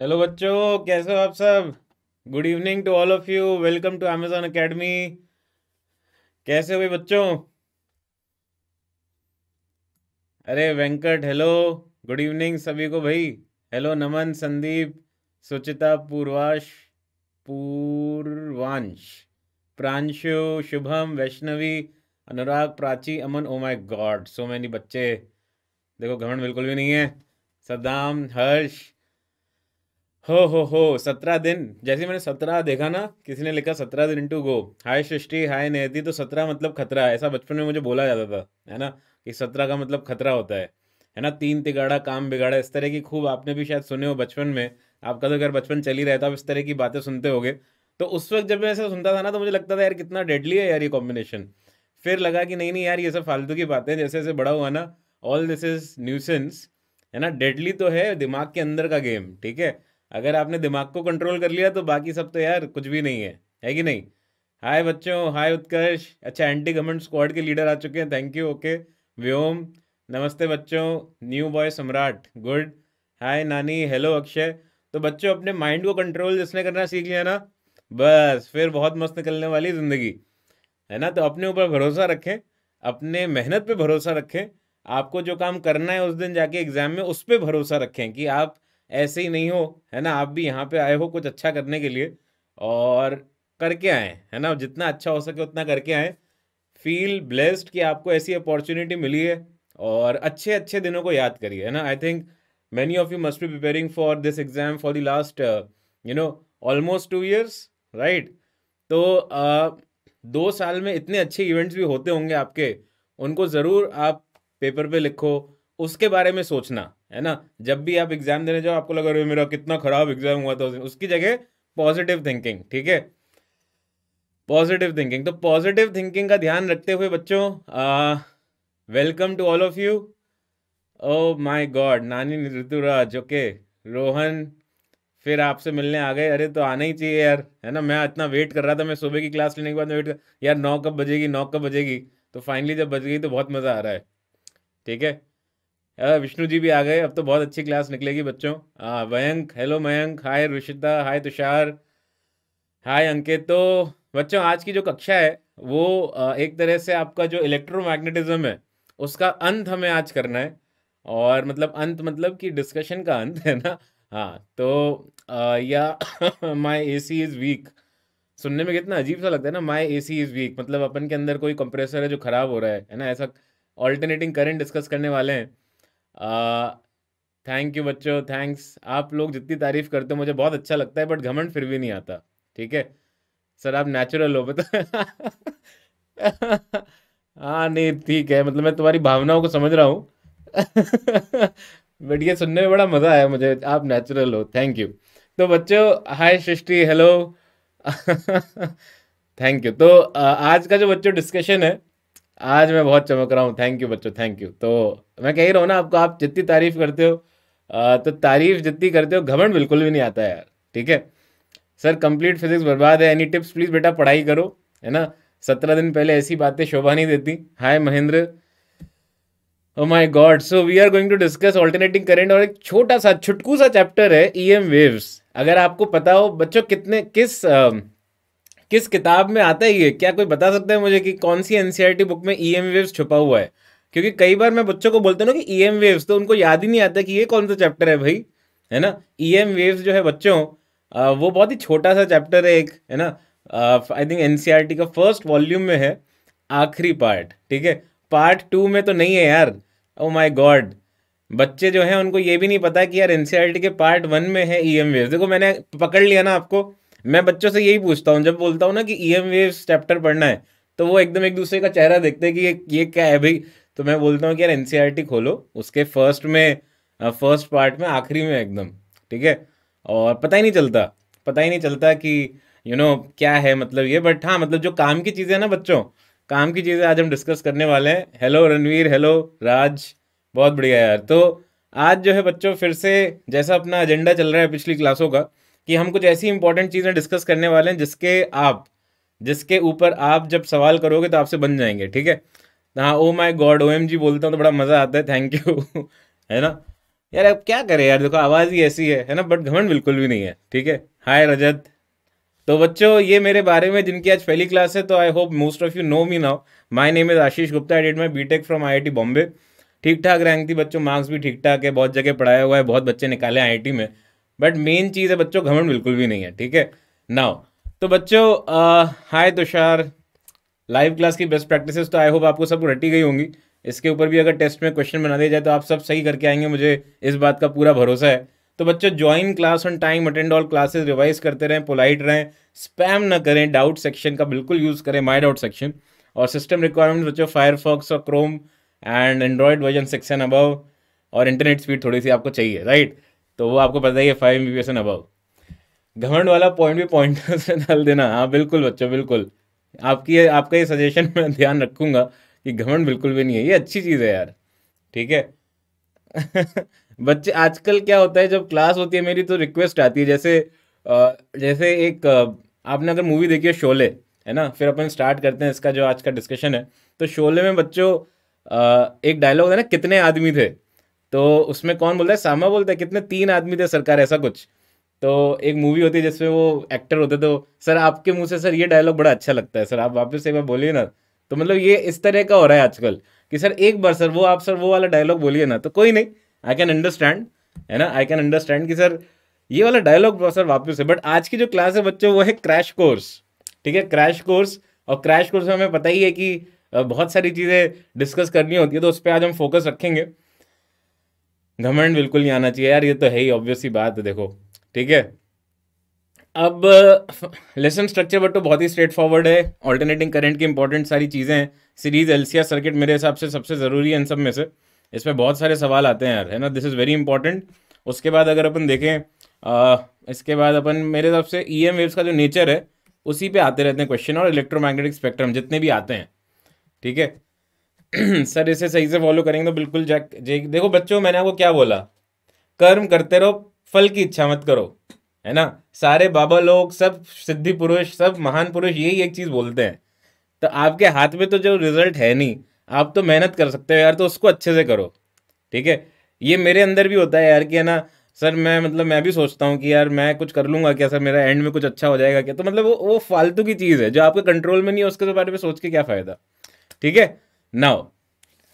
Hello बच्चों कैसे हो आप सब good evening to all of you welcome to Amazon Academy कैसे हो भाई बच्चों अरे वेंकट हेलो गुड इवनिंग सभी को भाई hello Naman Sandeep Suchita Purvash Purvansh Pranshu Shubham Vaishnavi Anurag Prachi Aman oh my God so many बच्चे देखो घमंड बिल्कुल भी नहीं है सद्दाम हर्ष हो हो हो सत्रह दिन जैसे मैंने सत्रह देखा ना किसी ने लिखा सत्रह दिन टू गो हाय सृष्टि हाय नेहती तो सत्रह मतलब खतरा है ऐसा बचपन में मुझे बोला जाता था है ना कि सत्रह का मतलब खतरा होता है है ना तीन तिगाड़ा काम बिगाड़ा इस तरह की खूब आपने भी शायद सुने हो बचपन में आपका तो अगर बचपन चल ही रहता तो आप इस तरह की बातें सुनते हो तो उस वक्त जब मैं ऐसा सुनता था ना तो मुझे लगता था यार कितना डेडली है यार ये कॉम्बिनेशन फिर लगा कि नहीं नहीं यार ये सब फालतू की बातें जैसे जैसे बड़ा हुआ ना ऑल दिस इज न्यूसेंस है ना डेडली तो है दिमाग के अंदर का गेम ठीक है अगर आपने दिमाग को कंट्रोल कर लिया तो बाकी सब तो यार कुछ भी नहीं है है कि नहीं हाय बच्चों हाय उत्कर्ष अच्छा एंटी गवर्नमेंट स्क्वाड के लीडर आ चुके हैं थैंक यू ओके व्योम नमस्ते बच्चों new boy Samrat good hi नानी हेलो अक्षय तो बच्चों अपने माइंड को कंट्रोल जिसने करना सीख लिया ना बस फिर बहुत मस्त निकलने वाली ज़िंदगी है ना तो अपने ऊपर भरोसा रखें अपने मेहनत पे भरोसा रखें आपको जो काम करना है उस दिन जाके एग्ज़ाम में उस पर भरोसा रखें कि आप ऐसे ही नहीं हो है ना आप भी यहाँ पे आए हो कुछ अच्छा करने के लिए और करके आए है ना जितना अच्छा हो सके उतना करके आए फील ब्लेस्ड कि आपको ऐसी अपॉर्चुनिटी मिली है और अच्छे अच्छे दिनों को याद करिए है ना I think many of you must be preparing for this exam for the last you know almost two years right तो uh, दो साल में इतने अच्छे इवेंट्स भी होते होंगे आपके उनको ज़रूर आप पेपर पे लिखो उसके बारे में सोचना है ना जब भी आप एग्जाम देने जाओ आपको लगा रहे मेरा कितना खराब एग्जाम हुआ था उसकी जगह पॉजिटिव थिंकिंग ठीक है पॉजिटिव थिंकिंग तो पॉजिटिव थिंकिंग का ध्यान रखते हुए बच्चों welcome to all of you oh my God नानी ऋतुराज ओके रोहन फिर आपसे मिलने आ गए अरे तो आना ही चाहिए यार है ना मैं इतना वेट कर रहा था मैं सुबह की क्लास लेने के बाद वेट यार नौ कब बजेगी नौ कब बजेगी तो फाइनली जब बज गई तो बहुत मज़ा आ रहा है ठीक है विष्णु जी भी आ गए अब तो बहुत अच्छी क्लास निकलेगी बच्चों हाँ Mayank hello Mayank hi Rushita hi Tushar hi Ankit तो बच्चों आज की जो कक्षा है वो एक तरह से आपका जो इलेक्ट्रोमैग्नेटिज्म है उसका अंत हमें आज करना है और मतलब अंत मतलब कि डिस्कशन का अंत है ना हाँ तो या माई ए सी इज़ वीक सुनने में कितना अजीब सा लगता है ना माई ए सी इज़ वीक मतलब अपन के अंदर कोई कंप्रेसर है जो ख़राब हो रहा है है ना ऐसा ऑल्टरनेटिंग करंट डिस्कस करने वाले हैं थैंक यू बच्चों थैंक्स आप लोग जितनी तारीफ करते हो मुझे बहुत अच्छा लगता है बट घमंड फिर भी नहीं आता ठीक है सर आप नेचुरल हो बता हाँ नहीं ठीक है मतलब मैं तुम्हारी भावनाओं को समझ रहा हूँ बट ये सुनने में बड़ा मज़ा आया मुझे आप नेचुरल हो थैंक यू तो बच्चों hi Srishti hello thank you तो आज का जो बच्चों डिस्कशन है आज मैं बहुत चमक रहा हूँ थैंक यू बच्चों थैंक यू तो मैं कह ही रहा हूँ ना आपको आप जितनी तारीफ करते हो तो तारीफ जितनी करते हो घमंड बिल्कुल भी नहीं आता यार ठीक है सर कंप्लीट फिजिक्स बर्बाद है एनी टिप्स प्लीज़ बेटा पढ़ाई करो है ना सत्रह दिन पहले ऐसी बातें शोभा नहीं देती hi Mahendra oh my God so we are going to discuss alternating current और एक छोटा सा छुटकू सा चैप्टर है ई एम वेव्स अगर आपको पता हो बच्चों कितने किस किस किताब में आता है ये क्या कोई बता सकता है मुझे कि कौन सी एनसीईआरटी बुक e में ई एम वेव्स छुपा हुआ है क्योंकि कई बार मैं बच्चों को बोलता हूँ ना कि ई एम वेव्स तो उनको याद ही नहीं आता कि ये कौन सा चैप्टर है भाई है ना ई एम वेव्स जो है बच्चों वो बहुत ही छोटा सा चैप्टर है एक है ना आई थिंक एन का फर्स्ट वॉल्यूम में है आखिरी पार्ट ठीक है पार्ट टू में तो नहीं है यार ओ माई गॉड बच्चे जो हैं उनको ये भी नहीं पता कि यार एन e के पार्ट वन में है ई एम वेव देखो मैंने पकड़ लिया ना आपको मैं बच्चों से यही पूछता हूँ जब बोलता हूँ ना कि ई एम चैप्टर पढ़ना है तो वो एकदम एक दूसरे का चेहरा देखते हैं कि ये ये क्या है भाई तो मैं बोलता हूँ कि यार एन e खोलो उसके फर्स्ट में फर्स्ट पार्ट में आखिरी में एकदम ठीक है और पता ही नहीं चलता पता ही नहीं चलता कि यू you नो know, क्या है मतलब ये बट हाँ मतलब जो काम की चीज़ें ना बच्चों काम की चीज़ें आज हम डिस्कस करने वाले हैं हेलो रणवीर हेलो राज बहुत बढ़िया यार तो आज जो है बच्चों फिर से जैसा अपना एजेंडा चल रहा है पिछली क्लासों का कि हम कुछ ऐसी इंपॉर्टेंट चीज़ें डिस्कस करने वाले हैं जिसके आप जिसके ऊपर आप जब सवाल करोगे तो आपसे बन जाएंगे ठीक है हाँ ओ my God O M G बोलता हूँ तो बड़ा मज़ा आता है थैंक यू है ना यार अब क्या करें यार देखो आवाज़ ही ऐसी है है ना बट घमंड बिल्कुल भी नहीं है ठीक है हाय रजत तो बच्चों ये मेरे बारे में जिनकी आज पहली क्लास है तो I hope most of you know me now my name is Ashish Gupta I did my B tech from I Bombay ठीक ठाक रैंक थी बच्चों मार्क्स भी ठीक ठाक है बहुत जगह पढ़ाया हुआ है बहुत बच्चे निकाले आई में बट मेन चीज़ है बच्चों घमंड बिल्कुल भी नहीं है ठीक है नाउ तो बच्चों hi uh, Tushar live class की बेस्ट प्रैक्टिसेस तो आई होप आपको सबको रटी गई होंगी इसके ऊपर भी अगर टेस्ट में क्वेश्चन बना दिया जाए तो आप सब सही करके आएंगे मुझे इस बात का पूरा भरोसा है तो बच्चों join class on time attend all classes revise करते रहें पोलाइट रहें स्पैम ना करें डाउट सेक्शन का बिल्कुल यूज़ करें माई डाउट सेक्शन और सिस्टम रिक्वायरमेंट बच्चों फायरफॉक्स और Chrome and Android version six and above और इंटरनेट स्पीड थोड़ी सी आपको चाहिए राइट तो वो आपको पता ही है five M B S and above घमंड वाला पॉइंट भी पॉइंट से डाल देना हाँ बिल्कुल बच्चों बिल्कुल आपकी आपका ये सजेशन मैं ध्यान रखूँगा कि घमंड बिल्कुल भी नहीं है ये अच्छी चीज़ है यार ठीक है बच्चे आजकल क्या होता है जब क्लास होती है मेरी तो रिक्वेस्ट आती है जैसे जैसे एक आपने अगर मूवी देखी है शोले है ना फिर अपन स्टार्ट करते हैं इसका जो आज का डिस्कशन है तो शोले में बच्चों एक डायलॉग है ना कितने आदमी थे तो उसमें कौन बोलता है सामा बोलता है कितने तीन आदमी थे सरकार ऐसा कुछ तो एक मूवी होती है जिसमें वो एक्टर होते तो सर आपके मुंह से सर ये डायलॉग बड़ा अच्छा लगता है सर आप वापस एक बार बोलिए ना तो मतलब ये इस तरह का हो रहा है आजकल कि सर एक बार सर वो आप सर वो वाला डायलॉग बोलिए ना तो कोई नहीं आई कैन अंडरस्टैंड है ना आई कैन अंडरस्टैंड कि सर ये वाला डायलॉग सर वापस है बट आज की जो क्लास है बच्चों वो है क्रैश कोर्स ठीक है क्रैश कोर्स और क्रैश कोर्स में हमें पता ही है कि बहुत सारी चीज़ें डिस्कस करनी होती है तो उस पर आज हम फोकस रखेंगे गवर्नमेंट बिल्कुल नहीं आना चाहिए यार ये तो है ही ऑब्वियसली बात है देखो ठीक है अब लेसन स्ट्रक्चर बट तो बहुत ही स्ट्रेट फॉरवर्ड है ऑल्टरनेटिंग करंट की इंपॉर्टेंट सारी चीज़ें हैं सीरीज एलसीआर सर्किट मेरे हिसाब से सबसे ज़रूरी है इन सब में से इसमें बहुत सारे सवाल आते हैं यार है ना दिस इज़ वेरी इंपॉर्टेंट उसके बाद अगर अपन देखें आ, इसके बाद अपन मेरे हिसाब से ई एम वेव्स का जो नेचर है उसी पे आते रहते हैं क्वेश्चन और इलेक्ट्रोमैग्नेटिक स्पेक्ट्रम जितने भी आते हैं ठीक है सर इसे सही से फॉलो करेंगे तो बिल्कुल जैक जे देखो बच्चों मैंने आपको क्या बोला कर्म करते रहो फल की इच्छा मत करो है ना सारे बाबा लोग सब सिद्धि पुरुष सब महान पुरुष यही एक चीज़ बोलते हैं तो आपके हाथ में तो जो रिजल्ट है नहीं आप तो मेहनत कर सकते हो यार तो उसको अच्छे से करो ठीक है ये मेरे अंदर भी होता है यार कि है ना सर मैं मतलब मैं भी सोचता हूँ कि यार मैं कुछ कर लूँगा क्या सर मेरा एंड में कुछ अच्छा हो जाएगा क्या तो मतलब वो वो फालतू की चीज़ है जो आपके कंट्रोल में नहीं है उसके तो बारे में सोच के क्या फ़ायदा ठीक है नाउ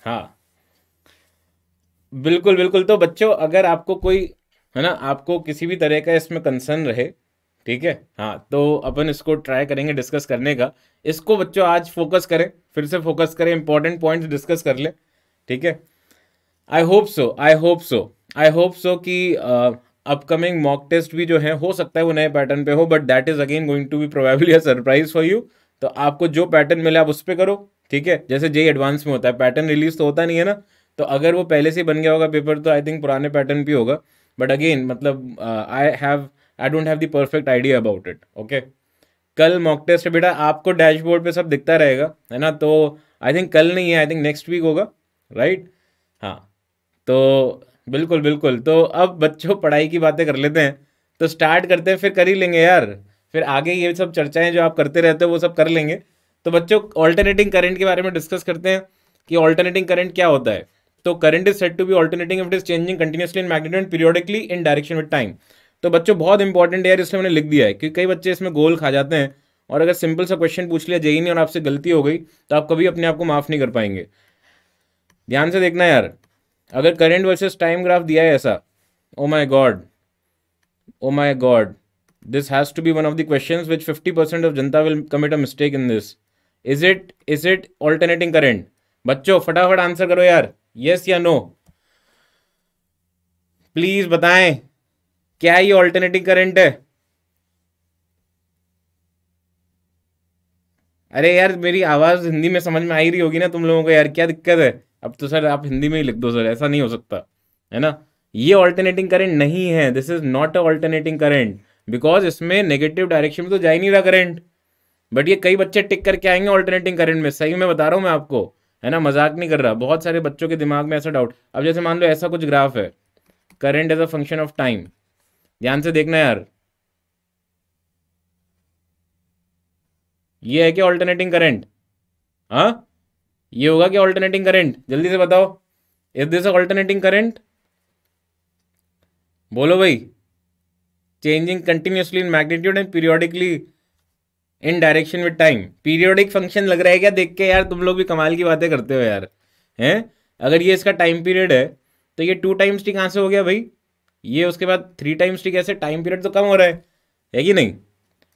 हाँ बिल्कुल बिल्कुल तो बच्चों अगर आपको कोई है ना आपको किसी भी तरह का इसमें कंसर्न रहे ठीक है हाँ तो अपन इसको ट्राई करेंगे डिस्कस करने का इसको बच्चों आज फोकस करें फिर से फोकस करें इंपॉर्टेंट पॉइंट्स डिस्कस कर लें ठीक है I hope so I hope so I hope so कि अपकमिंग मॉक टेस्ट भी जो है हो सकता है वो नए पैटर्न पे हो but that is again going to be probably a surprise for you तो आपको जो पैटर्न मिला आप उस पर करो ठीक है जैसे जे एडवांस में होता है पैटर्न रिलीज तो होता नहीं है ना तो अगर वो पहले से बन गया होगा पेपर तो आई थिंक पुराने पैटर्न भी होगा बट अगेन मतलब I have I don't have the perfect idea about it okay कल मॉक टेस्ट बेटा आपको डैशबोर्ड पे सब दिखता रहेगा है ना तो आई थिंक कल नहीं है आई थिंक नेक्स्ट वीक होगा राइट हाँ तो बिल्कुल बिल्कुल तो अब बच्चों पढ़ाई की बातें कर लेते हैं तो स्टार्ट करते हैं फिर कर ही लेंगे यार फिर आगे ये सब चर्चाएं जो आप करते रहते हो वो सब कर लेंगे तो बच्चों ऑल्टरनेटिंग करंट के बारे में डिस्कस करते हैं कि ऑल्टरनेटिंग करंट क्या होता है तो current is set to be alternating it is changing continuously in magnitude periodically in direction with time तो बच्चों बहुत इंपॉर्टेंट है यार इसलिए मैंने लिख दिया है क्योंकि कई बच्चे इसमें गोल खा जाते हैं और अगर सिंपल सा क्वेश्चन पूछ लिया जेई नहीं और आपसे गलती हो गई तो आप कभी अपने आप को माफ़ नहीं कर पाएंगे ध्यान से देखना यार अगर करंट वर्सेस टाइम ग्राफ दिया है ऐसा oh my God oh my God this has to be one of the question which fifty percent of जनता will commit a mistake in this is it is it alternating current बच्चों फटाफट answer करो यार yes या no please बताएं क्या ये alternating current है अरे यार मेरी आवाज हिंदी में समझ में आ रही होगी ना तुम लोगों को यार क्या दिक्कत है अब तो सर आप हिंदी में ही लिख दो सर ऐसा नहीं हो सकता है ना ये ऑल्टरनेटिंग करंट नहीं है this is not a alternating current because इसमें नेगेटिव डायरेक्शन में तो जा ही नहीं रहा करंट बट ये कई बच्चे टिक करके आएंगे ऑल्टरनेटिंग करंट में सही में बता रहा हूँ मैं आपको है ना मजाक नहीं कर रहा बहुत सारे बच्चों के दिमाग में ऐसा डाउट अब जैसे मान लो ऐसा कुछ ग्राफ है current as a function of time ध्यान से देखना यार ये है क्या ऑल्टरनेटिंग करंट हाँ ये होगा क्या ऑल्टरनेटिंग करंट जल्दी से बताओ इज दिस ऑल्टरनेटिंग करंट बोलो भाई changing continuously in magnitude and periodically in direction with time periodic function लग रहा है क्या देख के यार तुम लोग भी कमाल की बातें करते हो यार हैं अगर ये इसका टाइम पीरियड है तो ये टू टाइम्स टी कहाँ से हो गया भाई ये उसके बाद थ्री टाइम्स टी कैसे टाइम पीरियड तो कम हो रहा है है कि नहीं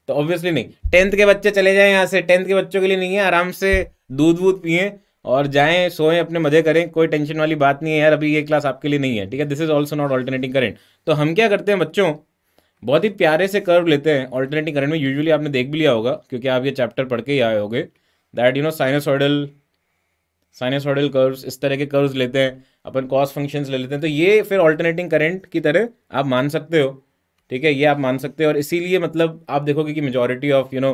तो ऑब्वियसली नहीं टेंथ के बच्चे चले जाएं यहाँ से टेंथ के बच्चों के लिए नहीं है आराम से दूध वूध पिए और जाएं सोएं अपने मजे करें कोई टेंशन वाली बात नहीं है यार अभी ये क्लास आपके लिए नहीं है ठीक है this is also not alternating current तो हम क्या करते हैं बच्चों बहुत ही प्यारे से कर्व लेते हैं ऑल्टरनेटिंग करंट में यूजुअली आपने देख भी लिया होगा क्योंकि आप ये चैप्टर पढ़ के ही आए होंगे that you know sinusoidal sinusoidal curves इस तरह के कर्व्स लेते हैं अपन कॉस्ट फंक्शन ले लेते हैं तो ये फिर ऑल्टरनेटिंग करंट की तरह आप मान सकते हो ठीक है ये आप मान सकते हो और इसीलिए मतलब आप देखोगे कि majority of you know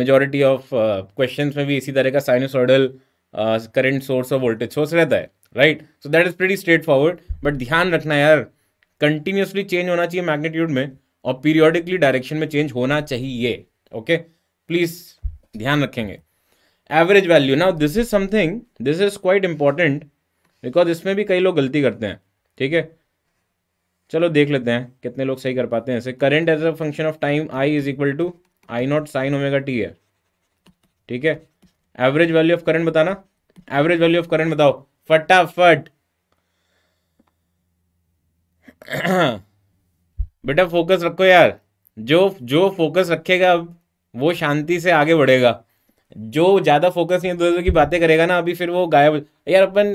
majority of question में भी इसी तरह का sinusoidal current source of voltage source रहता है right so that is pretty straightforward but ध्यान रखना यार कंटिन्यूसली चेंज होना चाहिए मैग्नीट्यूड में और पीरियोडिकली डायरेक्शन में चेंज होना चाहिए ओके प्लीज ध्यान रखेंगे average value now this is something this is quite important because इसमें भी कई लोग गलती करते हैं ठीक है चलो देख लेते हैं कितने लोग सही कर पाते हैं ऐसे current as a function of time I is equal to I not sine omega T है ठीक है एवरेज वैल्यू ऑफ करंट बताना एवरेज वैल्यू ऑफ करंट बताओ फटाफट हाँ। बेटा फोकस रखो यार जो जो फोकस रखेगा अब वो शांति से आगे बढ़ेगा जो ज़्यादा फोकस नहीं दूसरे की बातें करेगा ना अभी फिर वो गायब यार अपन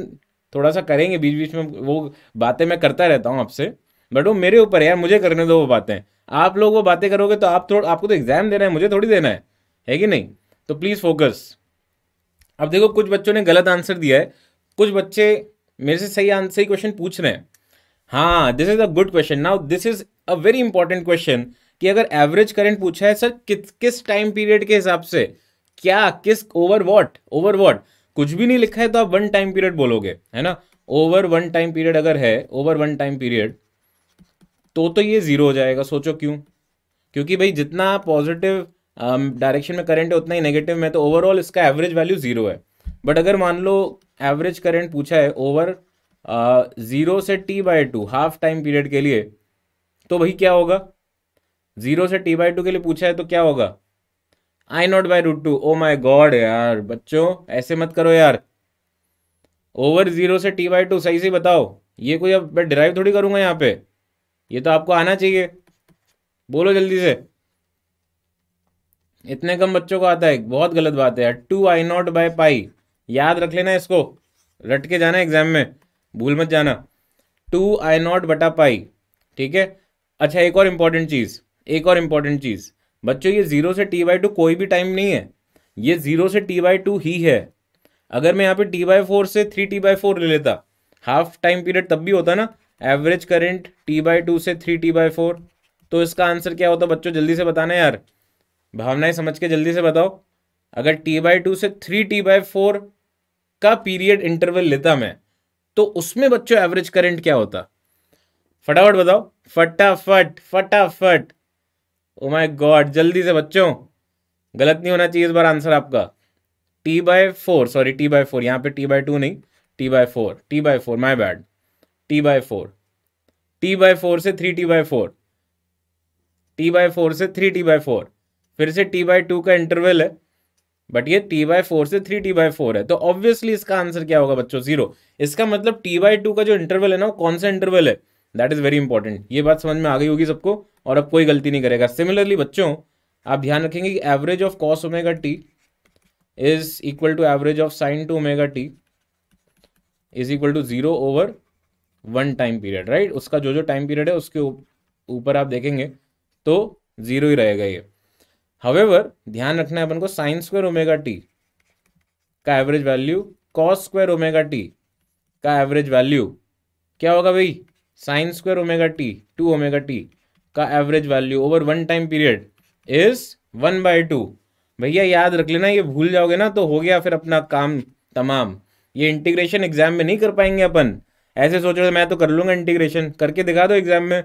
थोड़ा सा करेंगे बीच बीच में वो बातें मैं करता रहता हूँ आपसे बट वो मेरे ऊपर है यार मुझे करने दो वो बातें आप लोग वो बातें करोगे तो आप थोड़ा आपको तो एग्ज़ाम देना है मुझे थोड़ी देना है है कि नहीं तो प्लीज़ फोकस अब देखो कुछ बच्चों ने गलत आंसर दिया है कुछ बच्चे मेरे से सही आंसर सही क्वेश्चन पूछ रहे हैं हाँ this is a good question now this is a very important question कि अगर एवरेज करंट पूछा है सर कि, किस टाइम पीरियड के हिसाब से क्या किस ओवर वॉट ओवर वॉट कुछ भी नहीं लिखा है तो आप वन टाइम पीरियड बोलोगे है ना ओवर वन टाइम पीरियड अगर है ओवर वन टाइम पीरियड तो तो ये जीरो हो जाएगा सोचो क्यों क्योंकि भाई जितना पॉजिटिव डायरेक्शन um, में करंट है उतना ही नेगेटिव में तो ओवरऑल इसका एवरेज वैल्यू जीरो है बट अगर मान लो एवरेज करंट पूछा है ओवर जीरो uh, से T by two half time period के लिए तो भाई क्या होगा जीरो से टी बाई टू के लिए पूछा है तो क्या होगा I not by root two oh my God यार बच्चों ऐसे मत करो यार ओवर जीरो से टी बाई टू सही से बताओ ये कोई अब मैं ड्राइव थोड़ी करूंगा यहाँ पे ये तो आपको आना चाहिए बोलो जल्दी से इतने कम बच्चों को आता है बहुत गलत बात है यार two I not by pi याद रख लेना इसको रट के जाना एग्जाम में भूल मत जाना टू आई नॉट बटा पाई ठीक है अच्छा एक और इम्पॉर्टेंट चीज़ एक और इम्पॉर्टेंट चीज़ बच्चों ये जीरो से टी बाई टू कोई भी टाइम नहीं है ये जीरो से टी बाई टू ही है अगर मैं यहाँ पे टी बाई फोर से थ्री टी बाई फोर ले लेता हाफ टाइम पीरियड तब भी होता ना average current T by two से थ्री टी बाई फोर तो इसका आंसर क्या होता बच्चों जल्दी से बताना यार भावनाएं समझ के जल्दी से बताओ अगर टी बाई टू से थ्री टी बाई फोर का पीरियड इंटरवल लेता मैं तो उसमें बच्चों एवरेज करेंट क्या होता फटाफट बताओ फटाफट फटाफट ओ माय गॉड जल्दी से बच्चों गलत नहीं होना चाहिए इस बार आंसर आपका T by four sorry T by four यहाँ पे टी बाय टू नहीं T by four T by four my bad T by four T by four से three T by four T by four से three T by four फिर से T by two का interval है but ये T by four से three T by four है तो ऑब्वियसली इसका आंसर क्या होगा बच्चों जीरो इसका मतलब टी बाय टू का जो इंटरवल है ना वो कौन सा इंटरवल है दैट इज़ वेरी इंपॉर्टेंट ये बात समझ में आ गई होगी सबको और अब कोई गलती नहीं करेगा सिमिलरली बच्चों आप ध्यान रखेंगे कि average of cos omega T is equal to average of sine two omega T is equal to zero over one time period right उसका जो जो टाइम पीरियड है उसके ऊपर आप देखेंगे तो जीरो ही रहेगा ये हवेवर ध्यान रखना है अपन को साइन स्क्वायर ओमेगा टी का average value cos square omega T का एवरेज वैल्यू क्या होगा भाई sine square omega T two omega T का average value over one time period is one by two भैया याद रख लेना ये भूल जाओगे ना तो हो गया फिर अपना काम तमाम ये इंटीग्रेशन एग्जाम में नहीं कर पाएंगे अपन ऐसे सोच रहे मैं तो कर लूँगा इंटीग्रेशन करके दिखा दो एग्जाम में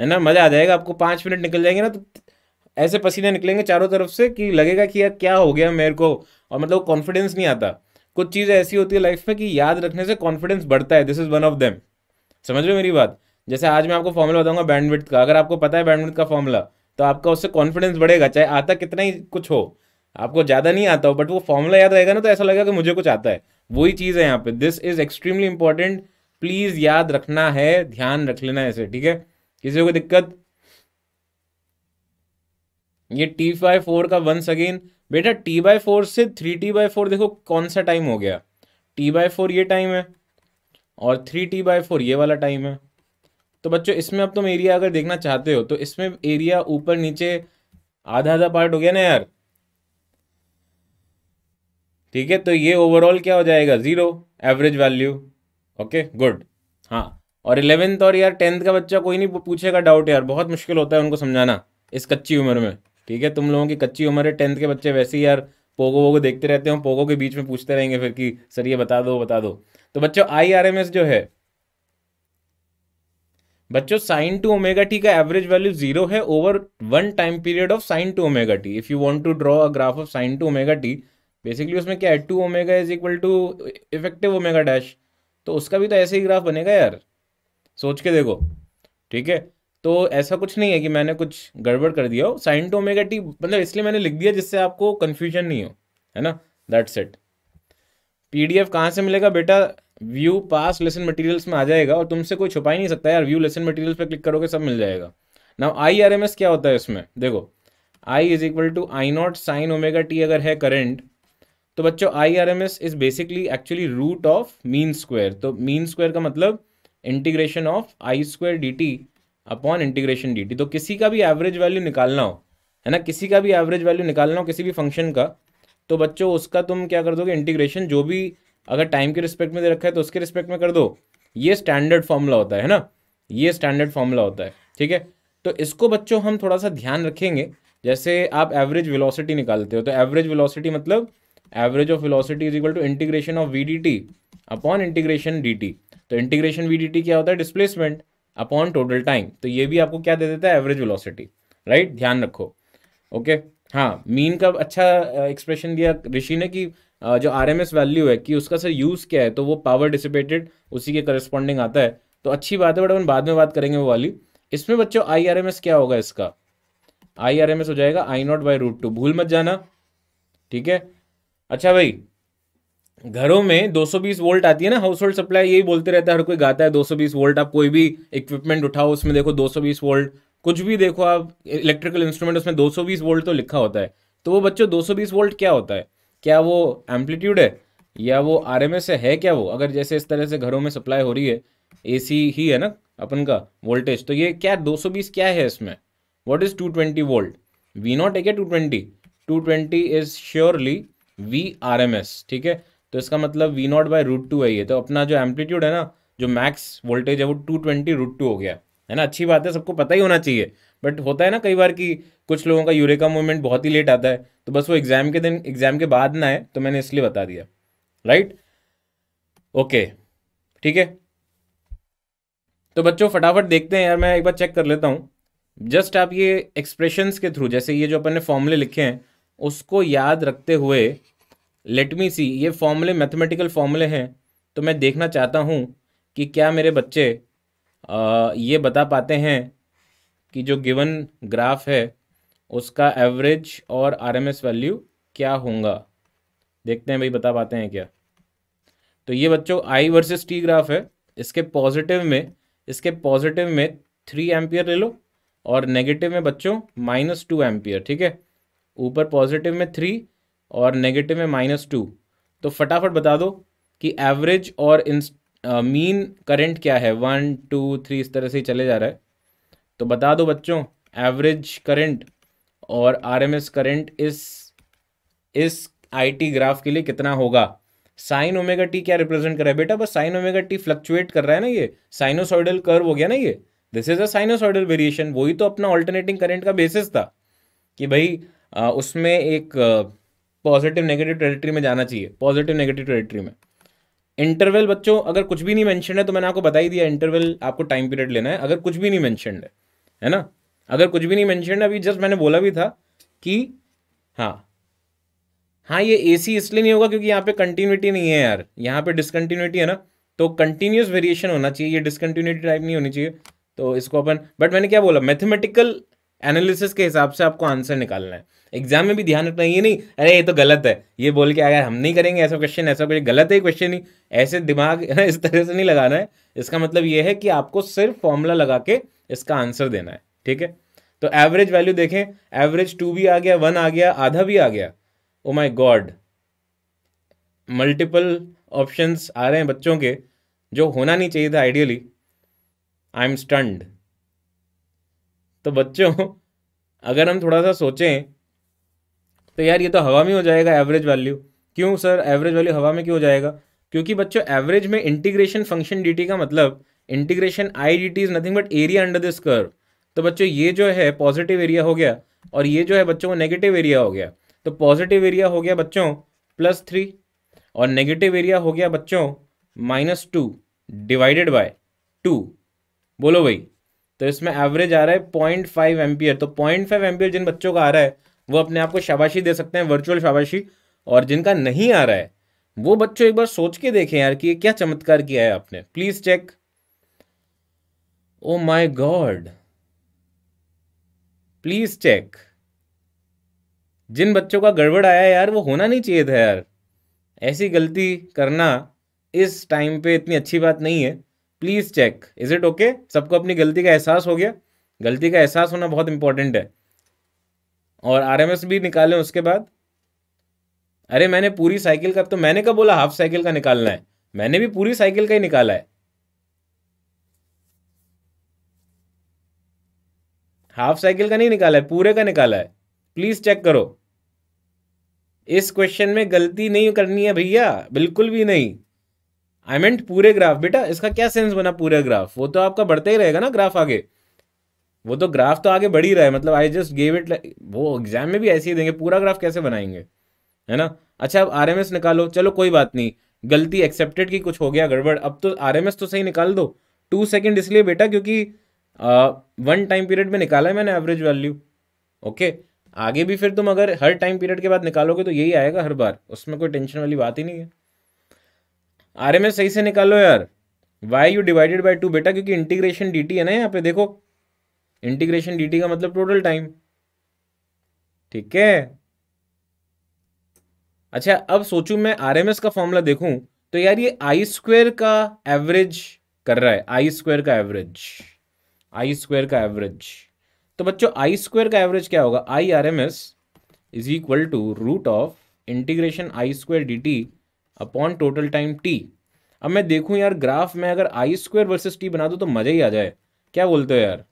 है ना मज़ा आ जाएगा आपको पाँच मिनट निकल जाएंगे ना तो ऐसे पसीने निकलेंगे चारों तरफ से कि लगेगा कि यार क्या हो गया मेरे को और मतलब कॉन्फिडेंस नहीं आता कुछ चीज़ें ऐसी होती है लाइफ में कि याद रखने से कॉन्फिडेंस बढ़ता है this is one of them समझ रहे हो मेरी बात जैसे आज मैं आपको फॉर्मूला बताऊंगा बैंडविड्थ का अगर आपको पता है बैंडविड्थ का फॉर्मूला तो आपका उससे कॉन्फिडेंस बढ़ेगा चाहे आता कितना ही कुछ हो आपको ज़्यादा नहीं आता हो बट वो फॉर्मूला याद रहेगा ना तो ऐसा लगेगा कि मुझे कुछ आता है वही चीज़ है यहाँ पे this is extremely important please याद रखना है ध्यान रख लेना ऐसे ठीक है किसी को कोई दिक्कत ये टी बाय फोर का वंस अगेन बेटा टी बाय फोर से थ्री टी बाय फोर देखो कौन सा टाइम हो गया टी बाय फोर ये टाइम है और थ्री टी बाई फोर ये वाला टाइम है तो बच्चों इसमें अब तुम एरिया अगर देखना चाहते हो तो इसमें एरिया ऊपर नीचे आधा आधा पार्ट हो गया ना यार ठीक है तो ये ओवरऑल क्या हो जाएगा zero average value okay good हाँ और इलेवेंथ और यार टेंथ का बच्चा कोई नहीं पूछेगा डाउट यार बहुत मुश्किल होता है उनको समझाना इस कच्ची उम्र में ठीक है तुम लोगों की कच्ची उम्र है टेंथ के बच्चे वैसे ही यार पोगो वोगो देखते रहते हो पोगो के बीच में पूछते रहेंगे फिर कि सर ये बता दो बता दो तो बच्चों आई जो है बच्चों साइन टू ओमेगा टी का एवरेज वैल्यू जीरो है over one time period of sine two omega T if you want to draw a graph of sine two omega T basically उसमें क्या है two omega is equal to effective omega dash तो उसका भी तो ऐसे ही graph बनेगा यार सोच के देखो ठीक है तो ऐसा कुछ नहीं है कि मैंने कुछ गड़बड़ कर दिया हो साइन टू ओमेगा टी मतलब इसलिए मैंने लिख दिया जिससे आपको कन्फ्यूजन नहीं हो है ना दैट्स इट पीडीएफ कहाँ से मिलेगा बेटा व्यू पास लेसन मटेरियल्स में आ जाएगा और तुमसे कोई छुपा ही नहीं सकता यार व्यू लेसन मटेरियल्स पे क्लिक करोगे सब मिल जाएगा ना आई आर एम एस क्या होता है इसमें देखो I is equal to I not sine omega T अगर है करेंट तो बच्चों I R M S is basically actually root of mean square तो मीन स्क्वायर का मतलब integration of I square D T upon integration D T तो किसी का भी एवरेज वैल्यू निकालना हो है ना किसी का भी एवरेज वैल्यू निकालना हो किसी भी फंक्शन का तो बच्चों उसका तुम क्या कर दोगे इंटीग्रेशन जो भी अगर टाइम के रिस्पेक्ट में दे रखा है तो उसके रिस्पेक्ट में कर दो ये स्टैंडर्ड फॉर्मूला होता है ना ये स्टैंडर्ड फॉर्मूला होता है ठीक है तो इसको बच्चों हम थोड़ा सा ध्यान रखेंगे जैसे आप एवरेज वेलोसिटी निकालते हो तो एवरेज वेलोसिटी मतलब average of velocity is equal to integration of V D T upon integration D T तो इंटीग्रेशन वी डी टी क्या होता है डिस्प्लेसमेंट अपॉन टोटल टाइम तो ये भी आपको क्या दे देता है एवरेज विलोसिटी राइट ध्यान रखो ओके हाँ मीन का अच्छा एक्सप्रेशन दिया ऋषि ने कि जो आर एम एस वैल्यू है कि उसका सर यूज़ क्या है तो वो पावर डिसिपेटेड उसी के करस्पॉन्डिंग आता है तो अच्छी बात है बट अपन बाद में बात करेंगे वो वाली इसमें बच्चों आई आर एम एस क्या होगा इसका आई आर एम एस हो जाएगा I not by root two भूल मत जाना ठीक है अच्छा भाई घरों में 220 वोल्ट आती है ना हाउस होल्ड सप्लाई यही बोलते रहता है हर कोई गाता है 220 वोल्ट आप कोई भी इक्विपमेंट उठाओ उसमें देखो 220 वोल्ट कुछ भी देखो आप इलेक्ट्रिकल इंस्ट्रूमेंट उसमें 220 वोल्ट तो लिखा होता है तो वो बच्चों 220 वोल्ट क्या होता है क्या वो एम्पलीट्यूड है या वो आर एम एस है क्या वो अगर जैसे इस तरह से घरों में सप्लाई हो रही है ए सी ही है ना अपन का वोल्टेज तो ये क्या 220 क्या है इसमें what is 220 twenty volt V not है क्या two twenty is surely V R M S ठीक है तो इसका मतलब V not by root two है ये तो अपना जो एम्पलीट्यूड है ना जो मैक्स वोल्टेज है वो टू ट्वेंटी रूट टू हो गया है ना अच्छी बात है सबको पता ही होना चाहिए बट होता है ना कई बार कि कुछ लोगों का यूरेका मूवमेंट बहुत ही लेट आता है तो बस वो एग्ज़ाम के दिन एग्ज़ाम के बाद ना आए तो मैंने इसलिए बता दिया राइट ओके ठीक है तो बच्चों फटाफट देखते हैं यार मैं एक बार चेक कर लेता हूँ जस्ट आप ये एक्सप्रेशंस के थ्रू जैसे ये जो अपन ने फॉर्मूले लिखे हैं उसको याद रखते हुए लेट मी सी ये फॉर्मूले मैथमेटिकल फॉर्मूले हैं तो मैं देखना चाहता हूँ कि क्या मेरे बच्चे आ, ये बता पाते हैं कि जो गिवन ग्राफ है उसका एवरेज और आरएमएस वैल्यू क्या होगा देखते हैं भाई बता पाते हैं क्या तो ये बच्चों आई वर्सेस टी ग्राफ है इसके पॉजिटिव में इसके पॉजिटिव में थ्री एम्पियर ले लो और नेगेटिव में बच्चों माइनस टू एम्पियर ठीक है ऊपर पॉजिटिव में थ्री और नेगेटिव में माइनस टू तो फटाफट बता दो कि एवरेज और मीन करंट क्या है वन टू थ्री इस तरह से ही चले जा रहा है तो बता दो बच्चों एवरेज करंट और आरएमएस करंट इस इस आईटी ग्राफ के लिए कितना होगा साइन ओमेगा टी क्या रिप्रेजेंट कर रहा है बेटा बस साइन ओमेगा टी फ्लक्चुएट कर रहा है ना ये साइनोसॉइडल कर्व हो गया ना ये this is a sinusoidal variation वही तो अपना ऑल्टरनेटिंग करंट का बेसिस था कि भाई आ, उसमें एक पॉजिटिव नेगेटिव टेरिटरी में जाना चाहिए पॉजिटिव नेगेटिव टेरिटरी में इंटरवल बच्चों अगर कुछ भी नहीं मैंशन है तो मैंने आपको बताई दिया इंटरवल आपको टाइम पीरियड लेना है अगर कुछ भी नहीं मैंशन है है ना अगर कुछ भी नहीं मैंशन अभी जस्ट मैंने बोला भी था कि हाँ हाँ ये ए सी इसलिए नहीं होगा क्योंकि यहाँ पे कंटिन्यूटी नहीं है यार यहाँ पे डिसकंटिन्यूटी है ना तो कंटिन्यूस वेरिएशन होना चाहिए ये डिसकंटिन्यूटी टाइप नहीं होनी चाहिए तो इसको अपन बट मैंने क्या बोला मैथमेटिकल एनालिसिस के हिसाब से आपको आंसर निकालना है एग्जाम में भी ध्यान रखना है ये नहीं अरे ये तो गलत है ये बोल के अगर हम नहीं करेंगे ऐसा क्वेश्चन ऐसा कुछ गलत है क्वेश्चन ही ऐसे दिमाग इस तरह से नहीं लगाना है इसका मतलब ये है कि आपको सिर्फ फॉर्मूला लगा के इसका आंसर देना है ठीक है तो एवरेज वैल्यू देखें एवरेज टू भी आ गया वन आ गया आधा भी आ गया oh my God multiple options आ रहे हैं बच्चों के जो होना नहीं चाहिए था आइडियली आई एम स्टंड तो बच्चों अगर हम थोड़ा सा सोचें तो यार ये तो हवा में हो जाएगा एवरेज वैल्यू क्यों सर एवरेज वैल्यू हवा में क्यों हो जाएगा क्योंकि बच्चों एवरेज में इंटीग्रेशन फंक्शन डीटी का मतलब integration I D T is nothing but area under this curve तो बच्चों ये जो है पॉजिटिव एरिया हो गया और ये जो है बच्चों नेगेटिव एरिया हो गया तो पॉजिटिव एरिया हो गया बच्चों प्लस थ्री और नेगेटिव एरिया हो गया बच्चों minus two divided by two बोलो भाई तो इसमें एवरेज आ रहा है पॉइंट फाइव एम्पियर तो पॉइंट फाइव एम्पियर जिन बच्चों का आ रहा है वो अपने आप को शाबाशी दे सकते हैं वर्चुअल शाबाशी और जिनका नहीं आ रहा है वो बच्चों एक बार सोच के देखें यार कि ये क्या चमत्कार किया है आपने please check oh my God please check जिन बच्चों का गड़बड़ आया यार वो होना नहीं चाहिए था यार ऐसी गलती करना इस टाइम पे इतनी अच्छी बात नहीं है please check is it okay सबको अपनी गलती का एहसास हो गया गलती का एहसास होना बहुत इंपॉर्टेंट है और आरएमएस भी निकालें उसके बाद अरे मैंने पूरी साइकिल का तो मैंने कब बोला हाफ साइकिल का निकालना है मैंने भी पूरी साइकिल का ही निकाला है हाफ साइकिल का नहीं निकाला है पूरे का निकाला है प्लीज़ चेक करो इस क्वेश्चन में गलती नहीं करनी है भैया बिल्कुल भी नहीं आई I मेंट पूरे ग्राफ बेटा इसका क्या सेंस बना पूरे ग्राफ वो तो आपका बढ़ता ही रहेगा ना ग्राफ आगे वो तो ग्राफ तो आगे बढ़ ही रहा है मतलब आई जस्ट गेव इट वो एग्जाम में भी ऐसे ही देंगे पूरा ग्राफ कैसे बनाएंगे है ना अच्छा अब आर निकालो चलो कोई बात नहीं गलती एक्सेप्टेड की कुछ हो गया गड़बड़ अब तो आर तो सही निकाल दो टू सेकेंड इसलिए बेटा क्योंकि वन टाइम पीरियड में निकाला है मैंने एवरेज वैल्यू ओके आगे भी फिर तुम अगर हर टाइम पीरियड के बाद निकालोगे तो यही आएगा हर बार उसमें कोई टेंशन वाली बात ही नहीं है आर एम एस सही से निकालो यार why you divided by two बेटा क्योंकि इंटीग्रेशन डी है ना यहाँ पे देखो इंटीग्रेशन डी टी का मतलब टोटल टाइम ठीक है अच्छा अब सोचू मैं आर एम एस का फॉर्मूला देखूं तो यार ये आई स्क्वेयर का एवरेज कर रहा है आई स्क्वेयर का एवरेज आई स्क्वायर का एवरेज तो बच्चों आई स्क्वायर का एवरेज क्या होगा I R M S is equal to root of integration I square D T upon total time T अब मैं देखूं यार ग्राफ में अगर आई स्क्वायर वर्सेस टी बना दूं तो मज़ा ही आ जाए क्या बोलते हो यार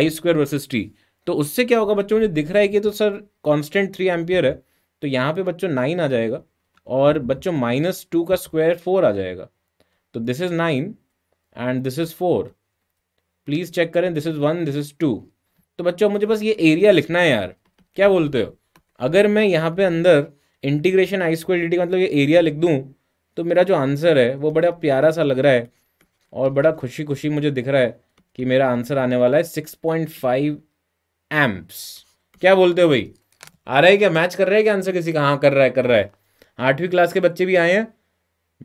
आई स्क्वायर वर्सेस टी तो उससे क्या होगा बच्चों मुझे दिख रहा है कि तो सर कांस्टेंट थ्री एम्पियर है तो यहाँ पे बच्चों नाइन आ जाएगा और बच्चों माइनस टू का स्क्वायर फोर आ जाएगा तो this is nine and this is four please check करें this is one this is two तो बच्चों मुझे बस ये एरिया लिखना है यार क्या बोलते हो अगर मैं यहाँ पे अंदर इंटीग्रेशन आई स्क्वायर डी का मतलब ये एरिया लिख दूँ तो मेरा जो आंसर है वो बड़ा प्यारा सा लग रहा है और बड़ा खुशी खुशी मुझे दिख रहा है कि मेरा आंसर आने वाला है सिक्स पॉइंट फाइव एम्प्स क्या बोलते हो भाई आ रहा है क्या मैच कर रहा है क्या आंसर किसी का हाँ कर रहा है कर रहा है आठवीं क्लास के बच्चे भी आए हैं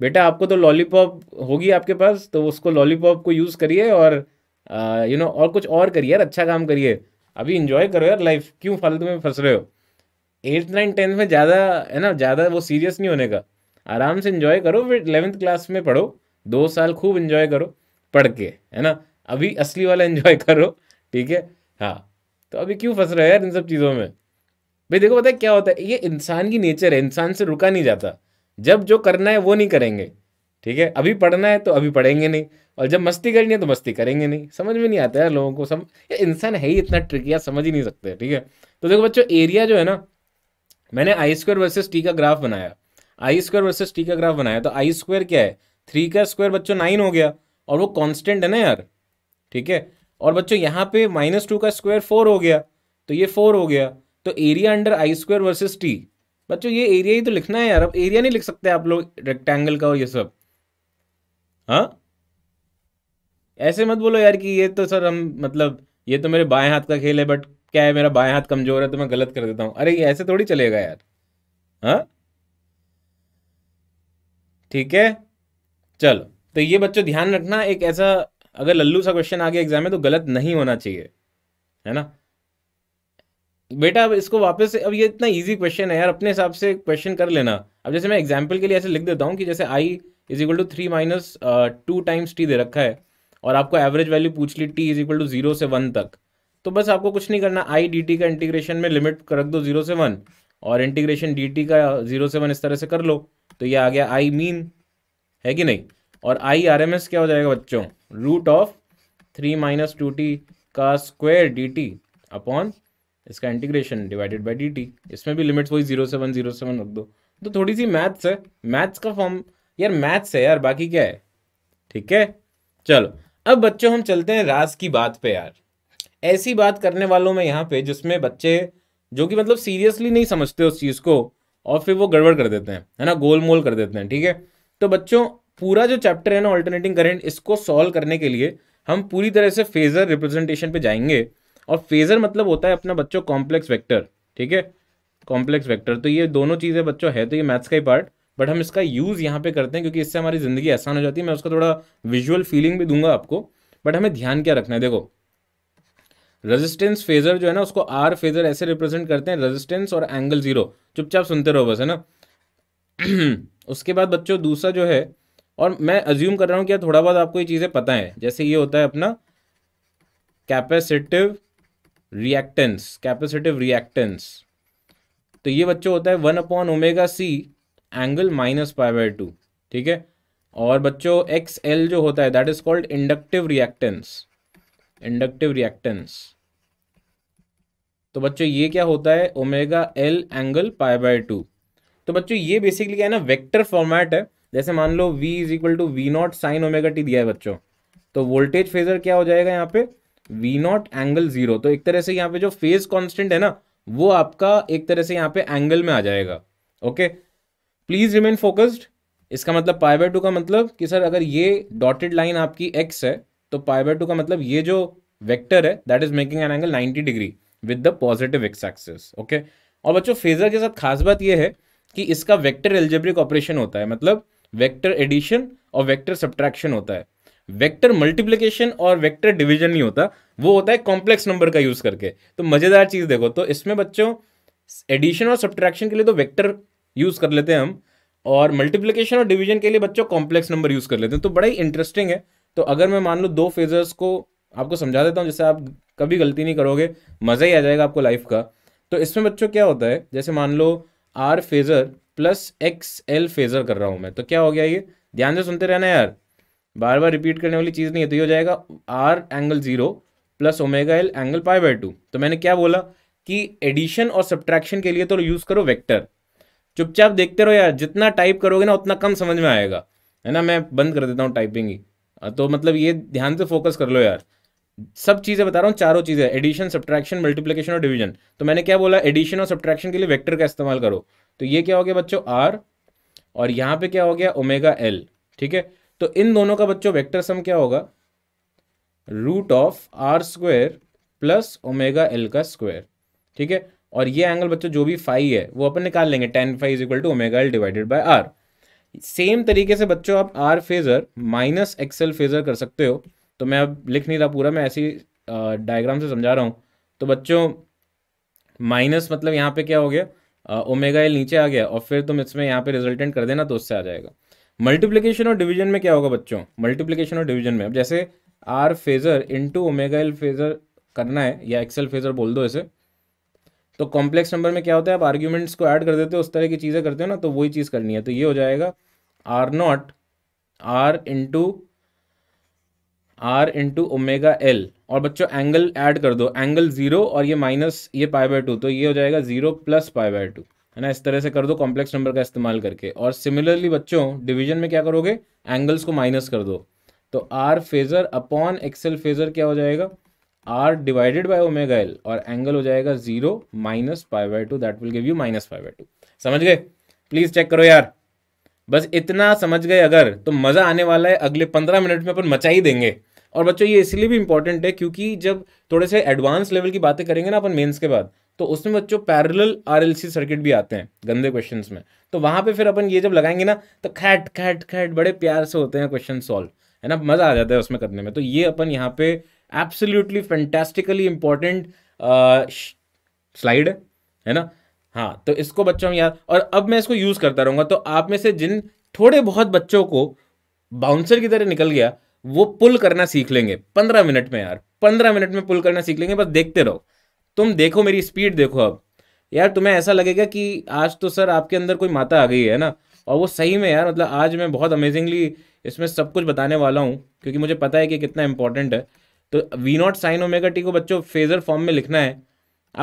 बेटा आपको तो लॉलीपॉप होगी आपके पास तो उसको लॉलीपॉप को यूज़ करिए और यू नो और कुछ और करिए यार अच्छा काम करिए अभी इंजॉय करो यार लाइफ क्यों फालतू में फंस रहे हो एट्थ नाइन्थ टेंथ में ज़्यादा है ना ज़्यादा वो सीरियस नहीं होने का आराम से इन्जॉय करो फिर इलेवेंथ क्लास में पढ़ो दो साल खूब इन्जॉय करो पढ़ के है ना अभी असली वाला इन्जॉय करो ठीक है हाँ तो अभी क्यों फंस रहे हो यार इन सब चीज़ों में भाई देखो पता है क्या होता है ये इंसान की नेचर है इंसान से रुका नहीं जाता जब जो करना है वो नहीं करेंगे ठीक है अभी पढ़ना है तो अभी पढ़ेंगे नहीं और जब मस्ती करनी है तो मस्ती करेंगे नहीं समझ में नहीं आता यार लोगों को सम इंसान है ही इतना ट्रिक यार समझ ही नहीं सकते ठीक है तो देखो बच्चों एरिया जो है ना मैंने आई स्क्वायर वर्सेज टी का ग्राफ बनाया आई स्क्वायर वर्सेज टी का ग्राफ बनाया तो आई स्क्वायर क्या है थ्री का स्क्वायर बच्चों नाइन हो गया और वो कॉन्स्टेंट है ना यार ठीक है और बच्चों यहाँ पे माइनस टू का स्क्वायर फोर हो गया तो ये फोर हो गया तो area under I square versus T बच्चों ये एरिया ही तो लिखना है यार अब एरिया नहीं लिख सकते आप लोग रेक्टेंगल का और ये सब हाँ ऐसे मत बोलो यार कि ये तो सर हम मतलब ये तो मेरे बाएं हाथ का खेल है बट क्या है मेरा बाएं हाथ कमजोर है तो मैं गलत कर देता हूँ अरे ये ऐसे थोड़ी चलेगा यार हाँ ठीक है चलो तो ये बच्चों ध्यान रखना एक ऐसा अगर लल्लू सा क्वेश्चन आ गया एग्जाम में तो गलत नहीं होना चाहिए है ना बेटा अब इसको वापस अब ये इतना इजी क्वेश्चन है यार अपने हिसाब से क्वेश्चन कर लेना अब जैसे मैं एग्जाम्पल के लिए ऐसे लिख देता हूँ कि जैसे I is equal to three minus two times T दे रखा है और आपको एवरेज वैल्यू पूछ ली T is equal to zero से वन तक तो बस आपको कुछ नहीं करना आई डी टी का इंटीग्रेशन में लिमिट रख दो जीरो से वन और इंटीग्रेशन डी टी का जीरो से वन इस तरह से कर लो तो ये आ गया आई मीन है कि नहीं और आई आर एम एस क्या हो जाएगा बच्चों root of three minus two T का स्क्वेयर डी टी अपॉन इसका integration divided by D T इसमें भी लिमिट वही जीरो सेवन जीरो सेवन रख दो तो थोड़ी सी मैथ्स है मैथ्स का फॉर्म यार मैथ्स है यार बाकी क्या है ठीक है चलो अब बच्चों हम चलते हैं राज की बात पे यार ऐसी बात करने वालों में यहाँ पे जिसमें बच्चे जो कि मतलब सीरियसली नहीं समझते उस चीज़ को और फिर वो गड़बड़ कर देते हैं है ना गोल मोल कर देते हैं ठीक है तो बच्चों पूरा जो चैप्टर है ना ऑल्टरनेटिंग करेंट इसको सॉल्व करने के लिए हम पूरी तरह से फेजर रिप्रेजेंटेशन पे जाएंगे और फेजर मतलब होता है अपना बच्चों कॉम्प्लेक्स वेक्टर ठीक है कॉम्प्लेक्स वेक्टर तो ये दोनों चीज़ें बच्चों है तो ये मैथ्स का ही पार्ट बट हम इसका यूज़ यहाँ पे करते हैं क्योंकि इससे हमारी ज़िंदगी आसान हो जाती है मैं उसका थोड़ा विजुअल फीलिंग भी दूंगा आपको बट हमें ध्यान क्या रखना है देखो रेजिस्टेंस फेजर जो है ना उसको आर फेजर ऐसे रिप्रेजेंट करते हैं रेजिस्टेंस और एंगल जीरो चुपचाप सुनते रहो बस है ना उसके बाद बच्चों दूसरा जो है और मैं अज्यूम कर रहा हूँ कि थोड़ा बहुत आपको ये चीज़ें पता है जैसे ये होता है अपना कैपेसिटिव रिएक्टेंस कैपेसिटिव रिएक्टेंस तो ये बच्चों होता है one upon omega C angle minus five by two ठीक है और बच्चों एक्स एल जो होता है that is called inductive reactance inductive reactance तो बच्चों ये क्या होता है omega L angle pi by two तो बच्चों ये बेसिकली क्या है ना वेक्टर फॉर्मेट है जैसे मान लो v is equal to V not sine omega T दिया है बच्चों तो वोल्टेज फेजर क्या हो जाएगा यहाँ पे v नॉट एंगल जीरो तो एक तरह से यहाँ पे जो फेज कांस्टेंट है ना वो आपका एक तरह से यहाँ पे एंगल में आ जाएगा okay okay? Please remain focused इसका मतलब पाई बाय टू का मतलब कि सर अगर ये डॉटेड लाइन आपकी एक्स है तो पाई बाय टू का मतलब ये जो वेक्टर है that is making an angle 90 degree with the positive X axis okay और बच्चों फेजर के साथ खास बात यह है कि इसका वेक्टर एल्जेब्रिक ऑपरेशन होता है मतलब वेक्टर एडिशन और वेक्टर सब्ट्रैक्शन होता है वेक्टर मल्टीप्लिकेशन और वेक्टर डिवीजन नहीं होता वो होता है कॉम्प्लेक्स नंबर का यूज करके तो मजेदार चीज देखो तो इसमें बच्चों एडिशन और सब्ट्रैक्शन के लिए तो वेक्टर यूज़ कर लेते हैं हम और मल्टीप्लिकेशन और डिवीजन के लिए बच्चों कॉम्प्लेक्स नंबर यूज़ कर लेते हैं तो बड़ा ही इंटरेस्टिंग है तो अगर मैं मान लू दो फेजर्स को आपको समझा देता हूँ जैसे आप कभी गलती नहीं करोगे मज़ा ही आ जाएगा आपको लाइफ का तो इसमें बच्चों क्या होता है जैसे मान लो R phasor plus X L phasor कर रहा हूँ मैं तो क्या हो गया ये ध्यान से सुनते रहना यार बार बार रिपीट करने वाली चीज़ नहीं है तो ये हो जाएगा R angle zero plus omega L angle pi by two तो मैंने क्या बोला कि एडिशन और सब्ट्रैक्शन के लिए तो यूज़ करो वेक्टर चुपचाप देखते रहो यार जितना टाइप करोगे ना उतना कम समझ में आएगा है ना मैं बंद कर देता हूँ टाइपिंग ही तो मतलब ये ध्यान से फोकस कर लो यार सब चीज़ें बता रहा हूँ चारों चीज़ें एडिशन सब्ट्रैक्शन मल्टीप्लिकेशन और डिवीजन तो मैंने क्या बोला एडिशन और सब्ट्रैक्शन के लिए वेक्टर का इस्तेमाल करो तो ये क्या हो गया बच्चों आर और यहाँ पे क्या हो गया ओमेगा एल ठीक है तो इन दोनों का बच्चों वेक्टर सम क्या होगा root of R square plus omega L का स्क्वायर ठीक है और ये एंगल बच्चों जो भी फाइव है वो अपन निकाल लेंगे tan five is equal to omega L divided by R same तरीके से बच्चों आप R phasor minus X L phasor कर सकते हो तो मैं अब लिख नहीं रहा पूरा मैं ऐसी डायग्राम से समझा रहा हूँ तो बच्चों माइनस मतलब यहाँ पे क्या हो गया ओमेगा एल नीचे आ गया और फिर तुम इसमें यहाँ पे रिजल्टेंट कर देना तो उससे आ जाएगा मल्टीप्लीकेशन और डिवीजन में क्या होगा बच्चों मल्टीप्लीकेशन और डिवीजन में अब जैसे R phasor into omega L phasor करना है या एक्सेल फेजर बोल दो इसे तो कॉम्प्लेक्स नंबर में क्या होता है आप आर्ग्यूमेंट्स को ऐड कर देते हो उस तरह की चीज़ें करते हो ना तो वही चीज़ करनी है तो ये हो जाएगा R not R into R into omega L और बच्चों एंगल ऐड कर दो एंगल जीरो और ये माइनस ये पाई बाय टू तो ये हो जाएगा zero plus pi by two है ना इस तरह से कर दो कॉम्प्लेक्स नंबर का इस्तेमाल करके और सिमिलरली बच्चों डिवीजन में क्या करोगे एंगल्स को माइनस कर दो तो R phasor upon X L phasor क्या हो जाएगा R divided by omega L और एंगल हो जाएगा zero minus five by two that will give you minus five by two समझ गए प्लीज चेक करो यार बस इतना समझ गए अगर तो मज़ा आने वाला है अगले पंद्रह मिनट में अपन मचा ही देंगे और बच्चों ये इसलिए भी इंपॉर्टेंट है क्योंकि जब थोड़े से एडवांस लेवल की बातें करेंगे ना अपन मेंस के बाद तो उसमें बच्चों पैरेलल आरएलसी सर्किट भी आते हैं गंदे क्वेश्चन में तो वहां पे फिर अपन ये जब लगाएंगे ना तो खैट खैट खैट बड़े प्यार से होते हैं क्वेश्चन सॉल्व है ना मज़ा आ जाता है उसमें करने में तो ये अपन यहाँ पे एब्सोल्युटली फैंटेस्टिकली इंपॉर्टेंट स्लाइड है ना हाँ तो इसको बच्चों में याद और अब मैं इसको यूज़ करता रहूँगा तो आप में से जिन थोड़े बहुत बच्चों को बाउंसर की तरह निकल गया वो पुल करना सीख लेंगे पंद्रह मिनट में यार पंद्रह मिनट में पुल करना सीख लेंगे बस देखते रहो तुम देखो मेरी स्पीड देखो अब यार तुम्हें ऐसा लगेगा कि आज तो सर आपके अंदर कोई माता आ गई है ना और वो सही में यार मतलब आज मैं बहुत अमेजिंगली इसमें सब कुछ बताने वाला हूँ क्योंकि मुझे पता है कि कितना इंपॉर्टेंट है तो V not sine omega T को बच्चों फेजर फॉर्म में लिखना है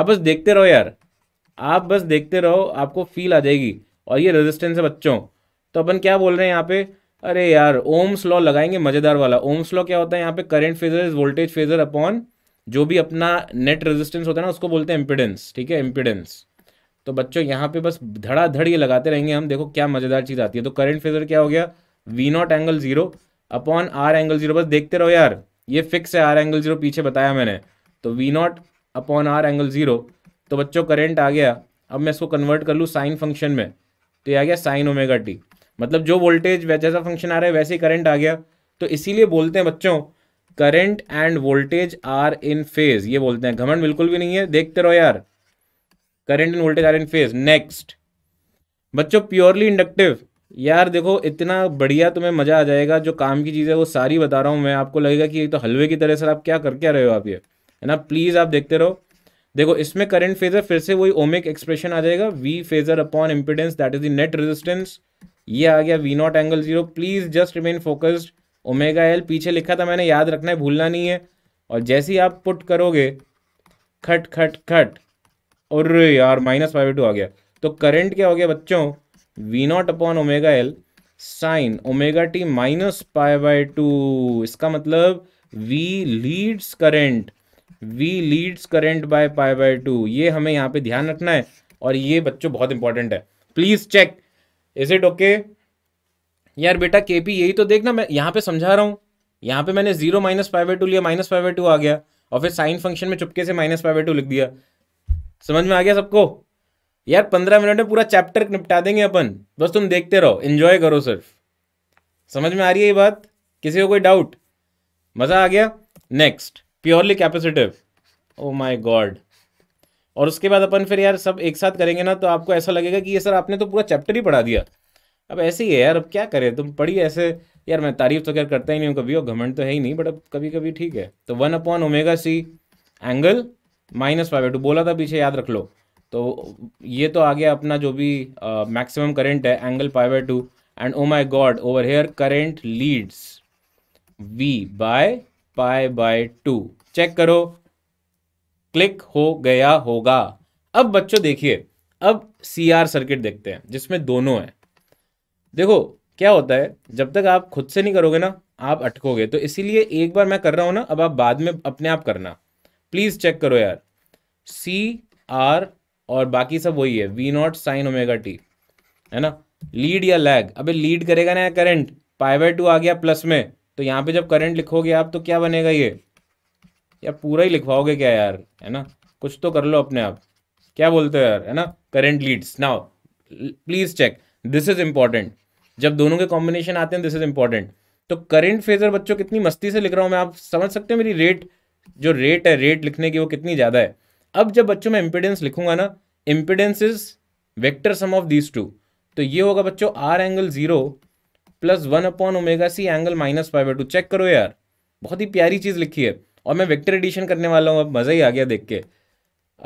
आप बस देखते रहो यार आप बस देखते रहो आपको फील आ जाएगी और ये रेजिस्टेंस है बच्चों तो अपन क्या बोल रहे हैं यहाँ पे अरे यार ओम्स लॉ लगाएंगे मज़ेदार वाला ओम्स लॉ क्या होता है यहाँ पे current phasor is voltage phasor upon जो भी अपना नेट रेजिस्टेंस होता है ना उसको बोलते हैं इम्पिडेंस ठीक है इम्पिडेंस तो बच्चों यहाँ पे बस धड़ाधड़ ये लगाते रहेंगे हम देखो क्या मज़ेदार चीज़ आती है तो करंट फेजर क्या हो गया V not angle zero upon R angle zero बस देखते रहो यार ये फिक्स है आर एंगल जीरो पीछे बताया मैंने तो V not upon R angle zero तो बच्चों करेंट आ गया अब मैं इसको कन्वर्ट कर लूँ साइन फंक्शन में तो ये आ गया साइन ओमेगा टी मतलब जो वोल्टेज जैसा फंक्शन आ रहा है वैसे ही करंट आ गया तो इसीलिए बोलते हैं बच्चों current and voltage are in phase ये बोलते हैं घमंड बिल्कुल भी नहीं है देखते रहो यार current and voltage are in phase next बच्चों प्योरली इंडक्टिव यार देखो इतना बढ़िया तुम्हें मज़ा आ जाएगा जो काम की चीज है वो सारी बता रहा हूँ मैं आपको लगेगा कि ये तो हलवे की तरह सर आप क्या कर क्या रहे हो आप ये है ना प्लीज़ आप देखते रहो देखो इसमें करंट फेजर फिर से वही ओमिक एक्सप्रेशन आ जाएगा V phasor upon impedance that is the net resistance ये आ गया V not angle zero please just remain focused omega L पीछे लिखा था मैंने याद रखना है भूलना नहीं है और जैसे ही आप पुट करोगे खट खट खट और यार माइनस फाइव टू आ गया तो करंट क्या हो गया बच्चों V not upon omega L sine omega T minus pi by two इसका मतलब V leads current V leads current by pi by two ये हमें यहाँ पे ध्यान रखना है और ये बच्चों बहुत इंपॉर्टेंट है please check is it okay यार बेटा के पी यही तो देखना मैं यहाँ पे समझा रहा हूँ यहाँ पे मैंने zero minus five by two लिया माइनस फाइव बाई टू आ गया और फिर साइन फंक्शन में चुपके से माइनस फाइव बाई टू लिख दिया समझ में आ गया सबको यार पंद्रह मिनट में पूरा चैप्टर निपटा देंगे अपन बस तुम देखते रहो इन्जॉय करो सिर्फ समझ में आ रही है ये बात किसी को कोई डाउट मज़ा आ गया next purely capacitive oh my God और उसके बाद अपन फिर यार सब एक साथ करेंगे ना तो आपको ऐसा लगेगा कि ये सर आपने तो पूरा चैप्टर ही पढ़ा दिया अब ऐसे ही है यार अब क्या करें तुम पढ़िए ऐसे यार मैं तारीफ तो क्या करता ही नहीं हूँ कभी और घमंड तो है ही नहीं बट अब कभी कभी ठीक है तो one upon omega C angle minus five two बोला था पीछे याद रख लो तो ये तो आ गया अपना जो भी मैक्सिमम करंट है angle pi by two and oh my God over here current leads V by pi by two check करो क्लिक हो गया होगा अब बच्चों देखिए अब सी आर सर्किट देखते हैं जिसमें दोनों है देखो क्या होता है जब तक आप खुद से नहीं करोगे ना आप अटकोगे तो इसीलिए एक बार मैं कर रहा हूं ना अब आप बाद में अपने आप करना प्लीज़ चेक करो यार सी आर और बाकी सब वही है V not sine omega T है ना लीड या लैग अबे लीड करेगा ना करंट पाई बाय टू आ गया प्लस में तो यहाँ पे जब करंट लिखोगे आप तो क्या बनेगा ये यार पूरा ही लिखवाओगे क्या यार है ना कुछ तो कर लो अपने आप क्या बोलते हो यार है ना current leads now please check this is important जब दोनों के कॉम्बिनेशन आते हैं दिस इज इंपॉर्टेंट तो करंट फेजर बच्चों कितनी मस्ती से लिख रहा हूँ मैं आप समझ सकते हैं मेरी रेट जो रेट है रेट लिखने की वो कितनी ज़्यादा है अब जब बच्चों में इम्पिडेंस लिखूंगा ना impedance is vector sum of these two तो ये होगा बच्चों R angle zero plus one upon omega C angle minus five by two check करो यार बहुत ही प्यारी चीज़ लिखी है और मैं वेक्टर एडिशन करने वाला हूँ अब मज़ा ही आ गया देख के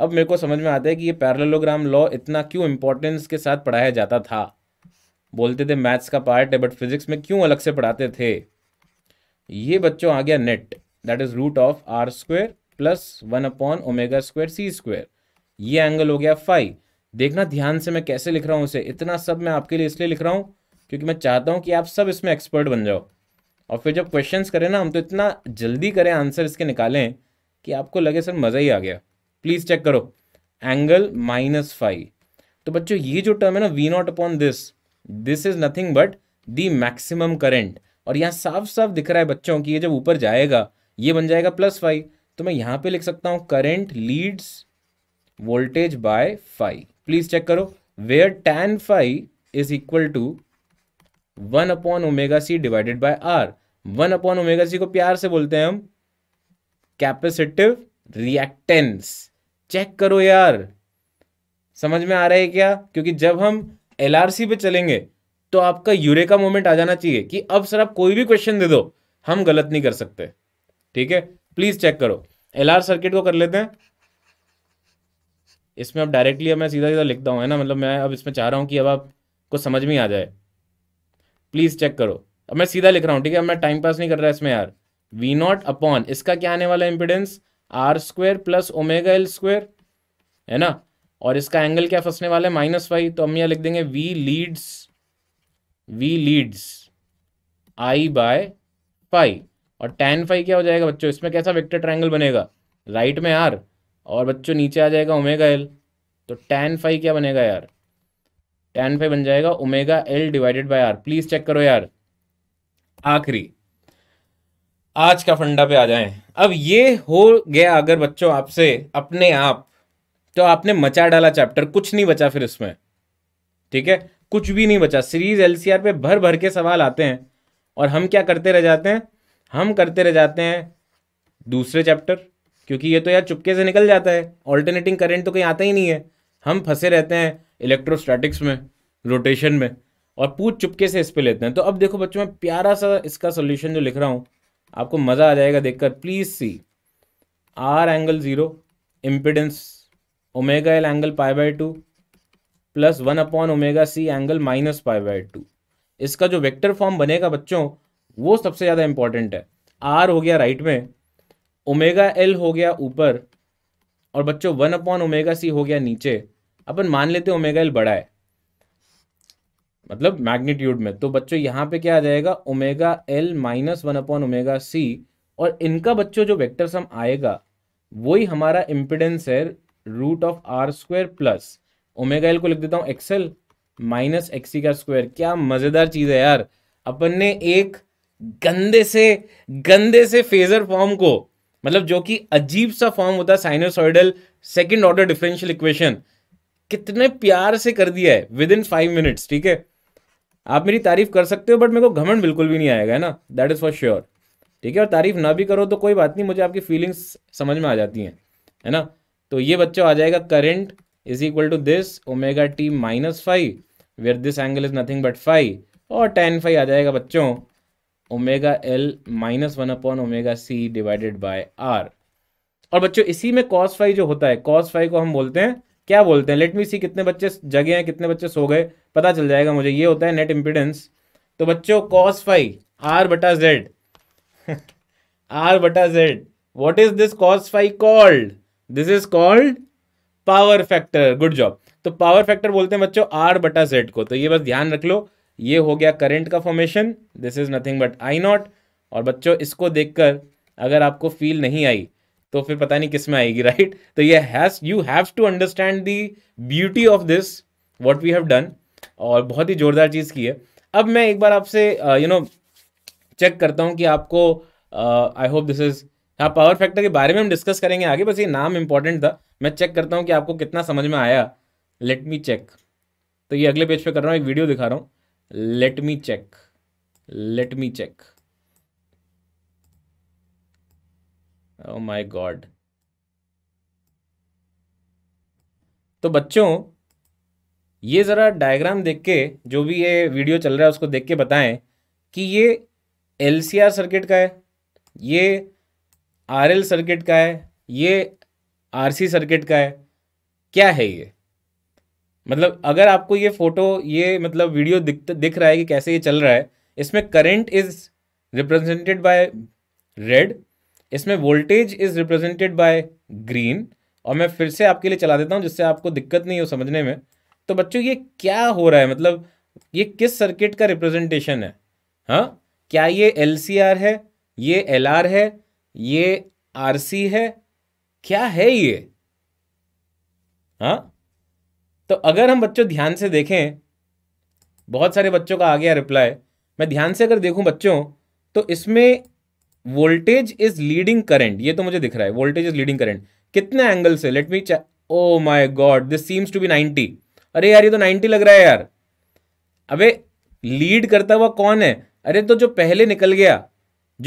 अब मेरे को समझ में आता है कि ये पैरलोग्राम लॉ इतना क्यों इंपॉर्टेंस के साथ पढ़ाया जाता था बोलते थे मैथ्स का पार्ट है बट फिजिक्स में क्यों अलग से पढ़ाते थे ये बच्चों आ गया net that is root of R square plus one upon omega square C square ये एंगल हो गया फाइव देखना ध्यान से मैं कैसे लिख रहा हूँ इसे इतना सब मैं आपके लिए इसलिए लिख रहा हूँ क्योंकि मैं चाहता हूँ कि आप सब इसमें एक्सपर्ट बन जाओ और फिर जब क्वेश्चन करें ना हम तो इतना जल्दी करें आंसर इसके निकालें कि आपको लगे सर मज़ा ही आ गया प्लीज़ चेक करो एंगल माइनस फाइव तो बच्चों ये जो टर्म है ना V not upon this this is nothing but the maximum current और यहाँ साफ साफ दिख रहा है बच्चों कि ये जब ऊपर जाएगा ये बन जाएगा प्लस फाइव तो मैं यहां पे लिख सकता हूं current leads voltage by phi please check करो where tan five is equal to one upon omega C divided by R one upon omega C को प्यार से बोलते हैं हम कैपेसिटिव रिएक्टेंस चेक करो यार समझ में आ रहा है क्या क्योंकि जब हम एल पे चलेंगे तो आपका यूरेका मोमेंट आ जाना चाहिए कि अब सर आप कोई भी क्वेश्चन दे दो हम गलत नहीं कर सकते ठीक है प्लीज चेक करो एल सर्किट को कर लेते हैं इसमें अब डायरेक्टली मैं सीधा सीधा लिखता हूँ है ना मतलब मैं अब इसमें चाह रहा हूँ कि अब आपको समझ में आ जाए प्लीज़ चेक करो अब मैं सीधा लिख रहा हूँ ठीक है मैं टाइम पास नहीं कर रहा इसमें यार वी नॉट अपॉन इसका क्या आने वाला impedance R square plus omega L square है ना और इसका एंगल क्या फंसने वाला है माइनस वाई तो हम यहाँ लिख देंगे V leads V leads I by phi और टेन फाइव क्या हो जाएगा बच्चों इसमें कैसा वेक्टर ट्रायंगल बनेगा राइट में आर और बच्चों नीचे आ जाएगा ओमेगा एल तो टेन फाइव क्या बनेगा यार टेन फाइव बन जाएगा omega L divided by R please check करो यार आखिरी आज का फंडा पे आ जाएं अब ये हो गया अगर बच्चों आपसे अपने आप तो आपने मचा डाला चैप्टर कुछ नहीं बचा फिर इसमें ठीक है कुछ भी नहीं बचा सीरीज एलसीआर पे भर भर के सवाल आते हैं और हम क्या करते रह जाते हैं हम करते रह जाते हैं दूसरे चैप्टर क्योंकि ये तो यार चुपके से निकल जाता है ऑल्टरनेटिंग करंट तो कहीं आता ही नहीं है हम फंसे रहते हैं इलेक्ट्रोस्टैटिक्स में रोटेशन में और पूछ चुपके से इस पर लेते हैं तो अब देखो बच्चों मैं प्यारा सा इसका सोल्यूशन जो लिख रहा हूँ आपको मज़ा आ जाएगा देखकर please see R angle zero impedance omega L angle pi by two plus one upon omega C angle minus pi by two इसका जो वेक्टर फॉर्म बनेगा बच्चों वो सबसे ज़्यादा इंपॉर्टेंट है आर हो गया राइट में ओमेगा एल हो गया ऊपर और बच्चों वन अपॉन ओमेगा सी हो गया नीचे अपन मान लेते हैं ओमेगा एल बड़ा है मतलब मैग्नीट्यूड में तो बच्चों यहाँ पे क्या आ जाएगा omega L minus one upon omega C और इनका बच्चों जो वेक्टर सम आएगा वही हमारा इम्पिडेंस है root of R square plus omega L को लिख देता हूँ एक्सएल माइनस एक्सी का स्क्वायर क्या मज़ेदार चीज़ है यार अपन ने एक गंदे से गंदे से फेजर फॉर्म को मतलब जो कि अजीब सा फॉर्म होता है sinusoidal second order differential equation कितने प्यार से कर दिया है विद इन फाइव मिनट्स ठीक है आप मेरी तारीफ कर सकते हो बट मेरे को घमंड बिल्कुल भी नहीं आएगा है ना दैट इज़ फॉर श्योर ठीक है और तारीफ ना भी करो तो कोई बात नहीं मुझे आपकी फीलिंग्स समझ में आ जाती हैं है ना तो ये बच्चों आ जाएगा current is equal to this omega T minus phi where this angle is nothing but phi और टेन फाइव आ जाएगा बच्चों omega L minus one upon omega C divided by R और बच्चों इसी में कॉस फाइव जो होता है कॉस फाइव को हम बोलते हैं क्या बोलते हैं लेट मी सी कितने बच्चे जगे हैं कितने बच्चे सो गए पता चल जाएगा मुझे ये होता है नेट इम्पिडेंस तो बच्चों कॉस फाइव आर बटा जेड आर बटा Z what is this cos phi called this is called power factor good job तो पावर फैक्टर बोलते हैं बच्चों आर बटा जेड को तो ये बस ध्यान रख लो ये हो गया करंट का formation this is nothing but I naught और बच्चों इसको देखकर अगर आपको फील नहीं आई तो फिर पता नहीं किस में आएगी राइट तो ये has you have to understand the beauty of this what we have done और बहुत ही ज़ोरदार चीज़ की है अब मैं एक बार आपसे यू नो चेक करता हूँ कि आपको आई होप दिस इज़ हाँ पावर फैक्टर के बारे में हम डिस्कस करेंगे आगे बस ये नाम इंपॉर्टेंट था मैं चेक करता हूँ कि आपको कितना समझ में आया लेट मी चेक तो ये अगले पेज पे कर रहा हूँ एक वीडियो दिखा रहा हूँ let me check let me check oh my god तो बच्चों ये ज़रा डायग्राम देख के जो भी ये वीडियो चल रहा है उसको देख के बताएं कि ये एल सर्किट का है ये आर सर्किट का है ये आर सर्किट का है क्या है ये मतलब अगर आपको ये फोटो ये मतलब वीडियो दिख दिख रहा है कि कैसे ये चल रहा है इसमें current is represented by red इसमें voltage is represented by green और मैं फिर से आपके लिए चला देता हूँ जिससे आपको दिक्कत नहीं हो समझने में तो बच्चों ये क्या हो रहा है मतलब ये किस सर्किट का रिप्रेजेंटेशन है हाँ क्या ये एल है ये एल है ये आर है क्या है ये हाँ तो अगर हम बच्चों ध्यान से देखें बहुत सारे बच्चों का आ गया रिप्लाई मैं ध्यान से अगर देखूं बच्चों तो इसमें वोल्टेज इज लीडिंग करंट ये तो मुझे दिख रहा है वोल्टेज इज लीडिंग करंट कितने एंगल से let me oh my god this seems to be ninety अरे यार ये तो नाइन्टी लग रहा है यार अबे लीड करता हुआ कौन है अरे तो जो पहले निकल गया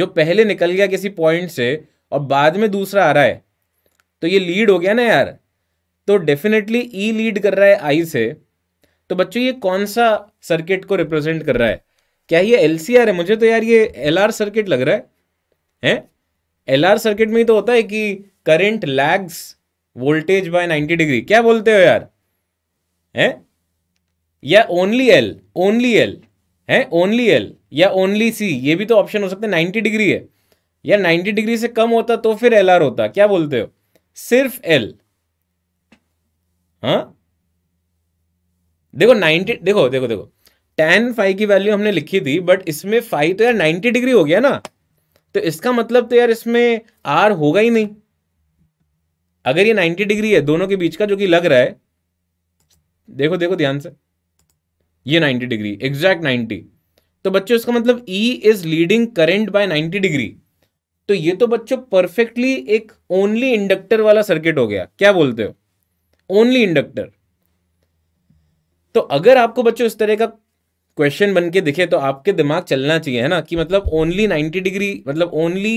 जो पहले निकल गया किसी पॉइंट से और बाद में दूसरा आ रहा है तो ये लीड हो गया ना यार तो डेफिनेटली ई लीड कर रहा है आई से तो बच्चों ये कौन सा सर्किट को रिप्रेजेंट कर रहा है क्या ये एल है मुझे तो यार ये एल सर्किट लग रहा है हैं एल सर्किट में ही तो होता है कि current lags voltage by 90 degree क्या बोलते हो यार हैं या ओनली एल ओनली एल है ओनली एल या ओनली सी ये भी तो ऑप्शन हो सकते हैं नाइन्टी डिग्री है या नाइन्टी डिग्री से कम होता तो फिर एल होता क्या बोलते हो सिर्फ एल हाँ देखो नाइन्टी देखो देखो देखो टेन फाइव की वैल्यू हमने लिखी थी बट इसमें फाइव तो यार नाइन्टी डिग्री हो गया ना तो इसका मतलब तो यार इसमें आर होगा ही नहीं अगर ये नाइन्टी डिग्री है दोनों के बीच का जो कि लग रहा है देखो देखो ध्यान से ये नाइन्टी डिग्री एग्जैक्ट नाइन्टी तो बच्चों इसका मतलब E is leading current by ninety degree तो ये तो बच्चों परफेक्टली एक ओनली इंडक्टर वाला सर्किट हो गया क्या बोलते हो ओनली इंडक्टर तो अगर आपको बच्चों इस तरह का क्वेश्चन बन के दिखे तो आपके दिमाग चलना चाहिए है ना कि मतलब ओनली 90 डिग्री मतलब ओनली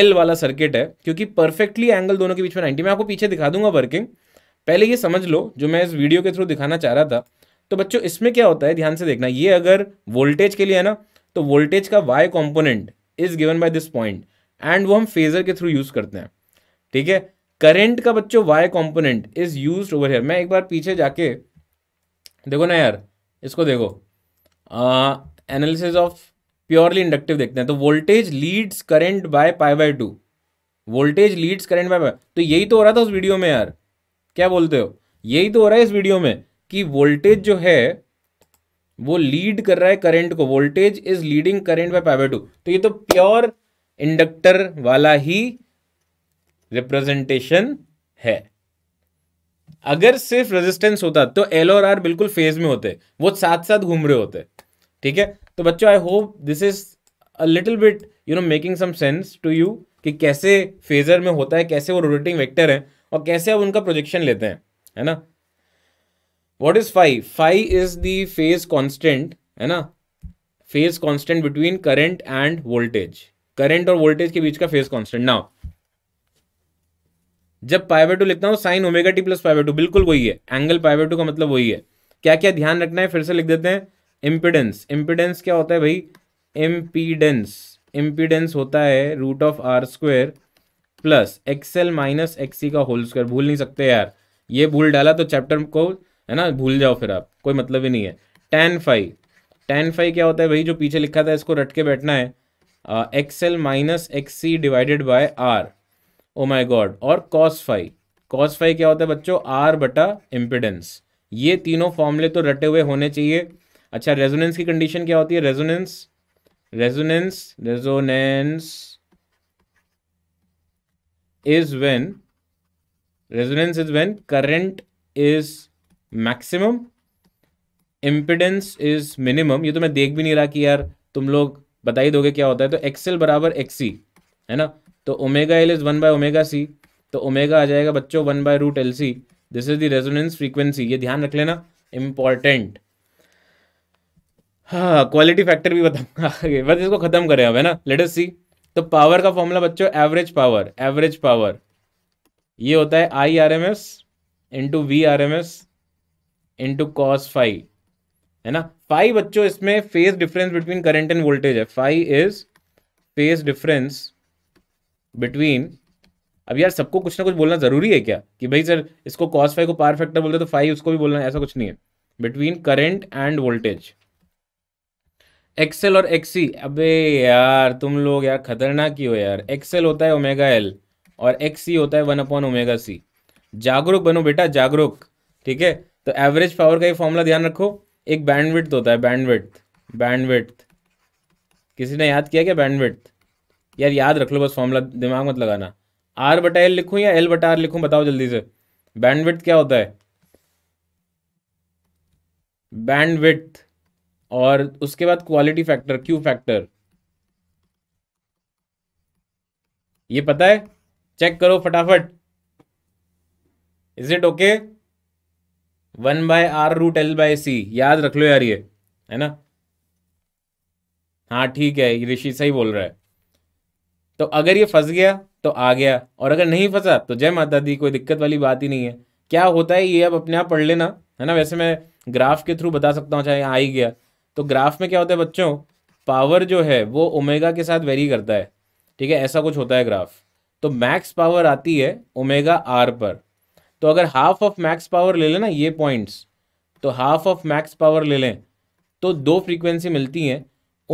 एल वाला सर्किट है क्योंकि परफेक्टली एंगल दोनों के बीच में 90 मैं आपको पीछे दिखा दूंगा वर्किंग पहले ये समझ लो जो मैं इस वीडियो के थ्रू दिखाना चाह रहा था तो बच्चों इसमें क्या होता है ध्यान से देखना ये अगर वोल्टेज के लिए है ना तो वोल्टेज का Y component is given by this point and वो हम फेजर के थ्रू यूज़ करते हैं ठीक है करेंट का बच्चों Y component is use over here मैं एक बार पीछे जाके देखो ना यार इसको देखो एनालिसिस ऑफ प्योरली इंडक्टिव देखते हैं तो voltage leads current by pi by two voltage leads current by तो यही तो हो रहा था उस वीडियो में यार क्या बोलते हो यही तो हो रहा है इस वीडियो में कि वोल्टेज जो है वो लीड कर रहा है करंट को voltage is leading current by pi by two तो ये तो प्योर इंडक्टर वाला ही रिप्रेजेंटेशन है अगर सिर्फ रेजिस्टेंस होता तो एल और आर बिल्कुल फेज में होते वो साथ साथ घूम रहे होते ठीक है तो बच्चों I hope this is a little bit you know making some sense to you कि कैसे फेजर में होता है कैसे वो रोटेटिंग वेक्टर है और कैसे आप उनका प्रोजेक्शन लेते हैं है ना what is phi phi is the phase constant है ना phase constant between current and voltage current और वोल्टेज के बीच का फेज कॉन्स्टेंट नाउ जब पाइवे टू लिखता हूँ sine omega T plus pi by two बिल्कुल वही है एंगल पाइवे टू का मतलब वही है क्या क्या ध्यान रखना है फिर से लिख देते हैं इम्पिडेंस इम्पिडेंस क्या होता है भाई इम्पीडेंस इम्पीडेंस होता है root of R square plus XL minus XC का होल स्क्वायर भूल नहीं सकते यार ये भूल डाला तो चैप्टर को है ना भूल जाओ फिर आप कोई मतलब ही नहीं है टेन फाइव टेन फाइव क्या होता है भाई जो पीछे लिखा था इसको रट के बैठना है XL minus XC divided by R oh my god और कॉस फाइव कॉस फाइव क्या होता है बच्चों आर बटा इम्पिडेंस ये तीनों फॉर्मूले तो रटे हुए होने चाहिए अच्छा रेजोनेंस की कंडीशन क्या होती है resonance resonance resonance is when resonance is when current is maximum impedance is minimum ये तो मैं देख भी नहीं रहा कि यार तुम लोग बताई दोगे क्या होता है तो एक्सएल बराबर एक्सी e, है ना तो omega L is one by omega C तो ओमेगा आ जाएगा बच्चों one by root L C this is the resonance frequency ये ध्यान रख लेना इम्पॉर्टेंट हाँ क्वालिटी फैक्टर भी बताऊंगा बस इसको खत्म करें अब है ना लेट अस सी तो पावर का फॉर्मूला बच्चों एवरेज पावर एवरेज पावर ये होता है I R M S into V R M S into cos phi है ना फाइव बच्चों इसमें phase difference between current and voltage है phi is phase difference between अब यार सबको कुछ ना कुछ बोलना जरूरी है क्या कि भाई सर इसको कॉस फाइव को पार फैक्टर बोलते तो फाइव उसको भी बोलना ऐसा कुछ नहीं है between current and voltage XL और एक्सी अबे यार तुम लोग यार खतरनाक ही हो यार एक्सएल होता है ओमेगा एल और एक्ससी होता है वन अपॉन ओमेगा सी जागरूक बनो बेटा जागरूक ठीक है तो एवरेज पावर का ही फॉर्मूला ध्यान रखो एक बैंडविड्थ होता है बैंडविड्थ बैंडविड्थ किसी ने याद किया क्या बैंडविड्थ यार याद रख लो बस फॉर्मूला दिमाग मत लगाना आर बटा एल लिखूँ या एल बटा आर लिखूँ बताओ जल्दी से बैंडविथ क्या होता है बैंडविथ और उसके बाद क्वालिटी फैक्टर क्यू फैक्टर ये पता है चेक करो फटाफट is it okay one by R root L by C याद रख लो यार ये है ना हाँ ठीक है ऋषि सही बोल रहा है तो अगर ये फंस गया तो आ गया और अगर नहीं फंसा तो जय माता दी कोई दिक्कत वाली बात ही नहीं है क्या होता है ये अब अपने आप पढ़ लेना है ना वैसे मैं ग्राफ के थ्रू बता सकता हूँ चाहे आ ही गया तो ग्राफ में क्या होता है बच्चों पावर जो है वो ओमेगा के साथ वेरी करता है ठीक है ऐसा कुछ होता है ग्राफ तो मैक्स पावर आती है ओमेगा आर पर तो अगर हाफ ऑफ मैक्स पावर ले लें ना ये पॉइंट्स तो हाफ ऑफ मैक्स पावर ले लें तो दो फ्रीक्वेंसी मिलती हैं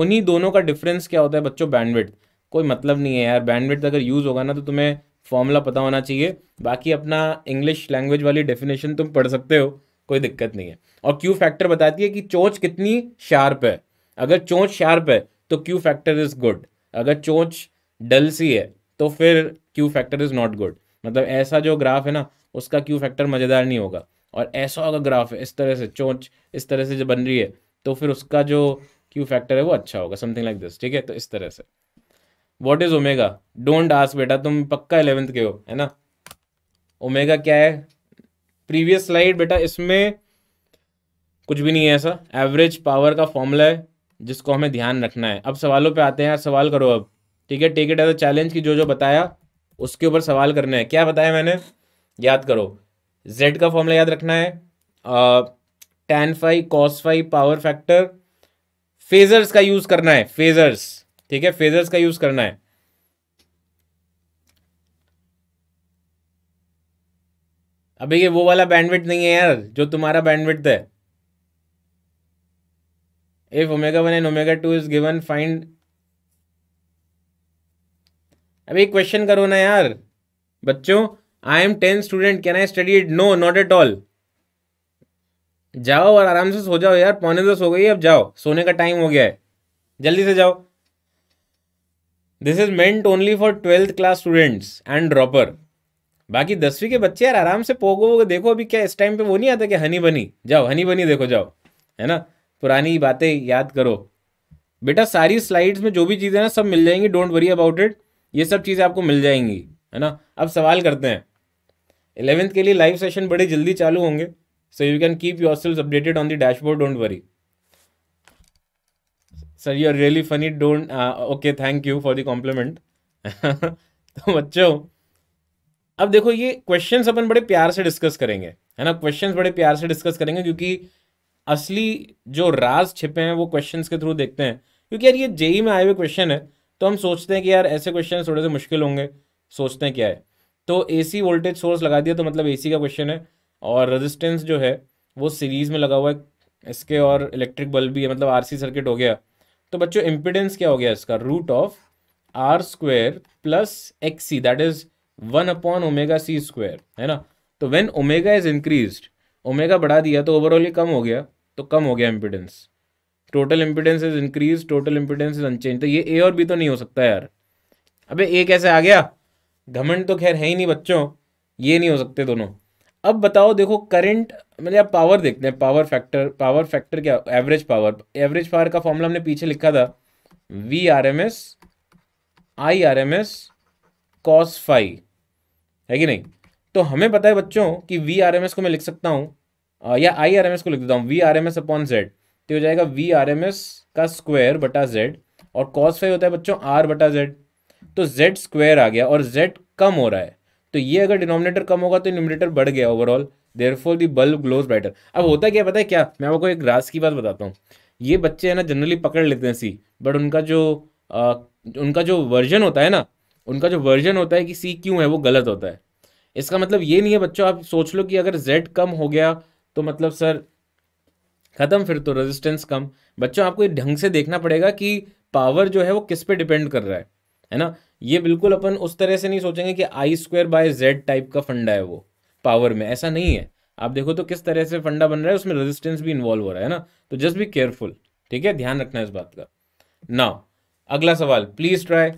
उन्हीं दोनों का डिफरेंस क्या होता है बच्चों बैंडविड्थ कोई मतलब नहीं है यार बैंडविड्थ अगर यूज़ होगा ना तो तुम्हें फॉर्मूला पता होना चाहिए बाकी अपना इंग्लिश लैंग्वेज वाली डेफिनेशन तुम पढ़ सकते हो कोई दिक्कत नहीं है और क्यू फैक्टर बताती है कि चोच कितनी शार्प है अगर चोच शार्प है तो क्यू फैक्टर इज़ गुड अगर चोच डल सी है तो फिर Q factor is not good मतलब ऐसा जो ग्राफ है ना उसका क्यू फैक्टर मज़ेदार नहीं होगा और ऐसा अगर ग्राफ है इस तरह से चोच इस तरह से जब बन रही है तो फिर उसका जो क्यू फैक्टर है वो अच्छा होगा समथिंग लाइक दिस ठीक है तो इस तरह से what is omega don't ask बेटा तुम पक्का इलेवेंथ के हो है ना ओमेगा क्या है प्रीवियस स्लाइड बेटा इसमें कुछ भी नहीं है ऐसा एवरेज पावर का फॉर्मूला है जिसको हमें ध्यान रखना है अब सवालों पे आते हैं सवाल करो अब ठीक है take it as a challenge की जो जो बताया उसके ऊपर सवाल करने हैं क्या बताया मैंने याद करो जेड का फॉर्मूला याद रखना है tan phi cos phi power factor phasors का यूज़ करना है फेजर्स ठीक है फेजर्स का यूज करना है अभी ये वो वाला बैंडविड्थ नहीं है यार जो तुम्हारा बैंडविड्थ है if omega one and omega two is given find अभी क्वेश्चन करो ना यार बच्चों I am ten student can I study it no not at all जाओ और आराम से सो जाओ यार पौने दस हो गई अब जाओ सोने का टाइम हो गया है जल्दी से जाओ this is meant only for twelfth class students and dropper बाकी दसवीं के बच्चे यार आराम से पोगो वोगो देखो अभी क्या इस टाइम पे वो नहीं आता कि हनी बनी जाओ हनी बनी देखो जाओ है ना पुरानी बातें याद करो बेटा सारी स्लाइड्स में जो भी चीज़ें ना सब मिल जाएंगी डोंट वरी अबाउट इट ये सब चीज़ें आपको मिल जाएंगी है ना अब सवाल करते हैं इलेवेंथ के लिए लाइव सेशन बड़े जल्दी चालू होंगे so you can keep your sales updated on the dashboard don't worry sir you are really funny don't okay thank you for the compliment तो बच्चों अब देखो ये क्वेश्चंस अपन बड़े प्यार से डिस्कस करेंगे है ना क्वेश्चंस बड़े प्यार से डिस्कस करेंगे क्योंकि असली जो राज छिपे हैं वो क्वेश्चंस के थ्रू देखते हैं क्योंकि यार ये जेई में आए हुए क्वेश्चन है तो हम सोचते हैं कि यार ऐसे क्वेश्चन थोड़े से मुश्किल होंगे सोचते हैं क्या है तो ए वोल्टेज सोर्स लगा दिया तो मतलब ए का क्वेश्चन है और रजिस्टेंस जो है वो सीरीज में लगा हुआ है इसके और इलेक्ट्रिक बल्ब भी है मतलब आरसी सर्किट हो गया तो बच्चों इम्पिडेंस क्या हो गया इसका root of R square plus X C that is one upon omega C square है ना तो when omega is increase omega बढ़ा दिया तो ओवरऑल ही कम हो गया तो कम हो गया impedance total impedance is increase total impedance is unchange तो ये ए और बी तो नहीं हो सकता यार अबे ए कैसे आ गया घमंड तो खैर है ही नहीं बच्चों ये नहीं हो सकते दोनों अब बताओ देखो करंट मतलब आप पावर देखते हैं पावर फैक्टर पावर फैक्टर क्या एवरेज पावर एवरेज पावर का फॉर्मूला हमने पीछे लिखा था V R M S I R M S cos phi है कि नहीं तो हमें पता है बच्चों कि वी आर एम एस को मैं लिख सकता हूँ या आई आर एम एस को लिख देता हूँ V R M S upon Z तो हो जाएगा वी आर एम एस का स्क्वायर बटा जेड और कॉस फाइव होता है बच्चों आर बटा जेड तो जेड स्क्वायर आ गया और जेड कम हो रहा है तो ये अगर डिनोमिनेटर कम होगा तो न्यूमिनेटर बढ़ गया overall therefore the bulb glows brighter अब होता क्या पता है क्या मैं आपको एक रास की बात बताता हूँ ये बच्चे है ना जनरली पकड़ लेते हैं सी बट उनका जो आ, उनका जो वर्जन होता है ना उनका जो वर्जन होता है कि सी क्यों है वो गलत होता है इसका मतलब ये नहीं है बच्चों आप सोच लो कि अगर जेड कम हो गया तो मतलब सर ख़त्म फिर तो रेजिस्टेंस कम बच्चों आपको ये ढंग से देखना पड़ेगा कि पावर जो है वो किस पे डिपेंड कर रहा है है ना ये बिल्कुल अपन उस तरह से नहीं सोचेंगे कि I square by Z type का फंडा है वो पावर में ऐसा नहीं है आप देखो तो किस तरह से फंडा बन रहा है उसमें रेजिस्टेंस भी इन्वॉल्व हो रहा है ना तो जस्ट बी केयरफुल ठीक है ध्यान रखना इस बात का नाउ अगला सवाल प्लीज ट्राई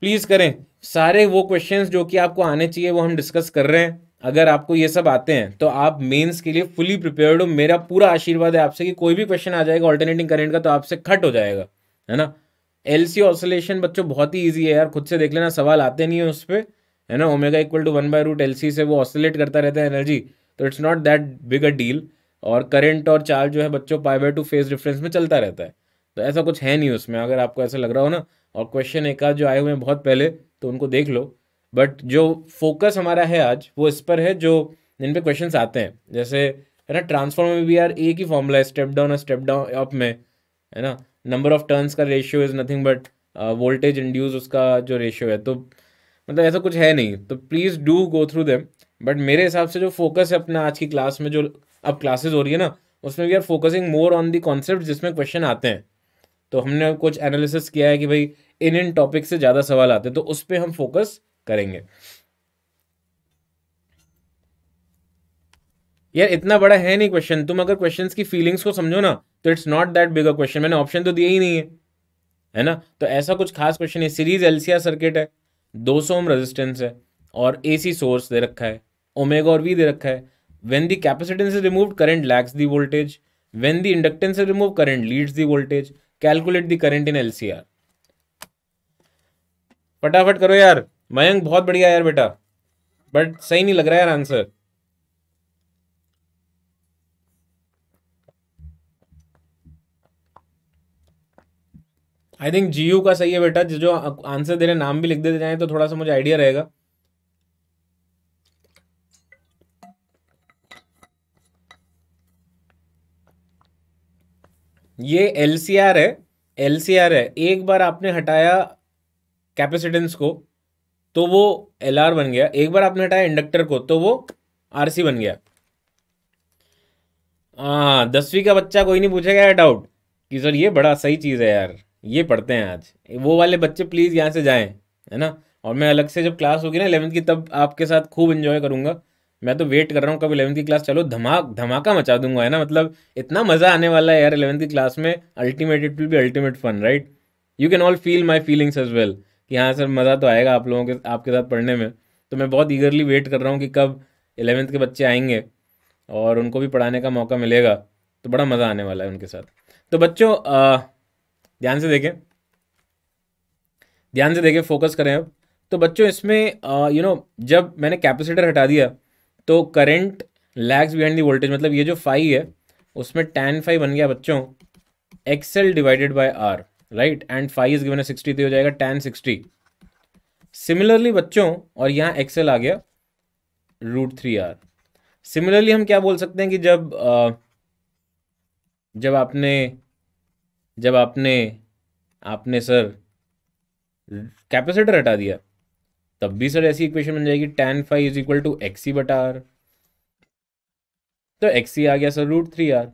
प्लीज करें सारे वो क्वेश्चंस जो कि आपको आने चाहिए वो हम डिस्कस कर रहे हैं अगर आपको ये सब आते हैं तो आप मेंस के लिए फुली प्रिपेयर्ड हो मेरा पूरा आशीर्वाद है आपसे कि कोई भी क्वेश्चन आ जाएगा ऑल्टरनेटिंग करंट का तो आपसे खट हो जाएगा है ना एल सी ऑसोलेशन बच्चों बहुत ही ईजी है यार खुद से देख लेना सवाल आते नहीं है उस पर है ना omega equal to one by root L C से वो ऑसोलेट करता रहता है एनर्जी तो it's not that big a deal और करंट और चार्ज जो है बच्चों pi by two phase difference में चलता रहता है तो ऐसा कुछ है नहीं उसमें अगर आपको ऐसा लग रहा हो ना और क्वेश्चन एक आध जो आए हुए हैं बहुत पहले तो उनको देख लो बट जो फोकस हमारा है आज वो इस पर है जो जिन पे क्वेश्चन आते हैं जैसे है ना ट्रांसफॉर्मर में भी यार एक ही फॉर्मूला है स्टेप डाउन और स्टेप डाउन अप में है ना नंबर ऑफ टर्न्स का ratio is nothing but voltage induce उसका जो रेशियो है तो मतलब ऐसा कुछ है नहीं तो please do go through them but मेरे हिसाब से जो फोकस है अपना आज की क्लास में जो अब क्लासेज हो रही है ना उसमें we are focusing more on the concept जिसमें क्वेश्चन आते हैं तो हमने कुछ एनालिसिस किया है कि भाई इन इन टॉपिक से ज़्यादा सवाल आते हैं तो उस पर हम फोकस करेंगे यार इतना बड़ा है नहीं क्वेश्चन तुम अगर क्वेश्चन की फीलिंग्स को समझो ना तो it's not that big a question मैंने ऑप्शन तो दिया ही नहीं है है ना तो ऐसा कुछ खास क्वेश्चन है सीरीज एलसीआर सर्किट है दो सौ ओम रेजिस्टेंस है और एसी सोर्स दे रखा है ओमेगा और वी दे रखा है when the capacitance is remove current lags the voltage when the inductance is remove current leads the voltage calculate the current in LCR फटाफट करो यार मयंक बहुत बढ़िया यार बेटा बट सही नहीं लग रहा है यार आंसर आई थिंक जी का सही है बेटा जो आंसर दे रहे नाम भी लिख देते जाए तो थोड़ा सा मुझे आइडिया रहेगा ये एल है एल है एक बार आपने हटाया कैपेसिटेंस को तो वो एल बन गया एक बार आपने हटाया इंडक्टर को तो वो आर बन गया हाँ दसवीं का बच्चा कोई नहीं पूछेगा डाउट कि सर ये बड़ा सही चीज़ है यार ये पढ़ते हैं आज वो वाले बच्चे प्लीज़ यहाँ से जाएँ है ना और मैं अलग से जब क्लास होगी ना इलेवंथ की तब आपके साथ खूब इन्जॉय करूँगा मैं तो वेट कर रहा हूँ कब इलेवंथ की क्लास चलो धमाक धमाका मचा दूंगा है ना मतलब इतना मज़ा आने वाला है यार इलेवंथ की क्लास में ultimate it will be ultimate fun right you can all feel my feelings as well कि हाँ सर मज़ा तो आएगा आप लोगों के आपके साथ पढ़ने में तो मैं बहुत ईगरली वेट कर रहा हूँ कि कब इलेवंथ के बच्चे आएंगे और उनको भी पढ़ाने का मौका मिलेगा तो बड़ा मज़ा आने वाला है उनके साथ तो बच्चों ध्यान से देखें ध्यान से देखें फोकस करें अब तो बच्चों इसमें यू नो जब मैंने कैपेसिटर हटा दिया तो current lags behind the voltage मतलब ये जो फाइव है उसमें टेन फाइव बन गया बच्चों XL divided by R right and five is given है सिक्सटी थ्री हो जाएगा टेन सिक्सटी सिमिलरली बच्चों और यहाँ एक्सएल आ गया रूट थ्री आर सिमिलरली हम क्या बोल सकते हैं कि जब आ, जब आपने जब आपने आपने सर कैपेसिटर हटा दिया तब भी सर ऐसी इक्वेशन बन जाएगी ten five is equal to XC बटा आर तो एक्सी e आ गया सर रूट थ्री आर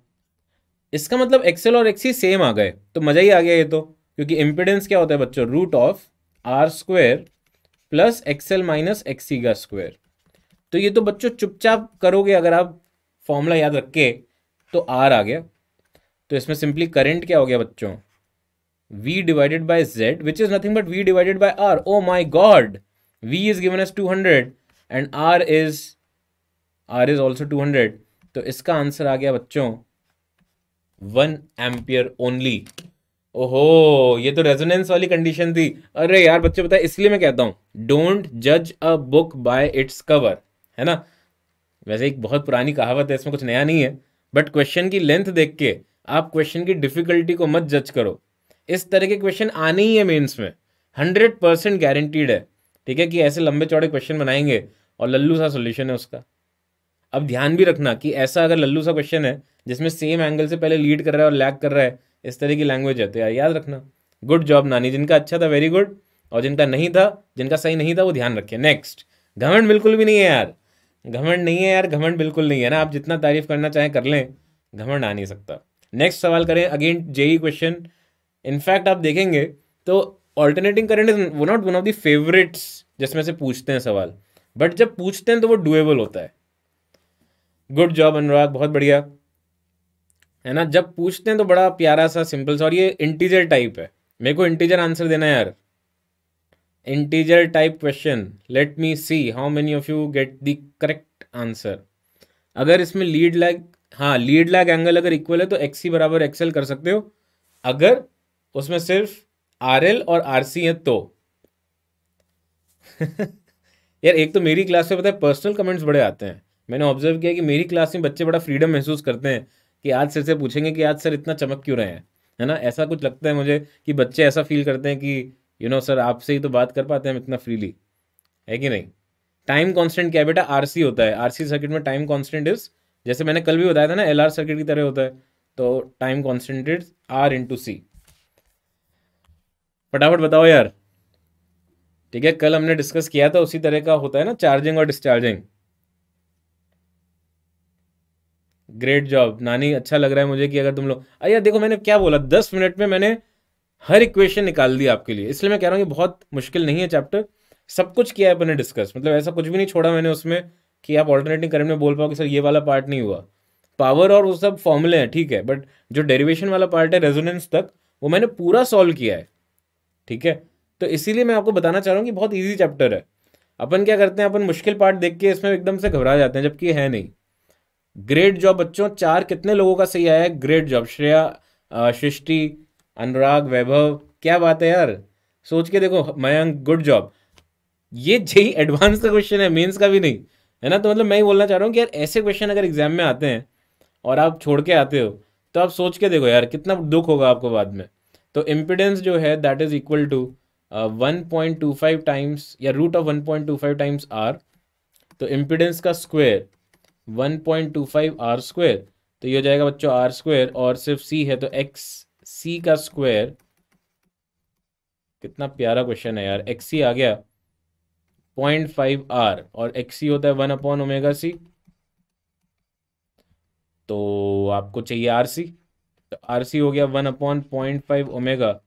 इसका मतलब एक्सेल और एक्सी सेम e आ गए तो मज़ा ही आ गया ये तो क्योंकि इम्पिडेंस क्या होता है बच्चों root of R square plus XL minus XC का स्क्वेयर तो ये तो बच्चों चुपचाप करोगे अगर आप फॉर्मूला याद रख के तो आर आ गया तो इसमें सिंपली करंट क्या हो गया बच्चों v divided by z which is nothing but v divided by r oh oh my God v is given as 200 and r is r is also 200 तो इसका आंसर आ गया बच्चों वन एम्पियर ओनली ओहो ये तो रेजोनेंस वाली condition थी अरे यार बच्चे बताए इसलिए मैं कहता हूँ डोंट जज a book by its cover है ना वैसे एक बहुत पुरानी कहावत है इसमें कुछ नया नहीं है बट क्वेश्चन की लेंथ देख के आप क्वेश्चन की डिफिकल्टी को मत जज करो इस तरह के क्वेश्चन आने ही है मेंस में हंड्रेड परसेंट गारंटीड है ठीक है कि ऐसे लंबे चौड़े क्वेश्चन बनाएंगे और लल्लू सा सोल्यूशन है उसका अब ध्यान भी रखना कि ऐसा अगर लल्लू सा क्वेश्चन है जिसमें सेम एंगल से पहले लीड कर रहा है और लैग कर रहा है इस तरह की लैंग्वेज है तो यार याद रखना गुड जॉब नानी जिनका अच्छा था वेरी गुड और जिनका नहीं था जिनका सही नहीं था वो ध्यान रखिए नेक्स्ट घमंड बिल्कुल भी नहीं है यार घमंड नहीं है यार घमंड बिल्कुल नहीं है ना आप जितना तारीफ करना चाहें कर लें घमंड आ नहीं सकता नेक्स्ट सवाल करें अगेन जेई क्वेश्चन इनफैक्ट आप देखेंगे तो ऑल्टरनेटिंग करंट इज वो not one of the favourites जिसमें से पूछते हैं सवाल बट जब पूछते हैं तो वो डुएबल होता है गुड जॉब अनुराग बहुत बढ़िया है ना जब पूछते हैं तो बड़ा प्यारा सा सिंपल सा और ये इंटीजर टाइप है मेरे को इंटीजर आंसर देना है यार integer type question let me see how many of you get the correct answer अगर इसमें लीड लाइक हाँ लीड लैग एंगल अगर इक्वल है तो एक्स सी बराबर एक्सएल कर सकते हो अगर उसमें सिर्फ आर एल और आर सी है तो यार एक तो मेरी क्लास में पता है पर्सनल कमेंट्स बड़े आते हैं मैंने ऑब्जर्व किया कि मेरी क्लास में बच्चे बड़ा फ्रीडम महसूस करते हैं कि आज सर से पूछेंगे कि आज सर इतना चमक क्यों रहे हैं है ना ऐसा कुछ लगता है मुझे कि बच्चे ऐसा फील करते हैं कि you you know know, sir आपसे ही तो बात कर पाते हैं हम इतना फ्रीली है कि नहीं टाइम कॉन्स्टेंट क्या है बेटा आर होता है आर सर्किट में टाइम कॉन्स्टेंट इज़ जैसे मैंने कल भी बताया था ना एल आर सर्किट की तरह होता है तो time constant R to C फटाफट बताओ यार ठीक है कल हमने डिस्कस किया था उसी तरह का होता है ना चार्जिंग और डिस्चार्जिंग ग्रेट जॉब नानी अच्छा लग रहा है मुझे कि अगर तुम लोग अरे देखो मैंने क्या बोला दस मिनट में मैंने हर इक्वेशन निकाल दी आपके लिए इसलिए मैं कह रहा हूँ कि बहुत मुश्किल नहीं है चैप्टर सब कुछ किया है अपने डिस्कस मतलब ऐसा कुछ भी नहीं छोड़ा मैंने उसमें कि आप ऑल्टरनेटिंग करंट में बोल पाओ कि सर ये वाला पार्ट नहीं हुआ पावर और वो सब फॉर्मूले हैं ठीक है बट जो डेरिवेशन वाला पार्ट है रेजोनेंस तक वो मैंने पूरा सॉल्व किया है ठीक है तो इसीलिए मैं आपको बताना चाह रहा हूँ कि बहुत ईजी चैप्टर है अपन क्या करते हैं अपन मुश्किल पार्ट देख के इसमें एकदम से घबरा जाते हैं जबकि है नहीं ग्रेट जॉब बच्चों चार कितने लोगों का सही आया है ग्रेट जॉब श्रेया सृष्टि अनुराग वैभव क्या बात है यार सोच के देखो मयंक गुड जॉब ये जी एडवांस का क्वेश्चन है मेंस का भी नहीं है ना तो मतलब मैं ही बोलना चाह रहा हूँ कि यार ऐसे क्वेश्चन अगर एग्जाम में आते हैं और आप छोड़ के आते हो तो आप सोच के देखो यार कितना दुख होगा आपको बाद में तो इम्पिडेंस जो है that is equal to one point two five times या root of one point two five times R तो इम्पिडेंस का square one point two five R square तो ये हो जाएगा बच्चों आर स्क्वेयर और सिर्फ सी है तो एक्स सी का स्क्वेयर कितना प्यारा क्वेश्चन है यार एक्स सी आ गया पॉइंट फाइव आर और एक्स सी होता है वन अपॉन ओमेगा सी तो आपको चाहिए आर सी तो आर सी हो गया one upon point five omega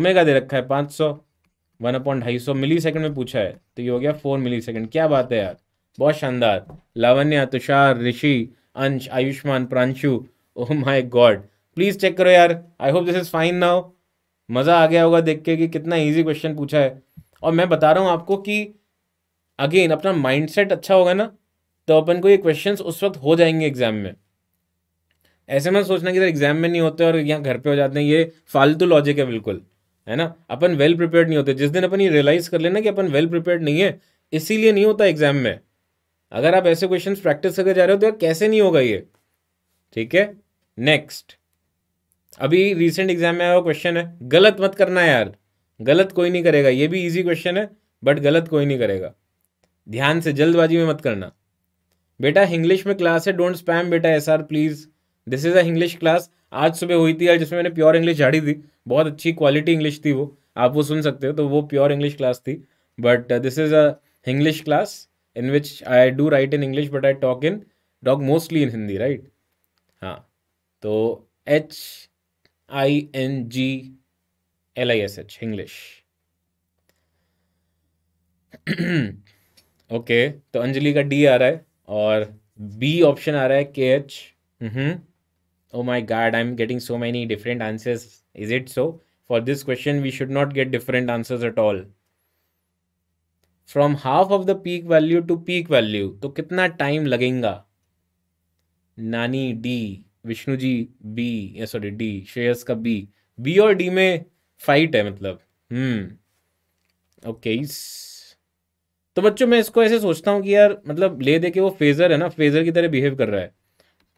omega दे रखा है पाँच सौ वन अपॉइंट ढाई सौ मिली सेकेंड में पूछा है तो ये हो गया फोर मिली सेकेंड क्या बात है यार बहुत शानदार Lavanya Tushar Rishi Ansh Ayushman Pranshu oh my God please check करो यार I hope this is fine now मज़ा आ गया होगा देख के कि कितना इजी क्वेश्चन पूछा है और मैं बता रहा हूँ आपको कि अगेन अपना माइंडसेट अच्छा होगा ना तो अपन को ये क्वेश्चन उस वक्त हो जाएंगे एग्जाम में ऐसे मत सोचना कि सर एग्जाम में नहीं होते और यहाँ घर पे हो जाते हैं ये फालतू लॉजिक है बिल्कुल है ना अपन वेल प्रिपेयर्ड नहीं होते जिस दिन अपन ये रियलाइज कर लेना कि अपन वेल प्रिपेयर्ड नहीं है इसीलिए नहीं होता एग्जाम में अगर आप ऐसे क्वेश्चन प्रैक्टिस करके जा रहे हो तो यार कैसे नहीं होगा ये ठीक है नेक्स्ट अभी रिसेंट एग्जाम में आया हुआ क्वेश्चन है गलत मत करना यार गलत कोई नहीं करेगा ये भी इजी क्वेश्चन है बट गलत कोई नहीं करेगा ध्यान से जल्दबाजी में मत करना बेटा इंग्लिश में क्लास है डोंट स्पैम बेटा S R please this is Hinglish class आज सुबह हुई थी यार जिसमें मैंने प्योर इंग्लिश झाड़ी थी बहुत अच्छी क्वालिटी इंग्लिश थी वो आप वो सुन सकते हो तो वो प्योर इंग्लिश क्लास थी but this is Hinglish class in which I do write in English but I talk in talk mostly in Hindi right हाँ तो H I N G L I S H English okay तो अंजलि का D आ रहा है और B option आ रहा है के एच oh my God I am getting so many different answers is it so for this question we should not get different answers at all from half of the peak value to peak value तो कितना time लगेगा Nani D Vishnu ji B sorry D Shreyas का B B और D में fight है मतलब okay hmm. तो बच्चों मैं इसको ऐसे सोचता हूँ कि यार मतलब ले दे के वो फेज़र है ना फेज़र की तरह बिहेव कर रहा है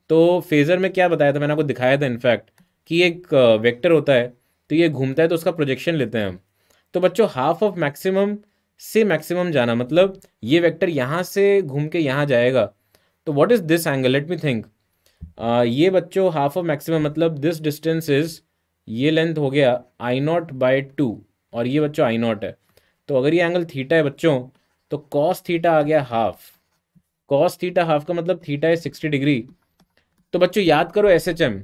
तो फेज़र में क्या बताया था मैंने आपको दिखाया था इनफैक्ट कि एक वेक्टर होता है तो ये घूमता है तो उसका प्रोजेक्शन लेते हैं हम तो बच्चों हाफ ऑफ मैक्सिमम से मैक्सिमम जाना मतलब ये वेक्टर यहाँ से घूम के यहाँ जाएगा तो what is this angle let me think ये बच्चों हाफ ऑफ मैक्सिमम मतलब दिस डिस्टेंस इज़ ये लेंथ हो गया आई नॉट बाय टू और ये बच्चों आई नॉट है तो अगर ये एंगल थीटा है बच्चों तो कॉस थीटा आ गया हाफ कॉस थीटा हाफ का मतलब थीटा है सिक्सटी डिग्री तो बच्चों याद करो एस एच एम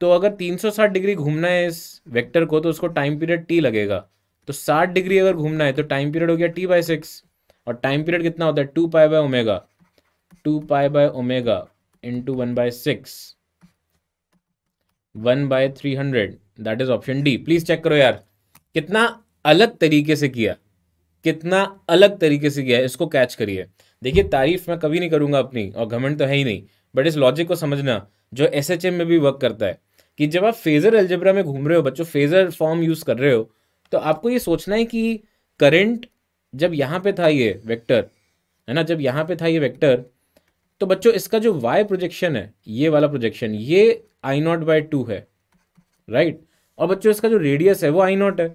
तो अगर तीन सौ साठ डिग्री घूमना है इस वेक्टर को तो उसको टाइम पीरियड टी लगेगा तो साठ डिग्री अगर घूमना है तो टाइम पीरियड हो गया टी बाय सिक्स और टाइम पीरियड कितना होता है two pi by omega two pi by omega into one by six one by three hundred that is option D please check करो यार कितना अलग तरीके से किया कितना अलग तरीके से गया है इसको कैच करिए देखिए तारीफ मैं कभी नहीं करूँगा अपनी और घमंड तो है ही नहीं बट इस लॉजिक को समझना जो एस में भी वर्क करता है कि जब आप फेजर एल्जेब्रा में घूम रहे हो बच्चों फेजर फॉर्म यूज़ कर रहे हो तो आपको ये सोचना है कि करंट जब यहाँ पे था ये वेक्टर है ना जब यहाँ पे था ये वेक्टर तो बच्चों इसका जो वाई प्रोजेक्शन है ये वाला प्रोजेक्शन ये आई नॉट बाय टू है राइट और बच्चों इसका जो रेडियस है वो आई नॉट है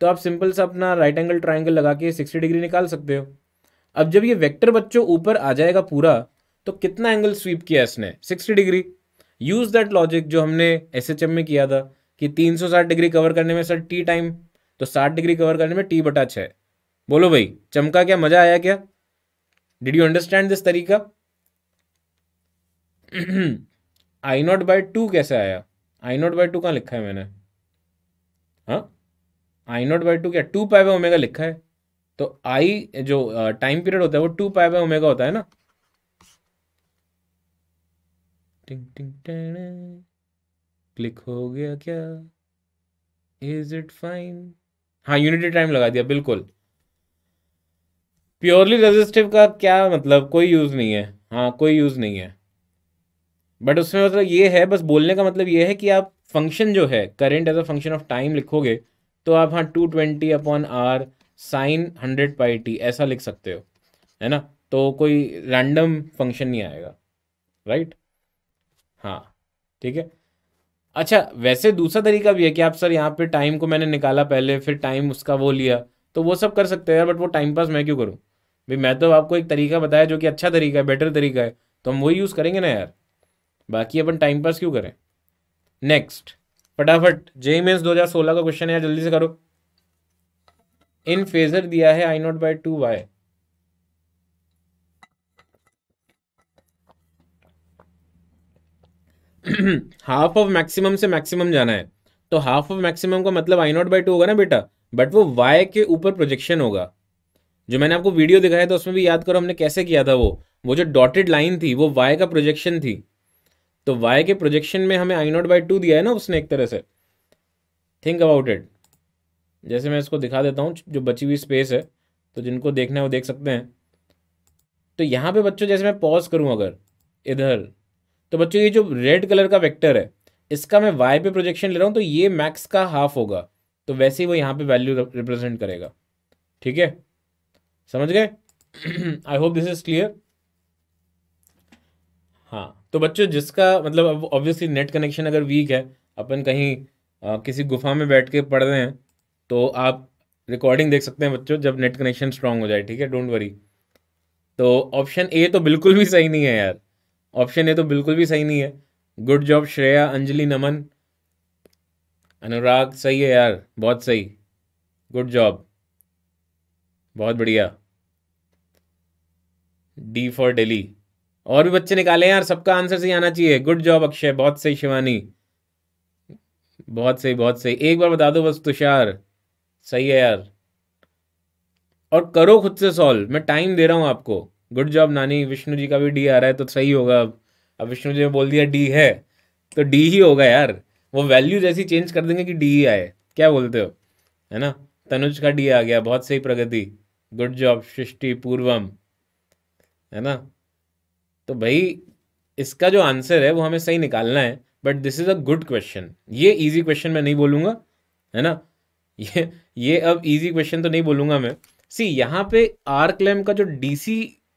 तो आप सिंपल सा अपना राइट एंगल ट्राइंगल लगा के सिक्सटी डिग्री निकाल सकते हो अब जब ये वेक्टर बच्चों ऊपर आ जाएगा पूरा तो कितना एंगल स्वीप किया इसने sixty degree use that logic जो हमने एस एच एम में किया था कि तीन सौ साठ डिग्री कवर करने में सर टी टाइम तो साठ डिग्री कवर करने में टी बटा छः बोलो भाई चमका क्या मज़ा आया क्या डिड यू अंडरस्टैंड दिस तरीका आई नॉट बाई टू कैसे आया आई नॉट बाई टू कहाँ लिखा है मैंने हाँ आई नॉट बाई टू क्या टू पाई बाई ओमेगा लिखा है तो आई जो टाइम पीरियड होता है वो टू पाई बाई ओमेगा होता है ना टिंग टिंग टेने क्लिक हो गया क्या इज इट फाइन हाँ यूनिटी टाइम लगा दिया बिल्कुल प्योरली रेजिस्टिव का क्या मतलब कोई यूज़ नहीं है हाँ कोई यूज़ नहीं है बट उसमें मतलब ये है बस बोलने का मतलब ये है कि आप फंक्शन जो है current as a function of time लिखोगे तो आप हाँ two twenty upon R sine hundred pi T ऐसा लिख सकते हो है ना तो कोई रैंडम फंक्शन नहीं आएगा राइट हाँ ठीक है अच्छा वैसे दूसरा तरीका भी है कि आप सर यहाँ पे टाइम को मैंने निकाला पहले फिर टाइम उसका वो लिया तो वो सब कर सकते हैं यार बट वो टाइम पास मैं क्यों करूँ भाई मैं तो आपको एक तरीका बताया जो कि अच्छा तरीका है बेटर तरीका है तो हम वही यूज़ करेंगे ना यार बाकी अपन टाइम पास क्यों करें नेक्स्ट फटाफट जेई मेन्स सोलह का क्वेश्चन है जल्दी से करो इन फेजर दिया है I not by two why half of maximum से मैक्सिमम जाना है तो हाफ ऑफ मैक्सिमम का मतलब आई नॉट बाई टू होगा ना बेटा बट वो वाई के ऊपर प्रोजेक्शन होगा जो मैंने आपको वीडियो दिखाया था उसमें भी याद करो हमने कैसे किया था वो वो जो डॉटेड लाइन थी वो वाई का प्रोजेक्शन थी तो वाई के प्रोजेक्शन में हमें आई नॉट बाई टू दिया है ना उसने एक तरह से थिंक अबाउट इट जैसे मैं इसको दिखा देता हूँ जो बची हुई स्पेस है तो जिनको देखना है वो देख सकते हैं तो यहाँ पे बच्चों जैसे मैं पॉज करूँ अगर इधर तो बच्चों ये जो रेड कलर का वेक्टर है इसका मैं वाई पे प्रोजेक्शन ले रहा हूँ तो ये मैक्स का हाफ होगा तो वैसे ही वो यहाँ पे वैल्यू रिप्रेजेंट करेगा ठीक है समझ गए I hope this is clear हाँ तो बच्चों जिसका मतलब अब ऑब्वियसली नेट कनेक्शन अगर वीक है अपन कहीं आ, किसी गुफा में बैठ के पढ़ रहे हैं तो आप रिकॉर्डिंग देख सकते हैं बच्चों जब नेट कनेक्शन स्ट्रांग हो जाए ठीक है डोंट वरी तो ऑप्शन ए तो बिल्कुल भी सही नहीं है यार ऑप्शन ए तो बिल्कुल भी सही नहीं है गुड जॉब श्रेया अंजलि नमन अनुराग सही है यार बहुत सही गुड जॉब बहुत बढ़िया डी फॉर डेली और भी बच्चे निकाले यार सबका आंसर सही आना चाहिए गुड जॉब अक्षय बहुत सही शिवानी बहुत सही बहुत सही एक बार बता दो बस तुषार सही है यार और करो खुद से सॉल्व मैं टाइम दे रहा हूँ आपको गुड जॉब नानी विष्णु जी का भी डी आ रहा है तो सही होगा अब अब विष्णु जी ने बोल दिया डी है तो डी ही होगा यार वो वैल्यू जैसी चेंज कर देंगे कि डी ही आए क्या बोलते हो है ना तनुज का डी आ गया बहुत सही प्रगति गुड जॉब सृष्टि पूर्वम है ना तो भाई इसका जो आंसर है वो हमें सही निकालना है but this is a good question ये ईजी क्वेश्चन मैं नहीं बोलूँगा है ना ये ये अब ईजी क्वेश्चन तो नहीं बोलूँगा मैं सी यहाँ पे आर क्लेम का जो डीसी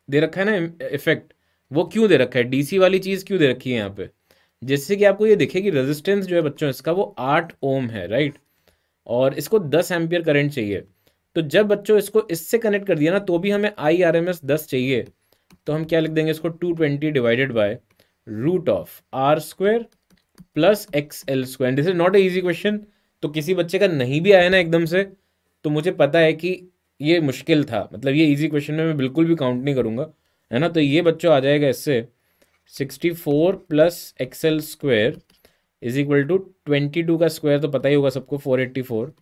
दे रखा है ना इफेक्ट वो क्यों दे रखा है डीसी वाली चीज़ क्यों दे रखी है यहाँ पे जिससे कि आपको ये दिखे कि रेजिस्टेंस जो है बच्चों इसका वो आठ ओम है राइट और इसको दस एम्पियर करंट चाहिए तो जब बच्चों इसको इससे कनेक्ट कर दिया ना तो भी हमें आई आर एम एस दस चाहिए तो हम क्या लिख देंगे इसको two twenty divided by root of R square plus X L square this is not a easy question तो किसी बच्चे का नहीं भी आया ना एकदम से तो मुझे पता है कि ये मुश्किल था मतलब ये इजी क्वेश्चन में मैं बिल्कुल भी काउंट नहीं करूँगा है ना तो ये बच्चों आ जाएगा इससे sixty four plus X L square is equal to twenty two का स्क्वायर तो पता ही होगा सबको फोर एट्टी फोर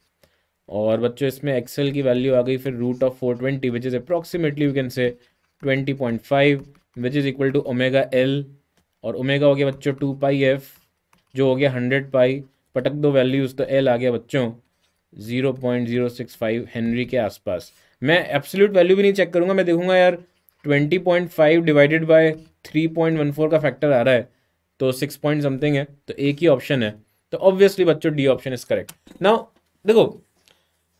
और बच्चों इसमें एक्सेल की वैल्यू आ गई फिर root of four twenty which is approximately you can say twenty point five which is equal to omega L और ओमेगा हो गया बच्चों टू पाई एफ जो हो गया हंड्रेड पाई पटक दो वैल्यूज़ तो एल आ गया बच्चों zero point zero six five henry के आसपास मैं एब्सोल्यूट वैल्यू भी नहीं चेक करूँगा मैं देखूँगा यार twenty point five divided by three point one four का फैक्टर आ रहा है तो सिक्स पॉइंट समथिंग है तो एक ही ऑप्शन है तो ऑब्वियसली बच्चों D option is correct now देखो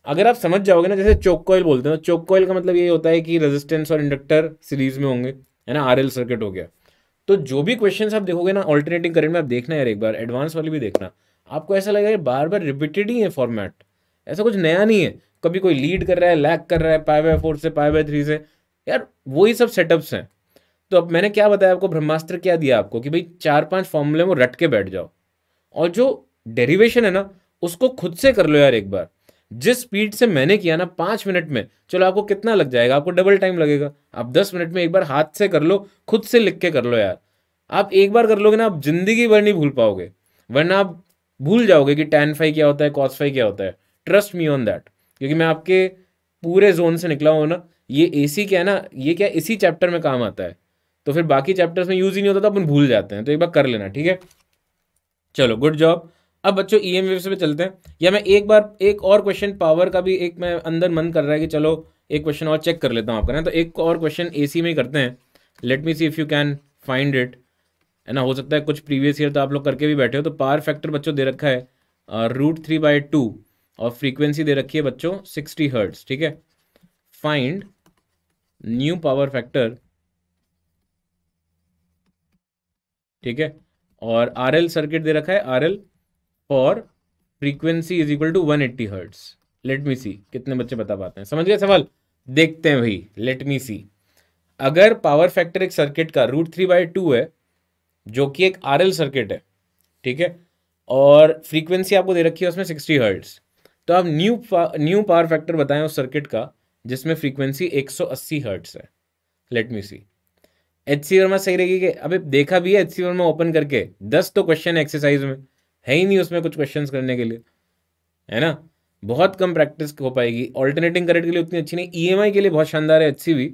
अगर आप समझ जाओगे ना जैसे चोक कोयल बोलते हैं चोक तो कोयल का मतलब ये होता है कि रेजिस्टेंस और इंडक्टर सीरीज में होंगे है ना आर सर्किट हो गया तो जो भी क्वेश्चन आप देखोगे ना ऑल्टरनेटिंग करंट में आप देखना यार एक बार एडवांस वाली भी देखना आपको ऐसा लगेगा बार बार रिपीटेड ही है फॉर्मेट ऐसा कुछ नया नहीं है कभी कोई लीड कर रहा है लैक कर रहा है पाए बाय फोर से पाए बाय थ्री से यार वही सब सेटअप्स हैं तो अब मैंने क्या बताया आपको ब्रह्मास्त्र क्या दिया आपको कि भाई चार पांच फॉर्मूले में रट के बैठ जाओ और जो डेरिवेशन है ना उसको खुद से कर लो यार एक बार जिस स्पीड से मैंने किया ना पांच मिनट में चलो आपको कितना लग जाएगा आपको डबल टाइम लगेगा आप दस मिनट में एक बार हाथ से कर लो खुद से लिख के कर लो यार आप एक बार कर लोगे ना आप जिंदगी भर नहीं भूल पाओगे वरना आप भूल जाओगे कि टैन फाई क्या होता है कॉस फाई क्या होता है ट्रस्ट मी ऑन दैट क्योंकि मैं आपके पूरे जोन से निकला हूँ ना ये ए सी क्या है ना ये क्या इसी चैप्टर में काम आता है तो फिर बाकी चैप्टर्स में यूज़ ही नहीं होता तो अपन भूल जाते हैं तो एक बार कर लेना ठीक है चलो गुड जॉब अब बच्चों ई एम वेव्स पे चलते हैं या मैं एक बार एक और क्वेश्चन पावर का भी एक मैं अंदर मन कर रहा है कि चलो एक क्वेश्चन और चेक कर लेता हूँ आपका ना तो एक और क्वेश्चन ए सी में करते हैं let me see if you can find it है ना हो सकता है कुछ प्रीवियस ईयर तो आप लोग करके भी बैठे हो तो पावर फैक्टर बच्चों दे रखा है रूट थ्री बाई टू और फ्रीक्वेंसी दे रखी है बच्चों सिक्सटी हर्ट्स ठीक है फाइंड न्यू पावर फैक्टर ठीक है और आरएल सर्किट दे रखा है RL for frequency is equal to one eighty hertz let me see कितने बच्चे बता पाते हैं समझ गए सवाल देखते हैं भाई लेट मी सी अगर पावर फैक्टर एक सर्किट का रूट थ्री बाई टू है जो कि एक आर एल सर्किट है ठीक है और फ्रीक्वेंसी आपको दे रखी है उसमें सिक्सटी हर्ट्स तो आप न्यू न्यू पावर फैक्टर बताएं उस सर्किट का जिसमें फ्रीक्वेंसी एक सौ अस्सी हर्ट्स है let me see H C Verma सही रहेगी कि अबे देखा भी है एच सी वर्मा ओपन करके दस तो क्वेश्चन है एक्सरसाइज में है ही नहीं उसमें कुछ क्वेश्चन करने के लिए है ना बहुत कम प्रैक्टिस हो पाएगी ऑल्टरनेटिंग करेंट के लिए उतनी अच्छी नहीं ई e के लिए बहुत शानदार है अच्छी भी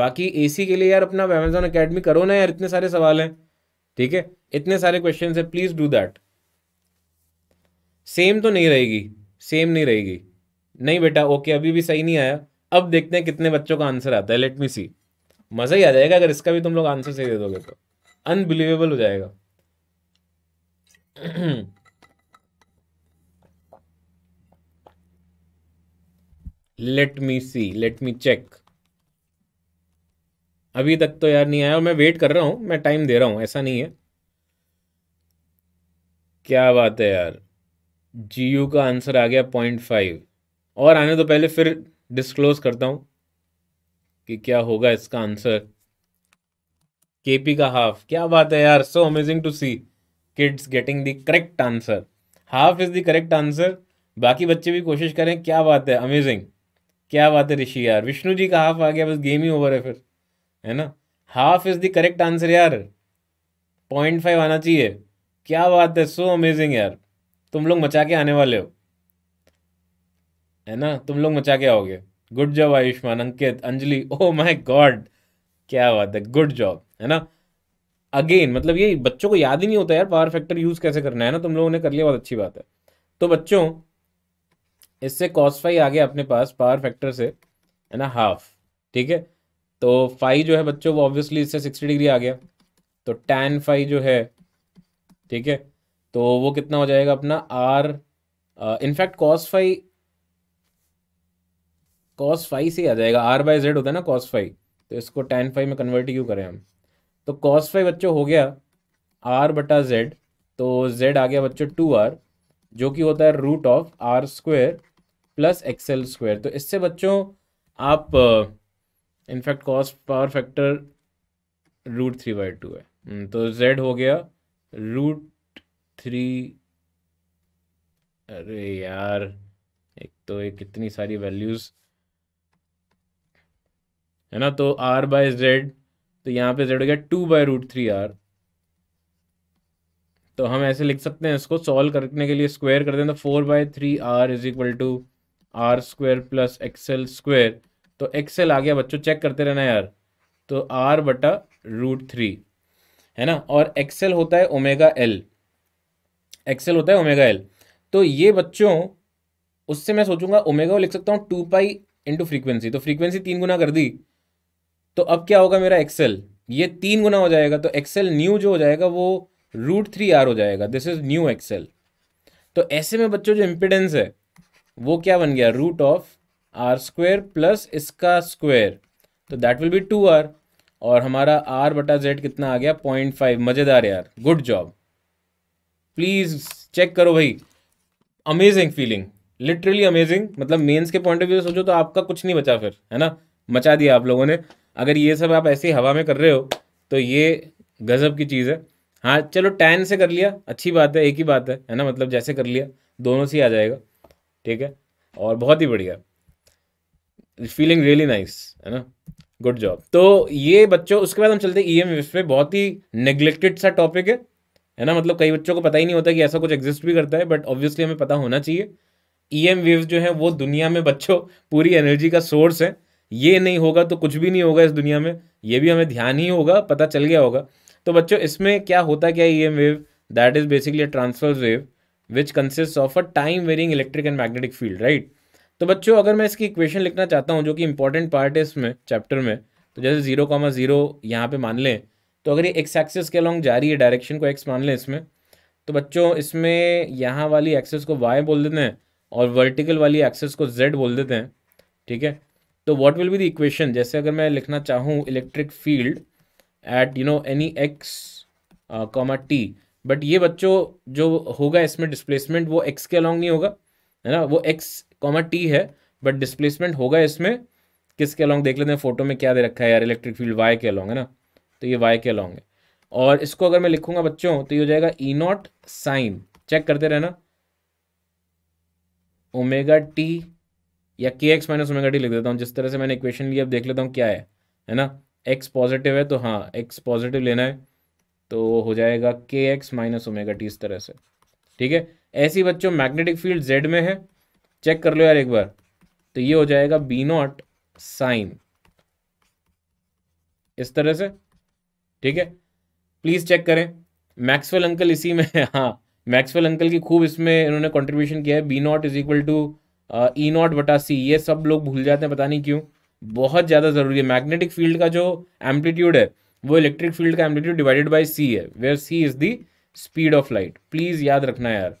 बाकी ए के लिए यार अपना अमेजोन अकेडमी करो ना यार इतने सारे सवाल हैं ठीक है इतने सारे क्वेश्चन है प्लीज़ डू दैट सेम तो नहीं रहेगी सेम नहीं रहेगी नहीं बेटा ओके अभी भी सही नहीं आया अब देखते हैं कितने बच्चों का आंसर आता है लेट मी सी मज़ा ही आ जाएगा अगर इसका भी तुम लोग आंसर सही दे दोगे तो अनबिलीवेबल हो जाएगा let me see let me check अभी तक तो यार नहीं आया और मैं वेट कर रहा हूं मैं टाइम दे रहा हूं ऐसा नहीं है क्या बात है यार जी यू का आंसर आ गया पॉइंट फाइव और आने तो पहले फिर डिस्क्लोज करता हूं कि क्या होगा इसका आंसर केपी का हाफ क्या बात है यार so amazing to see kids getting the correct answer half is the correct answer बाकी बच्चे भी कोशिश करें क्या बात है अमेजिंग क्या बात है ऋषि यार विष्णु जी का हाफ आ गया बस गेम ही ओवर है फिर है ना half is the correct answer यार पॉइंट फाइव आना चाहिए क्या बात है सो अमेजिंग यार तुम लोग मचा के आने वाले हो है ना तुम लोग मचा के आओगे good job Ayushman Ankit Anjali oh my God क्या बात है गुड जॉब है ना अगेन मतलब ये बच्चों को याद ही नहीं होता यार पावर फैक्टर यूज़ कैसे करना है ना तुम लोगों ने कर लिया बहुत अच्छी बात है तो बच्चों इससे कॉस फाइव आ गया अपने पास पावर फैक्टर से है ना हाफ ठीक है तो फाइव जो है बच्चों वो ऑब्वियसली इससे सिक्सटी डिग्री आ गया तो टेन फाइव जो है ठीक है तो वो कितना हो जाएगा अपना R in fact cos five cos five से आ जाएगा आर बाय जेड होता है ना कॉस फाइव तो इसको टेन फाइव में कन्वर्ट क्यों करें हम तो कॉस फाइव बच्चों हो गया आर बटा जेड तो जेड आ गया बच्चों टू आर जो कि होता है root of R square plus XL square तो इससे बच्चों आप in fact cos power factor root three by two है hmm, तो जेड हो गया रूट थ्री अरे यार एक तो एक कितनी सारी वैल्यूज़ है ना तो आर बाय जेड तो यहाँ पे जेड हो गया two by root three R तो हम ऐसे लिख सकते हैं इसको सॉल्व करने के लिए स्क्वायर कर दें तो four by three R is equal to R square plus XL square तो एक्सएल आ गया बच्चों चेक करते रहना यार तो आर बटा रूट थ्री है ना और एक्सएल होता है ओमेगा एल एक्सएल होता है ओमेगा एल तो ये बच्चों उससे मैं सोचूंगा ओमेगा लिख सकता हूँ टू पाई इंटू फ्रीक्वेंसी तो फ्रीक्वेंसी तीन गुना कर दी तो अब क्या होगा मेरा एक्सेल ये तीन गुना हो जाएगा तो एक्सेल न्यू जो हो जाएगा वो रूट थ्री आर हो जाएगा दिस इज न्यू एक्सेल तो ऐसे में बच्चों जो इम्पिडेंस है वो क्या बन गया root of R square plus इसका स्क्वेयर तो that will be two R और हमारा आर बटा जेड कितना आ गया पॉइंट फाइव मज़ेदार यार गुड जॉब प्लीज़ चेक करो भाई अमेजिंग फीलिंग लिटरली अमेजिंग मतलब मेंस के पॉइंट ऑफ व्यू सोचो तो आपका कुछ नहीं बचा फिर है ना मचा दिया आप लोगों ने अगर ये सब आप ऐसे हवा में कर रहे हो तो ये गज़ब की चीज़ है हाँ चलो टैन से कर लिया अच्छी बात है एक ही बात है है ना मतलब जैसे कर लिया दोनों से ही आ जाएगा ठीक है और बहुत ही बढ़िया फीलिंग रियली नाइस है ना गुड जॉब तो ये बच्चों उसके बाद हम चलते हैं ई e एम पे बहुत ही नेग्लेक्टेड सा टॉपिक है है ना मतलब कई बच्चों को पता ही नहीं होता कि ऐसा कुछ एग्जिस्ट भी करता है बट ऑब्वियसली हमें पता होना चाहिए ई एम वेव जो है वो दुनिया में बच्चों पूरी एनर्जी का सोर्स है ये नहीं होगा तो कुछ भी नहीं होगा इस दुनिया में ये भी हमें ध्यान ही होगा पता चल गया होगा तो बच्चों इसमें क्या होता क्या E M wave that is basically a transverse wave which consist of a time varying electric and magnetic field right तो बच्चों अगर मैं इसकी इक्वेशन लिखना चाहता हूँ जो कि इंपॉर्टेंट पार्ट है इसमें चैप्टर में तो जैसे जीरो कॉमा जीरो यहाँ पे मान लें तो अगर ये एक्स एक्सेस के अलॉन्ग जा रही है डायरेक्शन को एक्स मान लें इसमें तो बच्चों इसमें यहाँ वाली एक्सेस को वाई बोल देते हैं और वर्टिकल वाली एक्सेस को जेड बोल देते हैं ठीक है तो what will be the equation जैसे अगर मैं लिखना चाहूँ electric field at you know any X comma T but ये बच्चों जो होगा इसमें डिस्प्लेसमेंट वो एक्स के अलॉन्ग नहीं होगा है ना वो एक्स कॉमा टी है बट डिस्प्लेसमेंट होगा इसमें किसके अलॉन्ग देख लेते हैं फोटो में क्या दे रखा है यार इलेक्ट्रिक फील्ड वाई के अलॉन्ग है ना तो ये वाई के अलॉन्ग है और इसको अगर मैं लिखूंगा बच्चों तो ये हो जाएगा ई नॉट साइन चेक करते रहना ओमेगा टी या के एक्स माइनस ओमेगा टी लिख देता हूँ जिस तरह से मैंने इक्वेशन लिया अब देख लेता हूँ क्या है है ना एक्स पॉजिटिव है तो हाँ एक्स पॉजिटिव लेना है तो हो जाएगा के एक्स माइनस ओमेगा टी इस तरह से ठीक है ऐसी बच्चों मैग्नेटिक फील्ड जेड में है चेक कर लो यार एक बार तो ये हो जाएगा बी नॉट साइन इस तरह से ठीक है प्लीज़ चेक करें मैक्सवेल अंकल इसी में हाँ मैक्सवेल अंकल की खूब इसमें इन्होंने कंट्रीब्यूशन किया है B not is equal to E not e बटा सी ये सब लोग भूल जाते हैं पता नहीं क्यों बहुत ज़्यादा ज़रूरी है मैग्नेटिक फील्ड का जो एम्पलीट्यूड है वो इलेक्ट्रिक फील्ड का एम्पलीट्यूड डिवाइडेड बाई सी है where C is the speed of light please याद रखना यार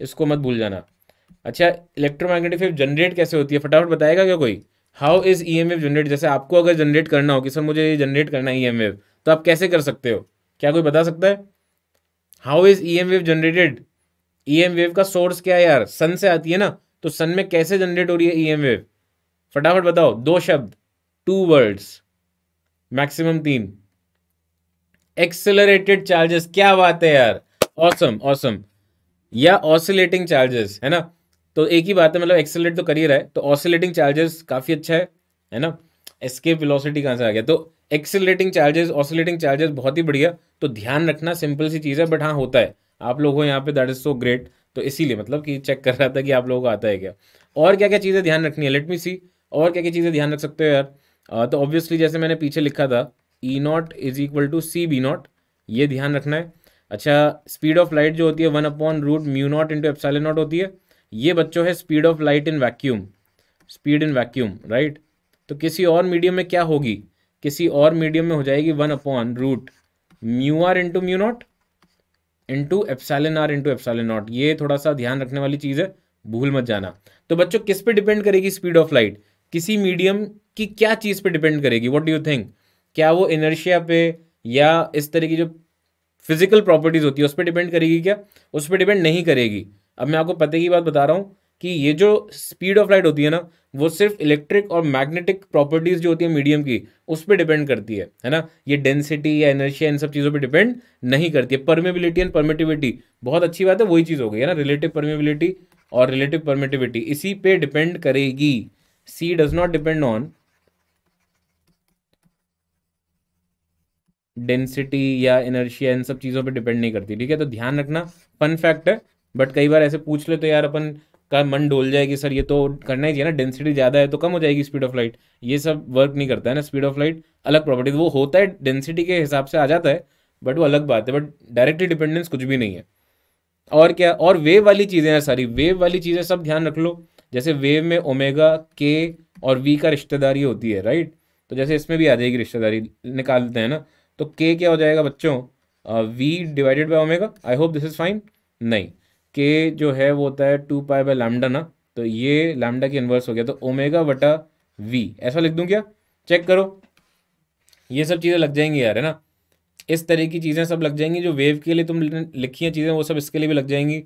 इसको मत भूल जाना अच्छा इलेक्ट्रोमैग्नेटिक फील्ड जनरेट कैसे होती है फटाफट बताएगा क्या कोई how is E M F generate जैसे आपको अगर जनरेट करना हो कि सर मुझे ये जनरेट करना है ई एम एफ तो आप कैसे कर सकते हो क्या कोई बता सकता है how is E M wave generated E M wave का सोर्स क्या है यार सन से आती है ना तो सन में कैसे जनरेट हो रही है ई एम वेव फटाफट बताओ दो शब्द टू वर्ड्स मैक्सिमम तीन एक्सेलरेटेड चार्जेस क्या बात है यार ऑसम ऑसम या ऑसिलेटिंग चार्जेस है ना तो एक ही बात है मतलब एक्सेलरेट तो कर ही रहा है तो ऑसिलेटिंग चार्जेस काफ़ी अच्छा है है ना एस्केप वेलोसिटी कहां से आ गया तो एक्सेलरेटिंग चार्जेस ऑसिलेटिंग चार्जेस बहुत ही बढ़िया तो ध्यान रखना सिंपल सी चीज़ है बट हाँ होता है आप लोग हो यहाँ पे दैट इज़ सो ग्रेट तो इसीलिए मतलब कि चेक कर रहा था कि आप लोगों को आता है क्या और क्या क्या चीज़ें ध्यान रखनी है लेट मी सी और क्या क्या चीज़ें ध्यान रख सकते हो यार तो ऑब्वियसली जैसे मैंने पीछे लिखा था E not is equal to C B not ये ध्यान रखना है अच्छा स्पीड ऑफ लाइट जो होती है one upon root mu not into epsilon not होती है ये बच्चों है speed of light in vacuum speed in vacuum right तो किसी और मीडियम में क्या होगी किसी और मीडियम में हो जाएगी one upon root mu r into mu not into epsilon r into epsilon not ये थोड़ा सा ध्यान रखने वाली चीज़ है भूल मत जाना तो बच्चों किस पे डिपेंड करेगी स्पीड ऑफ लाइट किसी मीडियम की क्या चीज़ पे डिपेंड करेगी व्हाट डू यू थिंक क्या वो इनर्शिया पे या इस तरह की जो फिजिकल प्रॉपर्टीज़ होती है उस पर डिपेंड करेगी क्या उस पर डिपेंड नहीं करेगी अब मैं आपको पते की बात बता रहा हूँ कि ये जो स्पीड ऑफ लाइट होती है ना वो सिर्फ इलेक्ट्रिक और मैग्नेटिक प्रॉपर्टीज जो होती है मीडियम की उस पर डिपेंड करती है है ना ये डेंसिटी या एनर्जी इन सब चीज़ों पे डिपेंड नहीं करती है परमेबिलिटी एंड परमिटिविटी बहुत अच्छी बात है वही चीज़ हो गई है ना रिलेटिव परमेबिलिटी और रिलेटिव परमिटिविटी इसी पे डिपेंड करेगी C does not depend on density या इनर्शिया इन सब चीज़ों पे डिपेंड नहीं करती ठीक है तो ध्यान रखना फन फैक्ट है बट कई बार ऐसे पूछ ले तो यार अपन का मन डोल जाएगी सर ये तो करना ही चाहिए ना डेंसिटी ज़्यादा है तो कम हो जाएगी स्पीड ऑफ लाइट ये सब वर्क नहीं करता है ना स्पीड ऑफ लाइट अलग प्रॉपर्टी वो होता है डेंसिटी के हिसाब से आ जाता है बट वो अलग बात है बट डायरेक्टली डिपेंडेंस कुछ भी नहीं है और क्या और वेव वाली चीज़ें हैं सारी वेव वाली चीज़ें सब ध्यान रख लो जैसे वेव में ओमेगा के और वी का रिश्तेदारी होती है राइट तो जैसे इसमें भी आ जाएगी रिश्तेदारी निकालते हैं ना तो के क्या हो जाएगा बच्चों V divided by omega I hope this is fine नहीं के जो है वो होता है टू पाई बाय लैमडा ना तो ये लैमडा की इन्वर्स हो गया तो ओमेगा बटा वी ऐसा लिख दूँ क्या चेक करो ये सब चीज़ें लग जाएंगी यार है ना इस तरह की चीज़ें सब लग जाएंगी जो वेव के लिए तुम लिखी हैं चीज़ें वो सब इसके लिए भी लग जाएंगी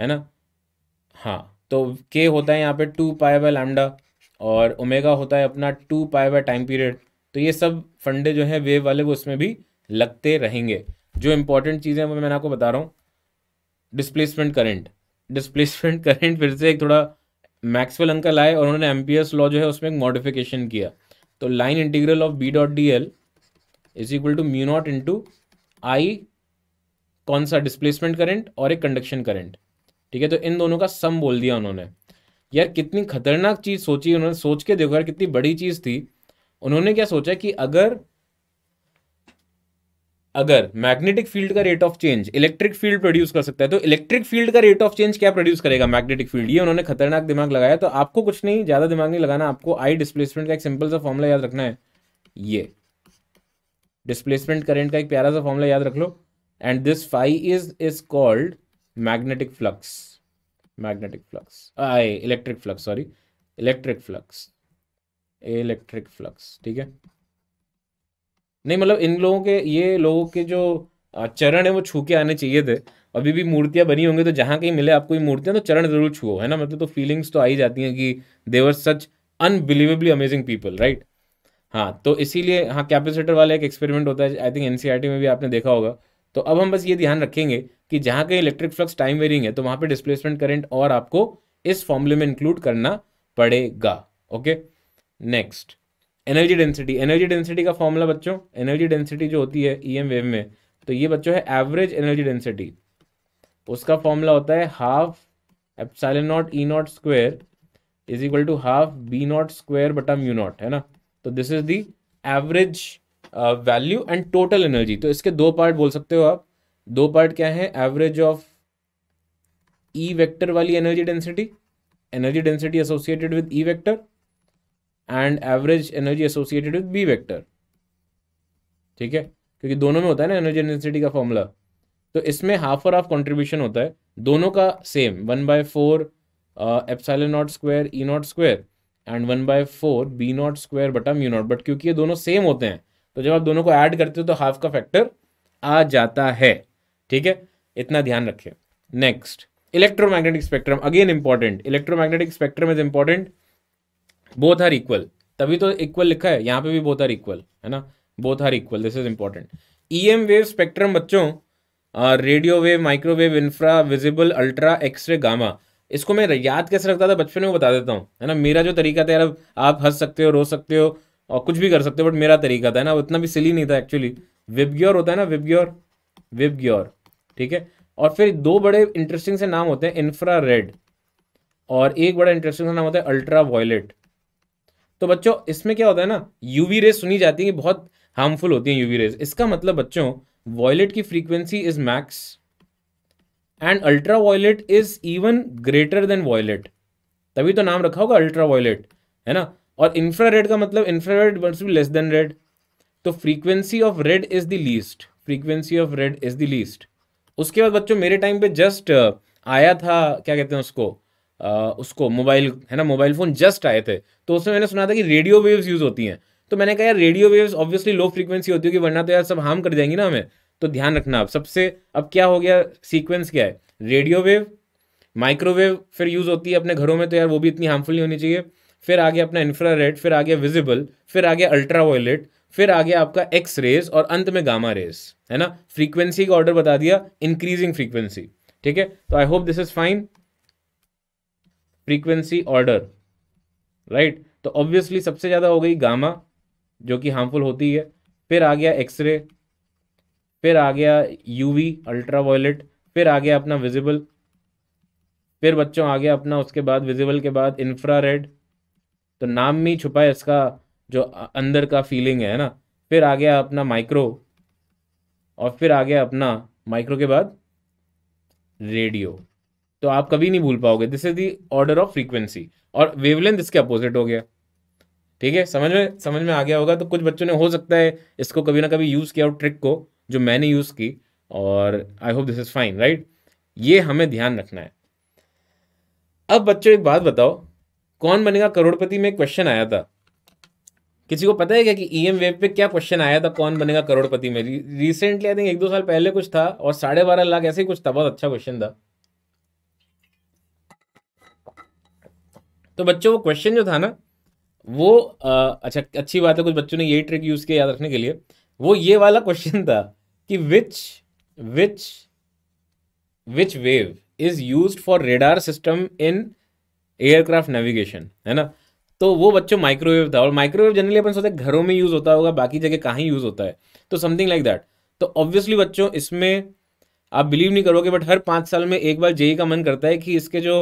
है ना हाँ तो के होता है यहाँ पे टू पाई बाय लैमडा और ओमेगा होता है अपना two pi by time period तो ये सब फंडे जो हैं वेव वाले वो उसमें भी लगते रहेंगे जो इंपॉर्टेंट चीज़ें वो मैंने आपको बता रहा हूँ डिस्प्लेसमेंट करंट डिस्प्लेसमेंट करंट फिर से एक थोड़ा मैक्सवेल अंकल आए और उन्होंने एस लॉ जो है उसमें एक मॉडिफिकेशन किया तो line integral of B dot D L is equal to mu not into I कौन सा डिस्प्लेसमेंट करंट और एक कंडक्शन करंट ठीक है तो इन दोनों का सम बोल दिया उन्होंने यार कितनी खतरनाक चीज़ सोची उन्होंने सोच के देखो यार कितनी बड़ी चीज़ थी उन्होंने क्या सोचा कि अगर अगर मैग्नेटिक फील्ड का rate of change electric field produce कर सकता है तो इलेक्ट्रिक फील्ड का रेट ऑफ चेंज क्या प्रोड्यूस करेगा मैग्नेटिक फील्ड ये उन्होंने खतरनाक दिमाग लगाया तो आपको कुछ नहीं ज्यादा दिमाग नहीं लगाना आपको आई डिस्प्लेसमेंट का एक सिंपल सा फॉर्मला याद रखना है ये डिस्प्लेसमेंट करेंट का एक प्यारा सा फॉर्मला याद रख लो and this phi is is called magnetic flux magnetic flux I electric flux sorry electric flux electric flux ठीक है नहीं मतलब इन लोगों के ये लोगों के जो चरण है वो छू के आने चाहिए थे अभी भी मूर्तियाँ बनी होंगी तो जहाँ कहीं मिले आपको ये मूर्तियाँ तो चरण जरूर छुओ है ना मतलब तो फीलिंग्स तो आई जाती हैं कि they're such unbelievably amazing people right हाँ तो इसीलिए हाँ कैपेसिटर वाला एक एक्सपेरिमेंट होता है आई थिंक एन में भी आपने देखा होगा तो अब हम बस ये ध्यान रखेंगे कि जहाँ कहीं इलेक्ट्रिक फ्लक्स टाइम वेरिंग है तो वहाँ पर डिस्प्लेसमेंट करेंट और आपको इस फॉर्मूले में इंक्लूड करना पड़ेगा okay next energy density energy density का फॉर्मूला बच्चों एनर्जी डेंसिटी जो होती है ई एम वेव में तो ये बच्चों है एवरेज एनर्जी डेंसिटी उसका फॉर्मूला होता है half epsilon not E not square is equal to half B not square बटा म्यू नॉट है ना तो this is the average value and total energy तो इसके दो पार्ट बोल सकते हो आप दो पार्ट क्या है एवरेज ऑफ ई वेक्टर वाली energy density energy density associated with E vector and average energy associated with B vector ठीक है क्योंकि दोनों में होता है ना एनर्जी इंटेंसिटी का फॉर्मूला तो इसमें हाफ और हाफ कॉन्ट्रीब्यूशन होता है दोनों का same one by four epsilon not square E not square and one by four B not square बटा म्यू नॉट बट क्योंकि ये दोनों सेम होते हैं तो जब आप दोनों को ऐड करते हो तो हाफ का फैक्टर आ जाता है ठीक है इतना ध्यान रखें next electromagnetic spectrum again important electromagnetic spectrum is important both are equal तभी तो इक्वल लिखा है यहाँ पे भी बोथ आर इक्वल है ना both are equal this is important E M wave spectrum बच्चों radio wave microwave infra visible ultra X ray gamma इसको मैं याद कैसे रखता था बचपन में बता देता हूँ है ना मेरा जो तरीका था यार आप हंस सकते हो रो सकते हो और कुछ भी कर सकते हो बट मेरा तरीका था ना इतना भी सिली नहीं था एक्चुअली विबग्योर होता है ना विबग्योर विबग्योर ठीक है और फिर दो बड़े इंटरेस्टिंग से नाम होते हैं इंफ्रा रेड और एक बड़ा इंटरेस्टिंग सा नाम होता है अल्ट्रा वॉयलेट तो बच्चों इसमें क्या होता है ना यूवी रेस सुनी जाती है कि बहुत हार्मफुल होती है यूवी रेस इसका मतलब बच्चों वॉयलेट की frequency is max and ultra violet is even greater than violet तभी तो नाम रखा होगा अल्ट्रा वॉयलेट है ना और इंफ्रारेड का मतलब infrared must be less than red तो frequency of red is the least frequency of red is the least उसके बाद बच्चों मेरे टाइम पे जस्ट uh, आया था क्या कहते हैं उसको आ, उसको मोबाइल है ना मोबाइल फ़ोन जस्ट आए थे तो उसमें मैंने सुना था कि रेडियो वेव्स यूज़ होती हैं तो मैंने कहा यार radio waves obviously low frequency होती होगी वरना तो यार सब हार्म कर जाएंगी ना हमें तो ध्यान रखना आप सबसे अब क्या हो गया सीक्वेंस क्या है रेडियो वेव माइक्रोवेव फिर यूज़ होती है अपने घरों में तो यार वो भी इतनी हार्मफुल नहीं होनी चाहिए फिर आ गया अपना रेड फिर आ गया विजिबल फिर आ गया अल्ट्रा वायलेट फिर आ गया आपका एक्स रेज और अंत में गामा रेज है ना फ्रीक्वेंसी का ऑर्डर बता दिया इंक्रीजिंग फ्रीक्वेंसी ठीक है तो I hope this is fine frequency order right तो ऑब्वियसली सबसे ज़्यादा हो गई गामा जो कि हार्मफुल होती है फिर आ गया एक्सरे फिर आ गया यूवी अल्ट्रा वायलेट फिर आ गया अपना विजिबल फिर बच्चों आ गया अपना उसके बाद विजिबल के बाद इंफ्रा रेड तो नाम में छुपा है इसका जो अंदर का फीलिंग है ना फिर आ गया अपना माइक्रो और फिर आ गया अपना माइक्रो के बाद रेडियो तो आप कभी नहीं भूल पाओगे this is the order of frequency और वेवलेंथ इसके अपोजिट हो गया ठीक है समझ में समझ में आ गया होगा तो कुछ बच्चों ने हो सकता है इसको कभी ना कभी यूज़ किया हो ट्रिक को जो मैंने यूज़ की और I hope this is fine right ये हमें ध्यान रखना है अब बच्चों एक बात बताओ कौन बनेगा करोड़पति में क्वेश्चन आया था किसी को पता है क्या कि ई एम वेब पे क्या क्वेश्चन आया था कौन बनेगा करोड़पति में रिसेंटली आई थिंक एक दो साल पहले कुछ था और साढ़े बारह लाख ऐसे ही कुछ था बहुत अच्छा क्वेश्चन था तो बच्चों वो क्वेश्चन जो था ना वो आ, अच्छा अच्छी बात है कुछ बच्चों ने यही ट्रिक यूज़ किया याद रखने के लिए वो ये वाला क्वेश्चन था कि which which which wave is use for radar system in aircraft navigation है ना तो वो बच्चों माइक्रोवेव था और माइक्रोवेव जनरली अपन सोचते घरों में यूज़ होता होगा बाकी जगह कहाँ यूज़ होता है तो समथिंग लाइक दैट तो ऑब्वियसली बच्चों इसमें आप बिलीव नहीं करोगे बट हर पाँच साल में एक बार जेई e का मन करता है कि इसके जो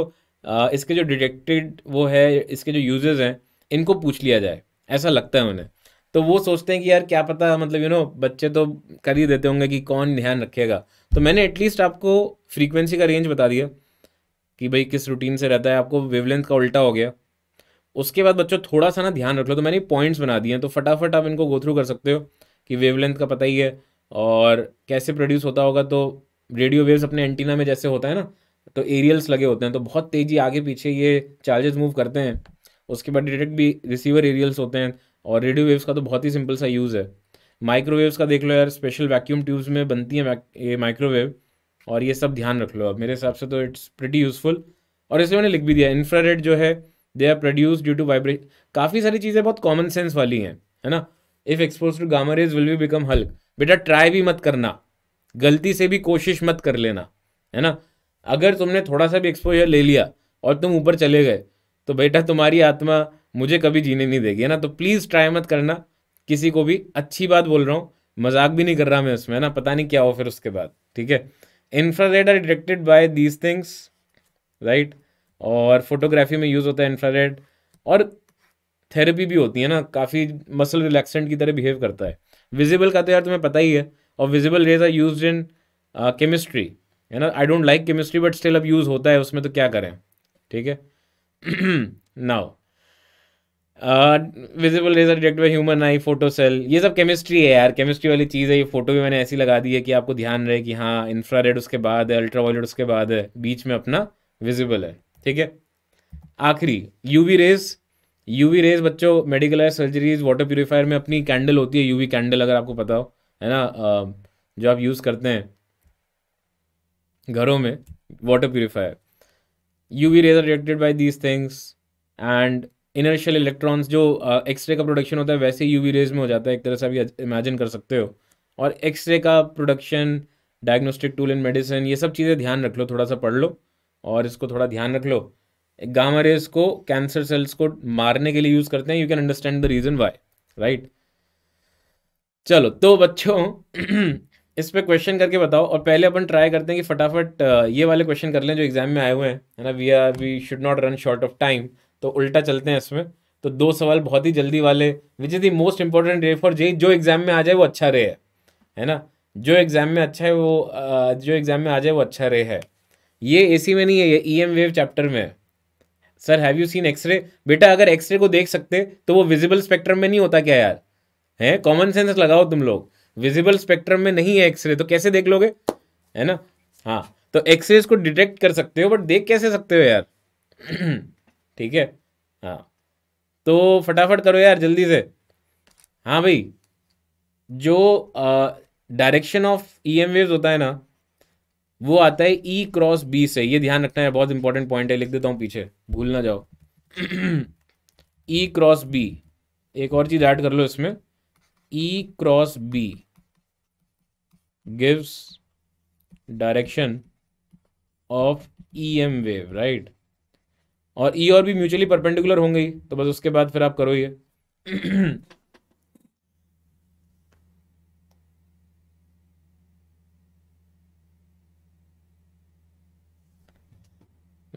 इसके जो डिटेक्टेड वो है इसके जो यूजेज़ हैं इनको पूछ लिया जाए ऐसा लगता है उन्हें तो वो सोचते हैं कि यार क्या पता मतलब यू नो बच्चे तो कर ही देते होंगे कि कौन ध्यान रखेगा तो मैंने एटलीस्ट आपको फ्रीक्वेंसी का रेंज बता दिया कि भाई किस रूटीन से रहता है आपको वेवलेंथ का उल्टा हो गया उसके बाद बच्चों थोड़ा सा ना ध्यान रख लो तो मैंने पॉइंट्स बना दिए हैं तो फटाफट आप इनको गो थ्रू कर सकते हो कि वेवलेंथ का पता ही है और कैसे प्रोड्यूस होता होगा तो रेडियो वेव्स अपने एंटीना में जैसे होता है ना तो एरियल्स लगे होते हैं तो बहुत तेज़ी आगे पीछे ये चार्जेस मूव करते हैं उसके बाद डिटेक्ट भी रिसीवर एरियल्स होते हैं और रेडियो वेव्स का तो बहुत ही सिंपल सा यूज़ है माइक्रोवेव्स का देख लो यार स्पेशल वैक्यूम ट्यूब्स में बनती है ये माइक्रोवेव और ये सब ध्यान रख लो अब मेरे हिसाब से तो इट्स प्रिटी यूज़फुल और इसलिए मैंने लिख भी दिया इंफ्रारेड जो है they are produce due to vibration काफ़ी सारी चीज़ें बहुत कॉमन सेंस वाली हैं है ना if expose to gamma rays will be become Hulk बेटा ट्राई भी मत करना गलती से भी कोशिश मत कर लेना है ना अगर तुमने थोड़ा सा भी एक्सपोजर ले लिया और तुम ऊपर चले गए तो बेटा तुम्हारी आत्मा मुझे कभी जीने नहीं देगी है ना तो प्लीज़ ट्राई मत करना किसी को भी अच्छी बात बोल रहा हूँ मजाक भी नहीं कर रहा मैं उसमें है ना पता नहीं क्या हो फिर उसके बाद ठीक है infrared are detected by these things right और फोटोग्राफी में यूज़ होता है इंफ्रारेड और थेरेपी भी होती है ना काफ़ी मसल रिलैक्सेंट की तरह बिहेव करता है विजिबल का तो यार तुम्हें पता ही है और visible rays are use in chemistry है ना I don't like chemistry but still अब यूज़ होता है उसमें तो क्या करें ठीक है now visible rays are detect by human eye photo cell ये सब केमिस्ट्री है यार केमिस्ट्री वाली चीज़ है ये फोटो भी मैंने ऐसी लगा दी है कि आपको ध्यान रहे कि हाँ इंफ्रा रेड उसके बाद है अल्ट्रा वायलेट उसके बाद है बीच में अपना विजिबल है ठीक है आखिरी U V rays U V rays बच्चों मेडिकल है सर्जरीज वाटर प्योरीफायर में अपनी कैंडल होती है यू वी कैंडल अगर आपको पता हो है ना uh, जो आप यूज़ करते हैं घरों में water purifier U V rays are reacted by these things and inertial electrons जो एक्सरे uh, का प्रोडक्शन होता है वैसे ही वी रेज में हो जाता है एक तरह से आप इमेजिन कर सकते हो और एक्सरे का production diagnostic tool in medicine ये सब चीज़ें ध्यान रख लो थोड़ा सा पढ़ लो और इसको थोड़ा ध्यान रख लो गामा रेज को कैंसर सेल्स को मारने के लिए यूज़ करते हैं you can understand the reason why right चलो तो बच्चों इस पर क्वेश्चन करके बताओ और पहले अपन ट्राई करते हैं कि फटाफट ये वाले क्वेश्चन कर लें जो एग्जाम में आए हुए हैं है ना we are we should not run short of time तो उल्टा चलते हैं इसमें तो दो सवाल बहुत ही जल्दी वाले which is the most important ray for J जो एग्ज़ाम में आ जाए वो अच्छा रे है है ना जो एग्ज़ाम में अच्छा है वो जो एग्ज़ाम में आ जाए वो अच्छा रे है ये ए में नहीं है ये ई एम वेव चैप्टर में है sir have you seen X ray बेटा अगर एक्सरे को देख सकते तो वो विजिबल स्पेक्ट्रम में नहीं होता क्या यार है कॉमन सेंस लगाओ तुम लोग विजिबल स्पेक्ट्रम में नहीं है एक्सरे तो कैसे देख लोगे है ना हाँ तो एक्सरे को डिटेक्ट कर सकते हो बट देख कैसे सकते हो यार ठीक है हाँ तो फटाफट करो यार जल्दी से हाँ भाई जो direction of E M wave होता है ना वो आता है ई क्रॉस बी से ये ध्यान रखना है बहुत इंपॉर्टेंट पॉइंट है लिख देता हूँ पीछे भूल ना जाओ ई क्रॉस बी एक और चीज़ ऐड कर लो इसमें E cross B gives direction of em wave right और e और b म्यूचुअली परपेंडिकुलर होंगे ही तो बस उसके बाद फिर आप करो ये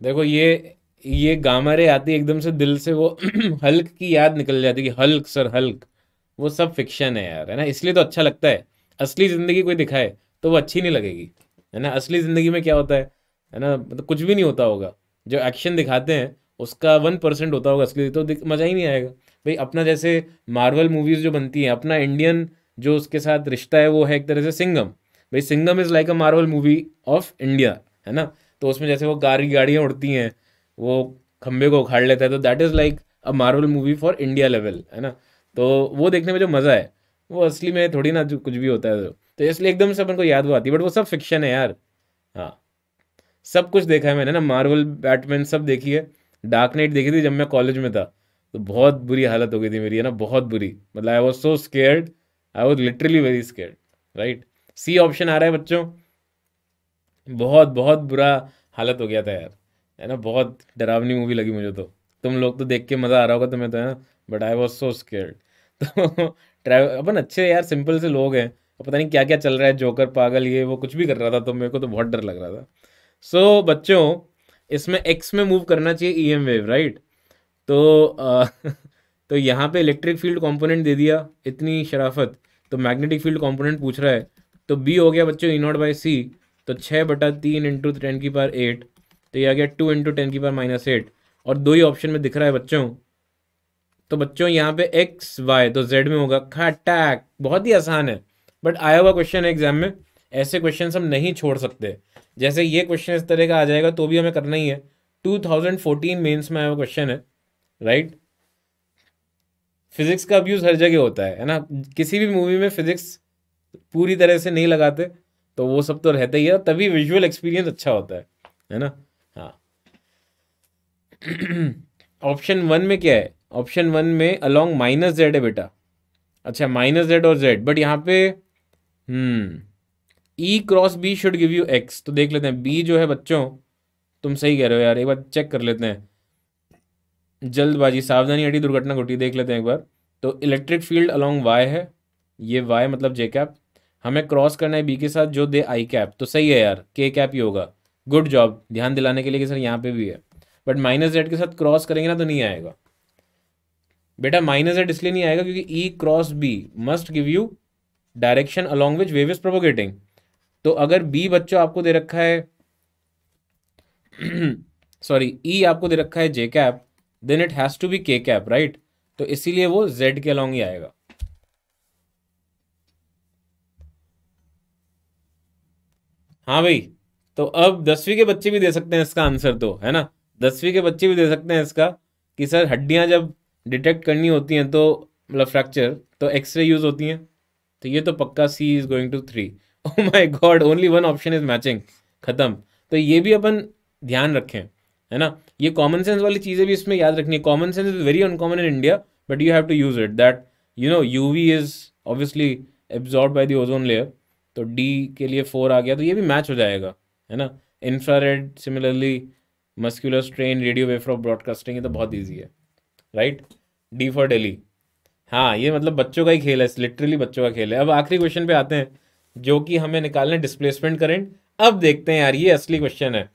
देखो ये ये गामा रे आती एकदम से दिल से वो हल्क की याद निकल जाती कि हल्क सर हल्क वो सब फिक्शन है यार है ना इसलिए तो अच्छा लगता है असली ज़िंदगी कोई दिखाए तो वो अच्छी नहीं लगेगी है ना असली ज़िंदगी में क्या होता है है ना मतलब कुछ भी नहीं होता होगा जो एक्शन दिखाते हैं उसका वन परसेंट होता होगा असली तो मज़ा ही नहीं आएगा भाई अपना जैसे मार्वल मूवीज़ जो बनती हैं अपना इंडियन जो उसके साथ रिश्ता है वो है एक तरह से सिंगम भाई Singham is like a Marvel movie of India है ना तो उसमें जैसे वो गाड़ी गाड़ियाँ उड़ती हैं वो खम्भे को उखाड़ लेता है तो that is like a Marvel movie for India level है ना तो वो देखने में जो मज़ा है वो असली में थोड़ी ना जो कुछ भी होता है तो इसलिए एकदम से अपन को याद वो आती है बट वो सब फिक्शन है यार हाँ सब कुछ देखा है मैंने ना मार्वल बैटमैन सब देखी है डार्क नाइट देखी थी जब मैं कॉलेज में था तो बहुत बुरी हालत हो गई थी मेरी है ना बहुत बुरी मतलब I was so scared I was literally very scared right C option आ रहा है बच्चों बहुत बहुत बुरा हालत हो गया था यार है ना बहुत डरावनी मूवी लगी मुझे तो तुम लोग तो देख के मज़ा आ रहा होगा तुम्हें तो है ना but I was so scared तो ट्रैवल अपन अच्छे यार सिंपल से लोग हैं और पता नहीं क्या क्या चल रहा है जोकर पागल ये वो कुछ भी कर रहा था तो मेरे को तो बहुत डर लग रहा था सो so, बच्चों इसमें एक्स में मूव करना चाहिए ई एम वेव राइट तो आ, तो यहाँ पे इलेक्ट्रिक फील्ड कंपोनेंट दे दिया इतनी शराफत तो मैग्नेटिक फील्ड कंपोनेंट पूछ रहा है तो बी हो गया बच्चों E e not by C तो छः बटा तीन इंटू टेन की पार एट तो ये आ गया टू इंटू टेन की पार माइनस एट और दो ही ऑप्शन में दिख रहा है बच्चों तो बच्चों यहाँ पे एक्स वाई तो जेड में होगा टैक हाँ, बहुत ही आसान है बट आया हुआ क्वेश्चन है एग्जाम में ऐसे क्वेश्चन हम नहीं छोड़ सकते जैसे ये क्वेश्चन इस तरह का आ जाएगा तो भी हमें करना ही है 2014 मेन्स में आया हुआ क्वेश्चन है राइट फिजिक्स का अब्यूज़ हर जगह होता है है ना किसी भी मूवी में फिजिक्स पूरी तरह से नहीं लगाते तो वो सब तो रहता ही है तभी विजुअल एक्सपीरियंस अच्छा होता है है ना हाँ ऑप्शन वन में क्या है ऑप्शन वन में अलोंग माइनस जेड है बेटा अच्छा माइनस जेड और जेड बट यहाँ पे E cross B should give you X तो देख लेते हैं बी जो है बच्चों तुम सही कह रहे हो यार एक बार चेक कर लेते हैं जल्दबाजी सावधानी हटी दुर्घटना घटी देख लेते हैं एक बार तो इलेक्ट्रिक फील्ड अलोंग वाई है ये वाई मतलब जे कैप हमें क्रॉस करना है बी के साथ जो दे आई कैप तो सही है यार के कैप ही होगा गुड जॉब ध्यान दिलाने के लिए कि सर यहाँ पे भी है बट माइनस जेड के साथ क्रॉस करेंगे ना तो नहीं आएगा बेटा माइनस एड इसलिए नहीं आएगा क्योंकि E cross B must give you direction along which wave is propagating तो अगर बी बच्चों आपको दे रखा है सॉरी ई e आपको दे रखा है J cap then it has to be K cap right तो इसीलिए वो जेड के अलॉन्ग ही आएगा हाँ भाई तो अब दसवीं के बच्चे भी दे सकते हैं इसका आंसर तो है ना दसवीं के बच्चे भी दे सकते हैं इसका कि सर हड्डियां जब डिटेक्ट करनी होती हैं तो मतलब फ्रैक्चर तो एक्सरे यूज़ होती हैं तो ये तो पक्का C is going to three O my god only one option is matching ख़त्म तो ये भी अपन ध्यान रखें है ना ये कॉमन सेंस वाली चीज़ें भी इसमें याद रखनी है common sense is very uncommon in India but you have to use it that you know U V is obviously absorb by the ozone layer तो डी के लिए फोर आ गया तो ये भी मैच हो जाएगा है ना infrared similarly muscular strain radio wave from broadcasting ये तो बहुत ईजी है right right? D for daily हाँ ये मतलब बच्चों का ही खेल है लिटरली बच्चों का खेल है अब आखिरी क्वेश्चन पे आते हैं जो कि हमें निकालना है डिस्प्लेसमेंट करेंट अब देखते हैं यार ये असली क्वेश्चन है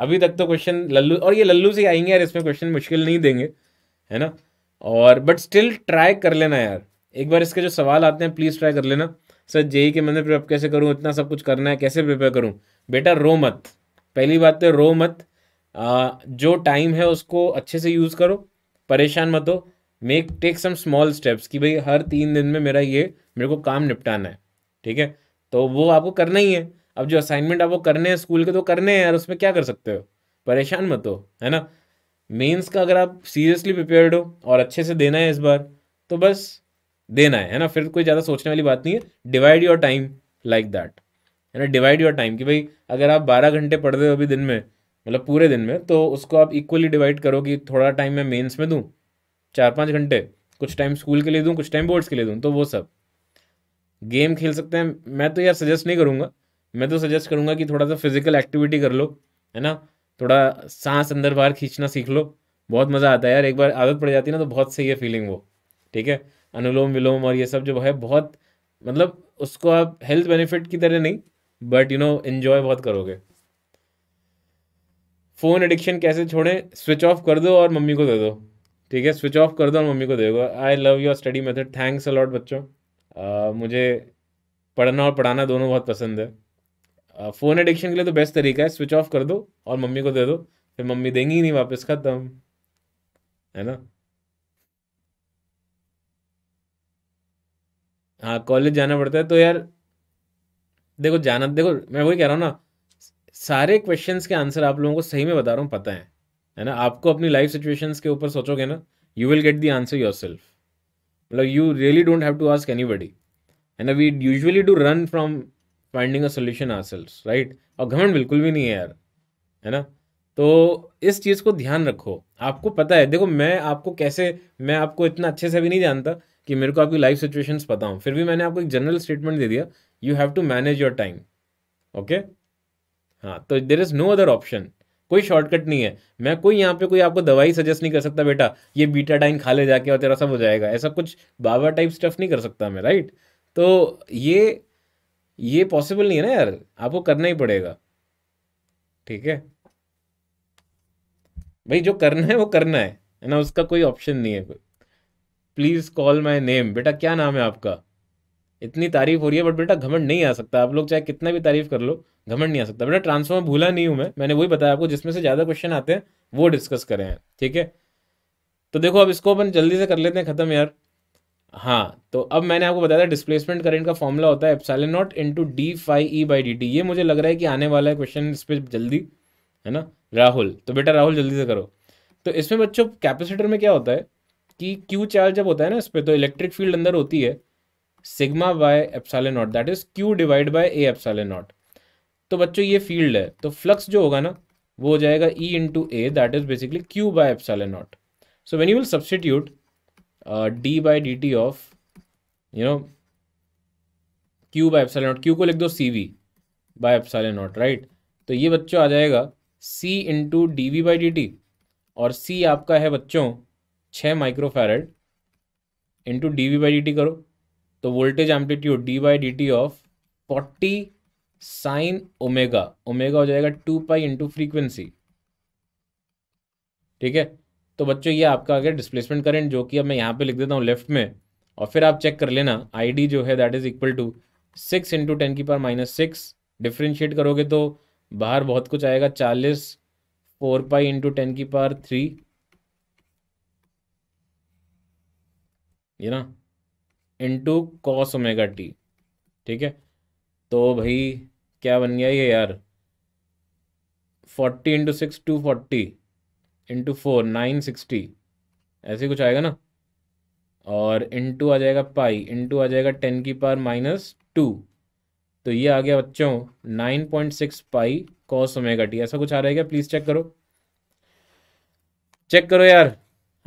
अभी तक तो क्वेश्चन लल्लू और ये लल्लू से आएंगे यार इसमें क्वेश्चन मुश्किल नहीं देंगे है ना और बट स्टिल ट्राई कर लेना यार एक बार इसके जो सवाल आते हैं प्लीज़ ट्राई कर लेना सर जेई e के मैंने प्रेप कैसे करूँ इतना सब कुछ करना है कैसे प्रिपेयर करूँ बेटा रो मत पहली बात तो रो मत आ, जो टाइम है उसको अच्छे से यूज़ करो परेशान मत हो make take some small steps कि भाई हर तीन दिन में मेरा ये मेरे को काम निपटाना है ठीक है तो वो आपको करना ही है अब जो असाइनमेंट आपको करने हैं स्कूल के तो करने हैं यार उसमें क्या कर सकते हो परेशान मत हो है ना मेंस का अगर आप सीरियसली प्रिपेयर्ड हो और अच्छे से देना है इस बार तो बस देना है है ना फिर कोई ज़्यादा सोचने वाली बात नहीं है divide your time like that है ना डिवाइड योर टाइम कि भाई अगर आप बारह घंटे पढ़ रहे हो अभी दिन में मतलब पूरे दिन में तो उसको आप इक्वली डिवाइड करो कि थोड़ा टाइम मैं मेंस में दूँ चार पाँच घंटे कुछ टाइम स्कूल के लिए दूँ कुछ टाइम बोर्ड्स के लिए दूँ तो वो सब गेम खेल सकते हैं मैं तो यार सजेस्ट नहीं करूँगा मैं तो सजेस्ट करूँगा कि थोड़ा सा फिजिकल एक्टिविटी कर लो है ना थोड़ा सांस अंदर बाहर खींचना सीख लो बहुत मज़ा आता है यार एक बार आदत पड़ जाती है ना तो बहुत सही है फीलिंग वो ठीक है अनुलोम विलोम और ये सब जो है बहुत मतलब उसको आप हेल्थ बेनिफिट की तरह नहीं बट यू नो एन्जॉय बहुत करोगे फ़ोन एडिक्शन कैसे छोड़ें स्विच ऑफ कर दो और मम्मी को दे दो ठीक है स्विच ऑफ कर दो और मम्मी को देखो I love your study method thanks a lot बच्चों मुझे पढ़ना और पढ़ाना दोनों बहुत पसंद है फ़ोन एडिक्शन के लिए तो बेस्ट तरीका है स्विच ऑफ कर दो और मम्मी को दे दो फिर मम्मी देंगी ही नहीं वापस ख़त्म है ना हाँ कॉलेज जाना पड़ता है तो यार देखो जाना देखो मैं वही कह रहा हूँ ना सारे क्वेश्चंस के आंसर आप लोगों को सही में बता रहा हूँ पता है है ना आपको अपनी लाइफ सिचुएशंस के ऊपर सोचोगे ना you will get the answer yourself मतलब you really don't have to ask anybody है ना we usually do run from finding a solution ourselves right और घमंड बिल्कुल भी नहीं है यार है ना तो इस चीज़ को ध्यान रखो आपको पता है देखो मैं आपको कैसे मैं आपको इतना अच्छे से भी नहीं जानता कि मेरे को आपकी लाइफ सिचुएशंस पता हूँ फिर भी मैंने आपको एक जनरल स्टेटमेंट दे दिया you have to manage your time okay हाँ तो there is no other option कोई शॉर्टकट नहीं है मैं कोई यहाँ पे कोई आपको दवाई सजेस्ट नहीं कर सकता बेटा ये बीटाडाइन खा ले जाके और तेरा सब हो जाएगा ऐसा कुछ बाबा टाइप स्टफ नहीं कर सकता मैं राइट तो ये ये पॉसिबल नहीं है ना यार आपको करना ही पड़ेगा ठीक है भाई जो करना है वो करना है ना उसका कोई ऑप्शन नहीं है प्लीज़ कॉल माई नेम बेटा क्या नाम है आपका इतनी तारीफ हो रही है बट बेटा घमंड नहीं आ सकता आप लोग चाहे कितना भी तारीफ कर लो घमंड नहीं आ सकता बेटा ट्रांसफॉर्म भूला नहीं हूँ मैं मैंने वही बताया आपको जिसमें से ज़्यादा क्वेश्चन आते हैं वो डिस्कस करें हैं ठीक है तो देखो अब इसको अपन जल्दी से कर लेते हैं ख़त्म यार हाँ तो अब मैंने आपको बताया था डिस्प्लेसमेंट करेंट का फॉर्मूला होता है epsilon naught into D five E by D T ये मुझे लग रहा है कि आने वाला है क्वेश्चन इस पर जल्दी है ना राहुल तो बेटा राहुल जल्दी से करो तो इसमें बच्चों कैपेसिटर में क्या होता है कि क्यू चार्ज जब होता है ना इस पर तो इलेक्ट्रिक फील्ड अंदर होती है sigma by epsilon naught that is Q divide by A epsilon naught तो बच्चों ये फील्ड है तो फ्लक्स जो होगा ना वो हो जाएगा E into A that is basically Q by epsilon naught so when you will substitute D by D T of you know Q by epsilon naught Q को लिख दो C V by epsilon naught right तो ये बच्चों आ जाएगा C into D V by D T और C आपका है बच्चों छः microfarad into D V by D T करो तो voltage amplitude D by D T of forty sine omega omega हो जाएगा टू पाई इंटू फ्रीक्वेंसी ठीक है तो बच्चों ये आपका आ गया डिस्प्लेसमेंट करेंट जो कि अब मैं यहाँ पे लिख देता हूँ लेफ्ट में और फिर आप चेक कर लेना आईडी जो है that is equal to six into ten की पावर माइनस सिक्स डिफ्रेंशिएट करोगे तो बाहर बहुत कुछ आएगा चालीस फोर पाई इंटू टेन की पावर थ्री ये ना इंटू कॉस ओमेगा टी ठीक है तो भाई क्या बन गया ये यार forty into six two forty into four nine sixty ऐसे कुछ आएगा ना और इंटू आ जाएगा पाई इंटू आ जाएगा टेन की पार माइनस टू तो ये आ गया बच्चों nine point six pi cos omega T ऐसा कुछ आ रहा है क्या प्लीज़ चेक करो चेक करो यार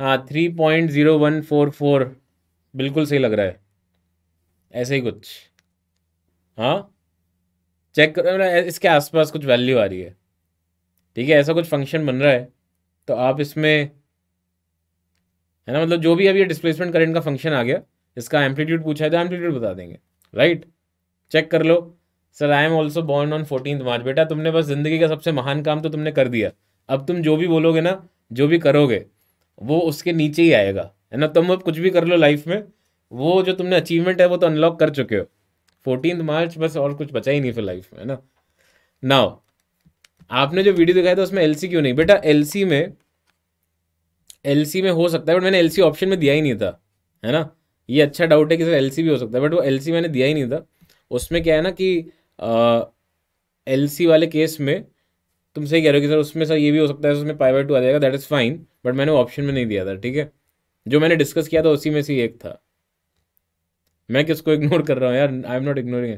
हाँ three point zero one four four बिल्कुल सही लग रहा है ऐसे ही कुछ हाँ चेक करो मतलब इसके आसपास कुछ वैल्यू आ रही है ठीक है ऐसा कुछ फंक्शन बन रहा है तो आप इसमें है ना मतलब जो भी अभी डिस्प्लेसमेंट करंट का फंक्शन आ गया इसका एम्पलीट्यूड पूछा है तो एम्पलीट्यूड बता देंगे राइट चेक कर लो sir I am also born on fourteen March बेटा तुमने बस जिंदगी का सबसे महान काम तो तुमने कर दिया अब तुम जो भी बोलोगे ना जो भी करोगे वो उसके नीचे ही आएगा है ना तुम अब कुछ भी कर लो लाइफ में वो जो तुमने अचीवमेंट है वो तो अनलॉक कर चुके हो फोर्टीन मार्च बस और कुछ बचा ही नहीं फिर लाइफ में है ना नाउ आपने जो वीडियो दिखाया था उसमें एलसी क्यों नहीं बेटा एलसी में एलसी में हो सकता है बट मैंने एलसी ऑप्शन में दिया ही नहीं था है ना ये अच्छा डाउट है कि सर एलसी भी हो सकता है बट वो एलसी मैंने दिया ही नहीं था उसमें क्या है ना कि एलसी वाले केस में तुम सही कह रहे हो कि सर उसमें सर ये भी हो सकता है उसमें पाई बाई टू आ जाएगा दैट इज़ फाइन बट मैंने ऑप्शन में नहीं दिया था ठीक है जो मैंने डिस्कस किया था उसी में से एक था मैं किसको इग्नोर कर रहा हूँ यार I am not ignoring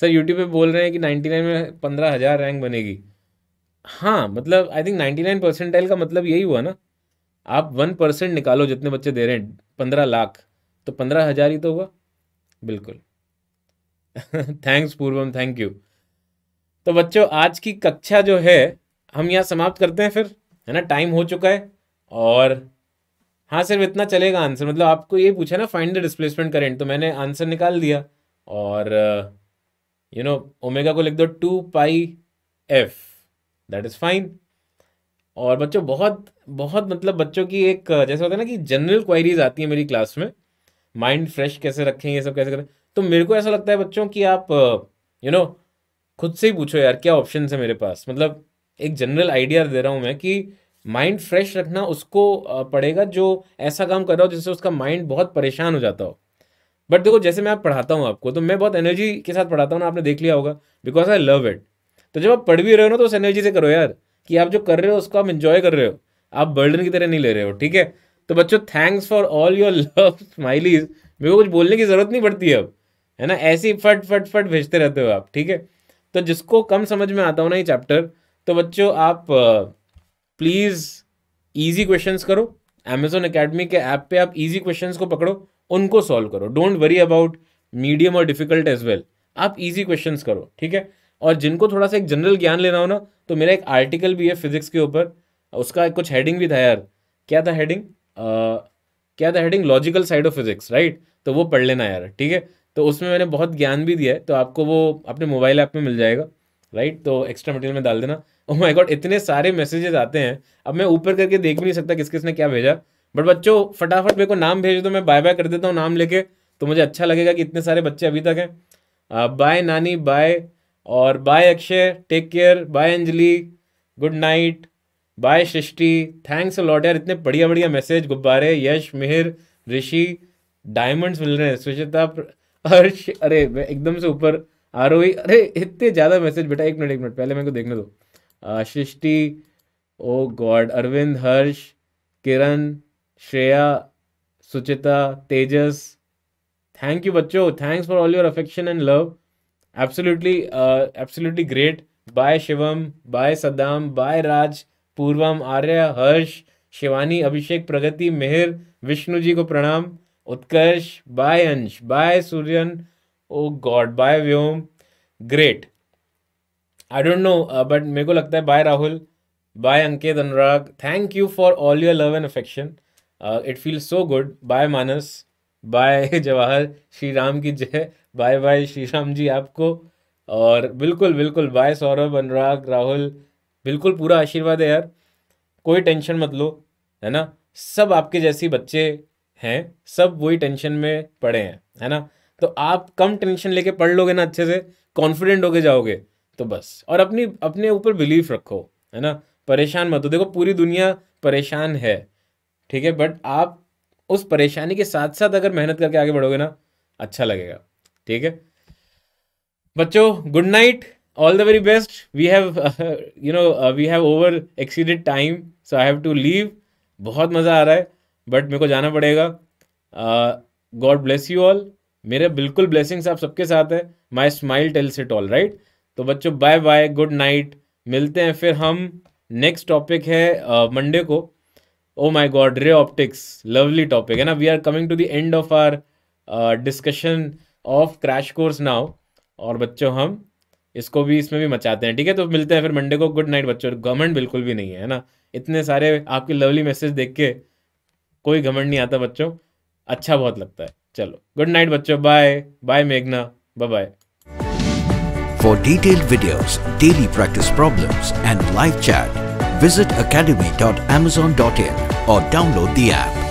sir YouTube पे बोल रहे हैं कि नाइन्टी नाइन में पंद्रह हज़ार रैंक बनेगी हाँ मतलब I think ninety nine percentile का मतलब यही हुआ ना आप वन परसेंट निकालो जितने बच्चे दे रहे हैं पंद्रह लाख तो पंद्रह हज़ार ही तो हुआ बिल्कुल थैंक्स पूर्वम थैंक यू तो बच्चों आज की कक्षा जो है हम यहाँ समाप्त करते हैं फिर है ना टाइम हो चुका है और हाँ सिर्फ इतना चलेगा आंसर मतलब आपको ये पूछा ना फाइंड द डिस्प्लेसमेंट करेंट तो मैंने आंसर निकाल दिया और यू नो ओमेगा को लिख दो two pi F that is fine और बच्चों बहुत बहुत मतलब बच्चों की एक जैसे होता है ना कि जनरल क्वायरीज आती है मेरी क्लास में माइंड फ्रेश कैसे रखें ये सब कैसे करें तो मेरे को ऐसा लगता है बच्चों कि आप यू uh, नो खुद से ही पूछो यार क्या ऑप्शन है मेरे पास मतलब एक जनरल आइडिया दे रहा हूँ मैं कि माइंड फ्रेश रखना उसको पड़ेगा जो ऐसा काम कर रहा हो जिससे उसका माइंड बहुत परेशान हो जाता हो बट देखो जैसे मैं आप पढ़ाता हूँ आपको तो मैं बहुत एनर्जी के साथ पढ़ाता हूँ ना आपने देख लिया होगा बिकॉज आई लव इट तो जब आप पढ़ भी रहे हो ना तो उस एनर्जी से करो यार कि आप जो कर रहे हो उसको आप इन्जॉय कर रहे हो आप बर्डन की तरह नहीं ले रहे हो ठीक है तो बच्चों thanks for all your love smileys मेरे को कुछ बोलने की जरूरत नहीं पड़ती अब है ना ऐसे ही फट फट फट भेजते रहते हो आप ठीक है तो जिसको कम समझ में आता हो ना ये चैप्टर तो बच्चों आप प्लीज़ ईजी क्वेश्चन करो अमेजोन अकेडमी के ऐप पे आप ईजी क्वेश्चन को पकड़ो उनको सॉल्व करो डोंट वरी अबाउट मीडियम और डिफिकल्ट एज वेल आप ईजी क्वेश्चन करो ठीक है और जिनको थोड़ा सा एक जनरल ज्ञान लेना हो ना तो मेरा एक आर्टिकल भी है फिजिक्स के ऊपर उसका कुछ हेडिंग भी था यार क्या था हेडिंग uh, क्या था heading logical side of physics right तो वो पढ़ लेना यार ठीक है तो उसमें मैंने बहुत ज्ञान भी दिया है तो आपको वो अपने मोबाइल ऐप में मिल जाएगा राइट तो एक्स्ट्रा मटेरियल में डाल देना ओह माय गॉड इतने सारे मैसेजेस आते हैं अब मैं ऊपर करके देख भी नहीं सकता किस किसने क्या भेजा बट बच्चों फटाफट मेरे को नाम भेज दो मैं बाय बाय कर देता हूँ नाम लेके तो मुझे अच्छा लगेगा कि इतने सारे बच्चे अभी तक हैं बाय uh, नानी बाय और bye Akshay take care bye Anjali good night bye Srishti thanks lot यार इतने बढ़िया बढ़िया मैसेज गुब्बारे यश मिहिर ऋषि डायमंड्स मिल रहे हैं सुचिता अर्श अरे मैं एकदम से ऊपर आरोही अरे इतने ज़्यादा मैसेज बेटा एक मिनट एक मिनट पहले मेरे को देखने दो Srishti oh God Arvind Harsh Kiran Shreya Suchita Tejas thank you बच्चों thanks for all your affection and love absolutely absolutely great bye Shivam bye Saddam bye Raj Purvam Arya हर्ष शिवानी अभिषेक प्रगति मेहर विष्णु जी को प्रणाम Utkarsh bye Ansh bye Suryan oh God bye Vyom great I don't know but मेरे को लगता है bye Rahul bye Ankit Anurag thank you for all your love and affection it feel so good bye Manas bye Jawahar Shri Ram की जय bye bye Shri Ram ji आपको और बिल्कुल बिल्कुल बाय सौरभ अनुराग राहुल बिल्कुल पूरा आशीर्वाद है यार कोई टेंशन मत लो है ना सब आपके जैसे बच्चे हैं सब वही टेंशन में पड़े हैं है ना तो आप कम टेंशन लेके पढ़ लोगे ना अच्छे से कॉन्फिडेंट होके जाओगे तो बस और अपनी अपने ऊपर बिलीफ रखो है ना परेशान मत हो देखो पूरी दुनिया परेशान है ठीक है बट आप उस परेशानी के साथ साथ अगर मेहनत करके आगे बढ़ोगे ना अच्छा लगेगा ठीक है बच्चों good night all the very best we have you know we have over exceeded time so I have to leave बहुत मज़ा आ रहा है बट मेरे को जाना पड़ेगा गॉड ब्लेस यू ऑल मेरे बिल्कुल ब्लेसिंग्स आप सबके साथ है my smile tells it all right तो बच्चों बाय बाय गुड नाइट मिलते हैं फिर हम नेक्स्ट टॉपिक है मंडे को oh my God ray optics lovely topic है ना we are coming to the end of our discussion of crash course now और बच्चों हम इसको भी इसमें भी मचाते हैं ठीक है तो मिलते हैं फिर मंडे को गुड नाइट बच्चों घमंड बिल्कुल भी नहीं है है ना इतने सारे आपके लवली मैसेज देख के कोई घमंड नहीं आता बच्चों अच्छा बहुत लगता है चलो गुड नाइट बच्चों बाय बाय मेघना bye bye For detailed videos, daily practice problems and live chat, visit academy.amazon.in or download the app.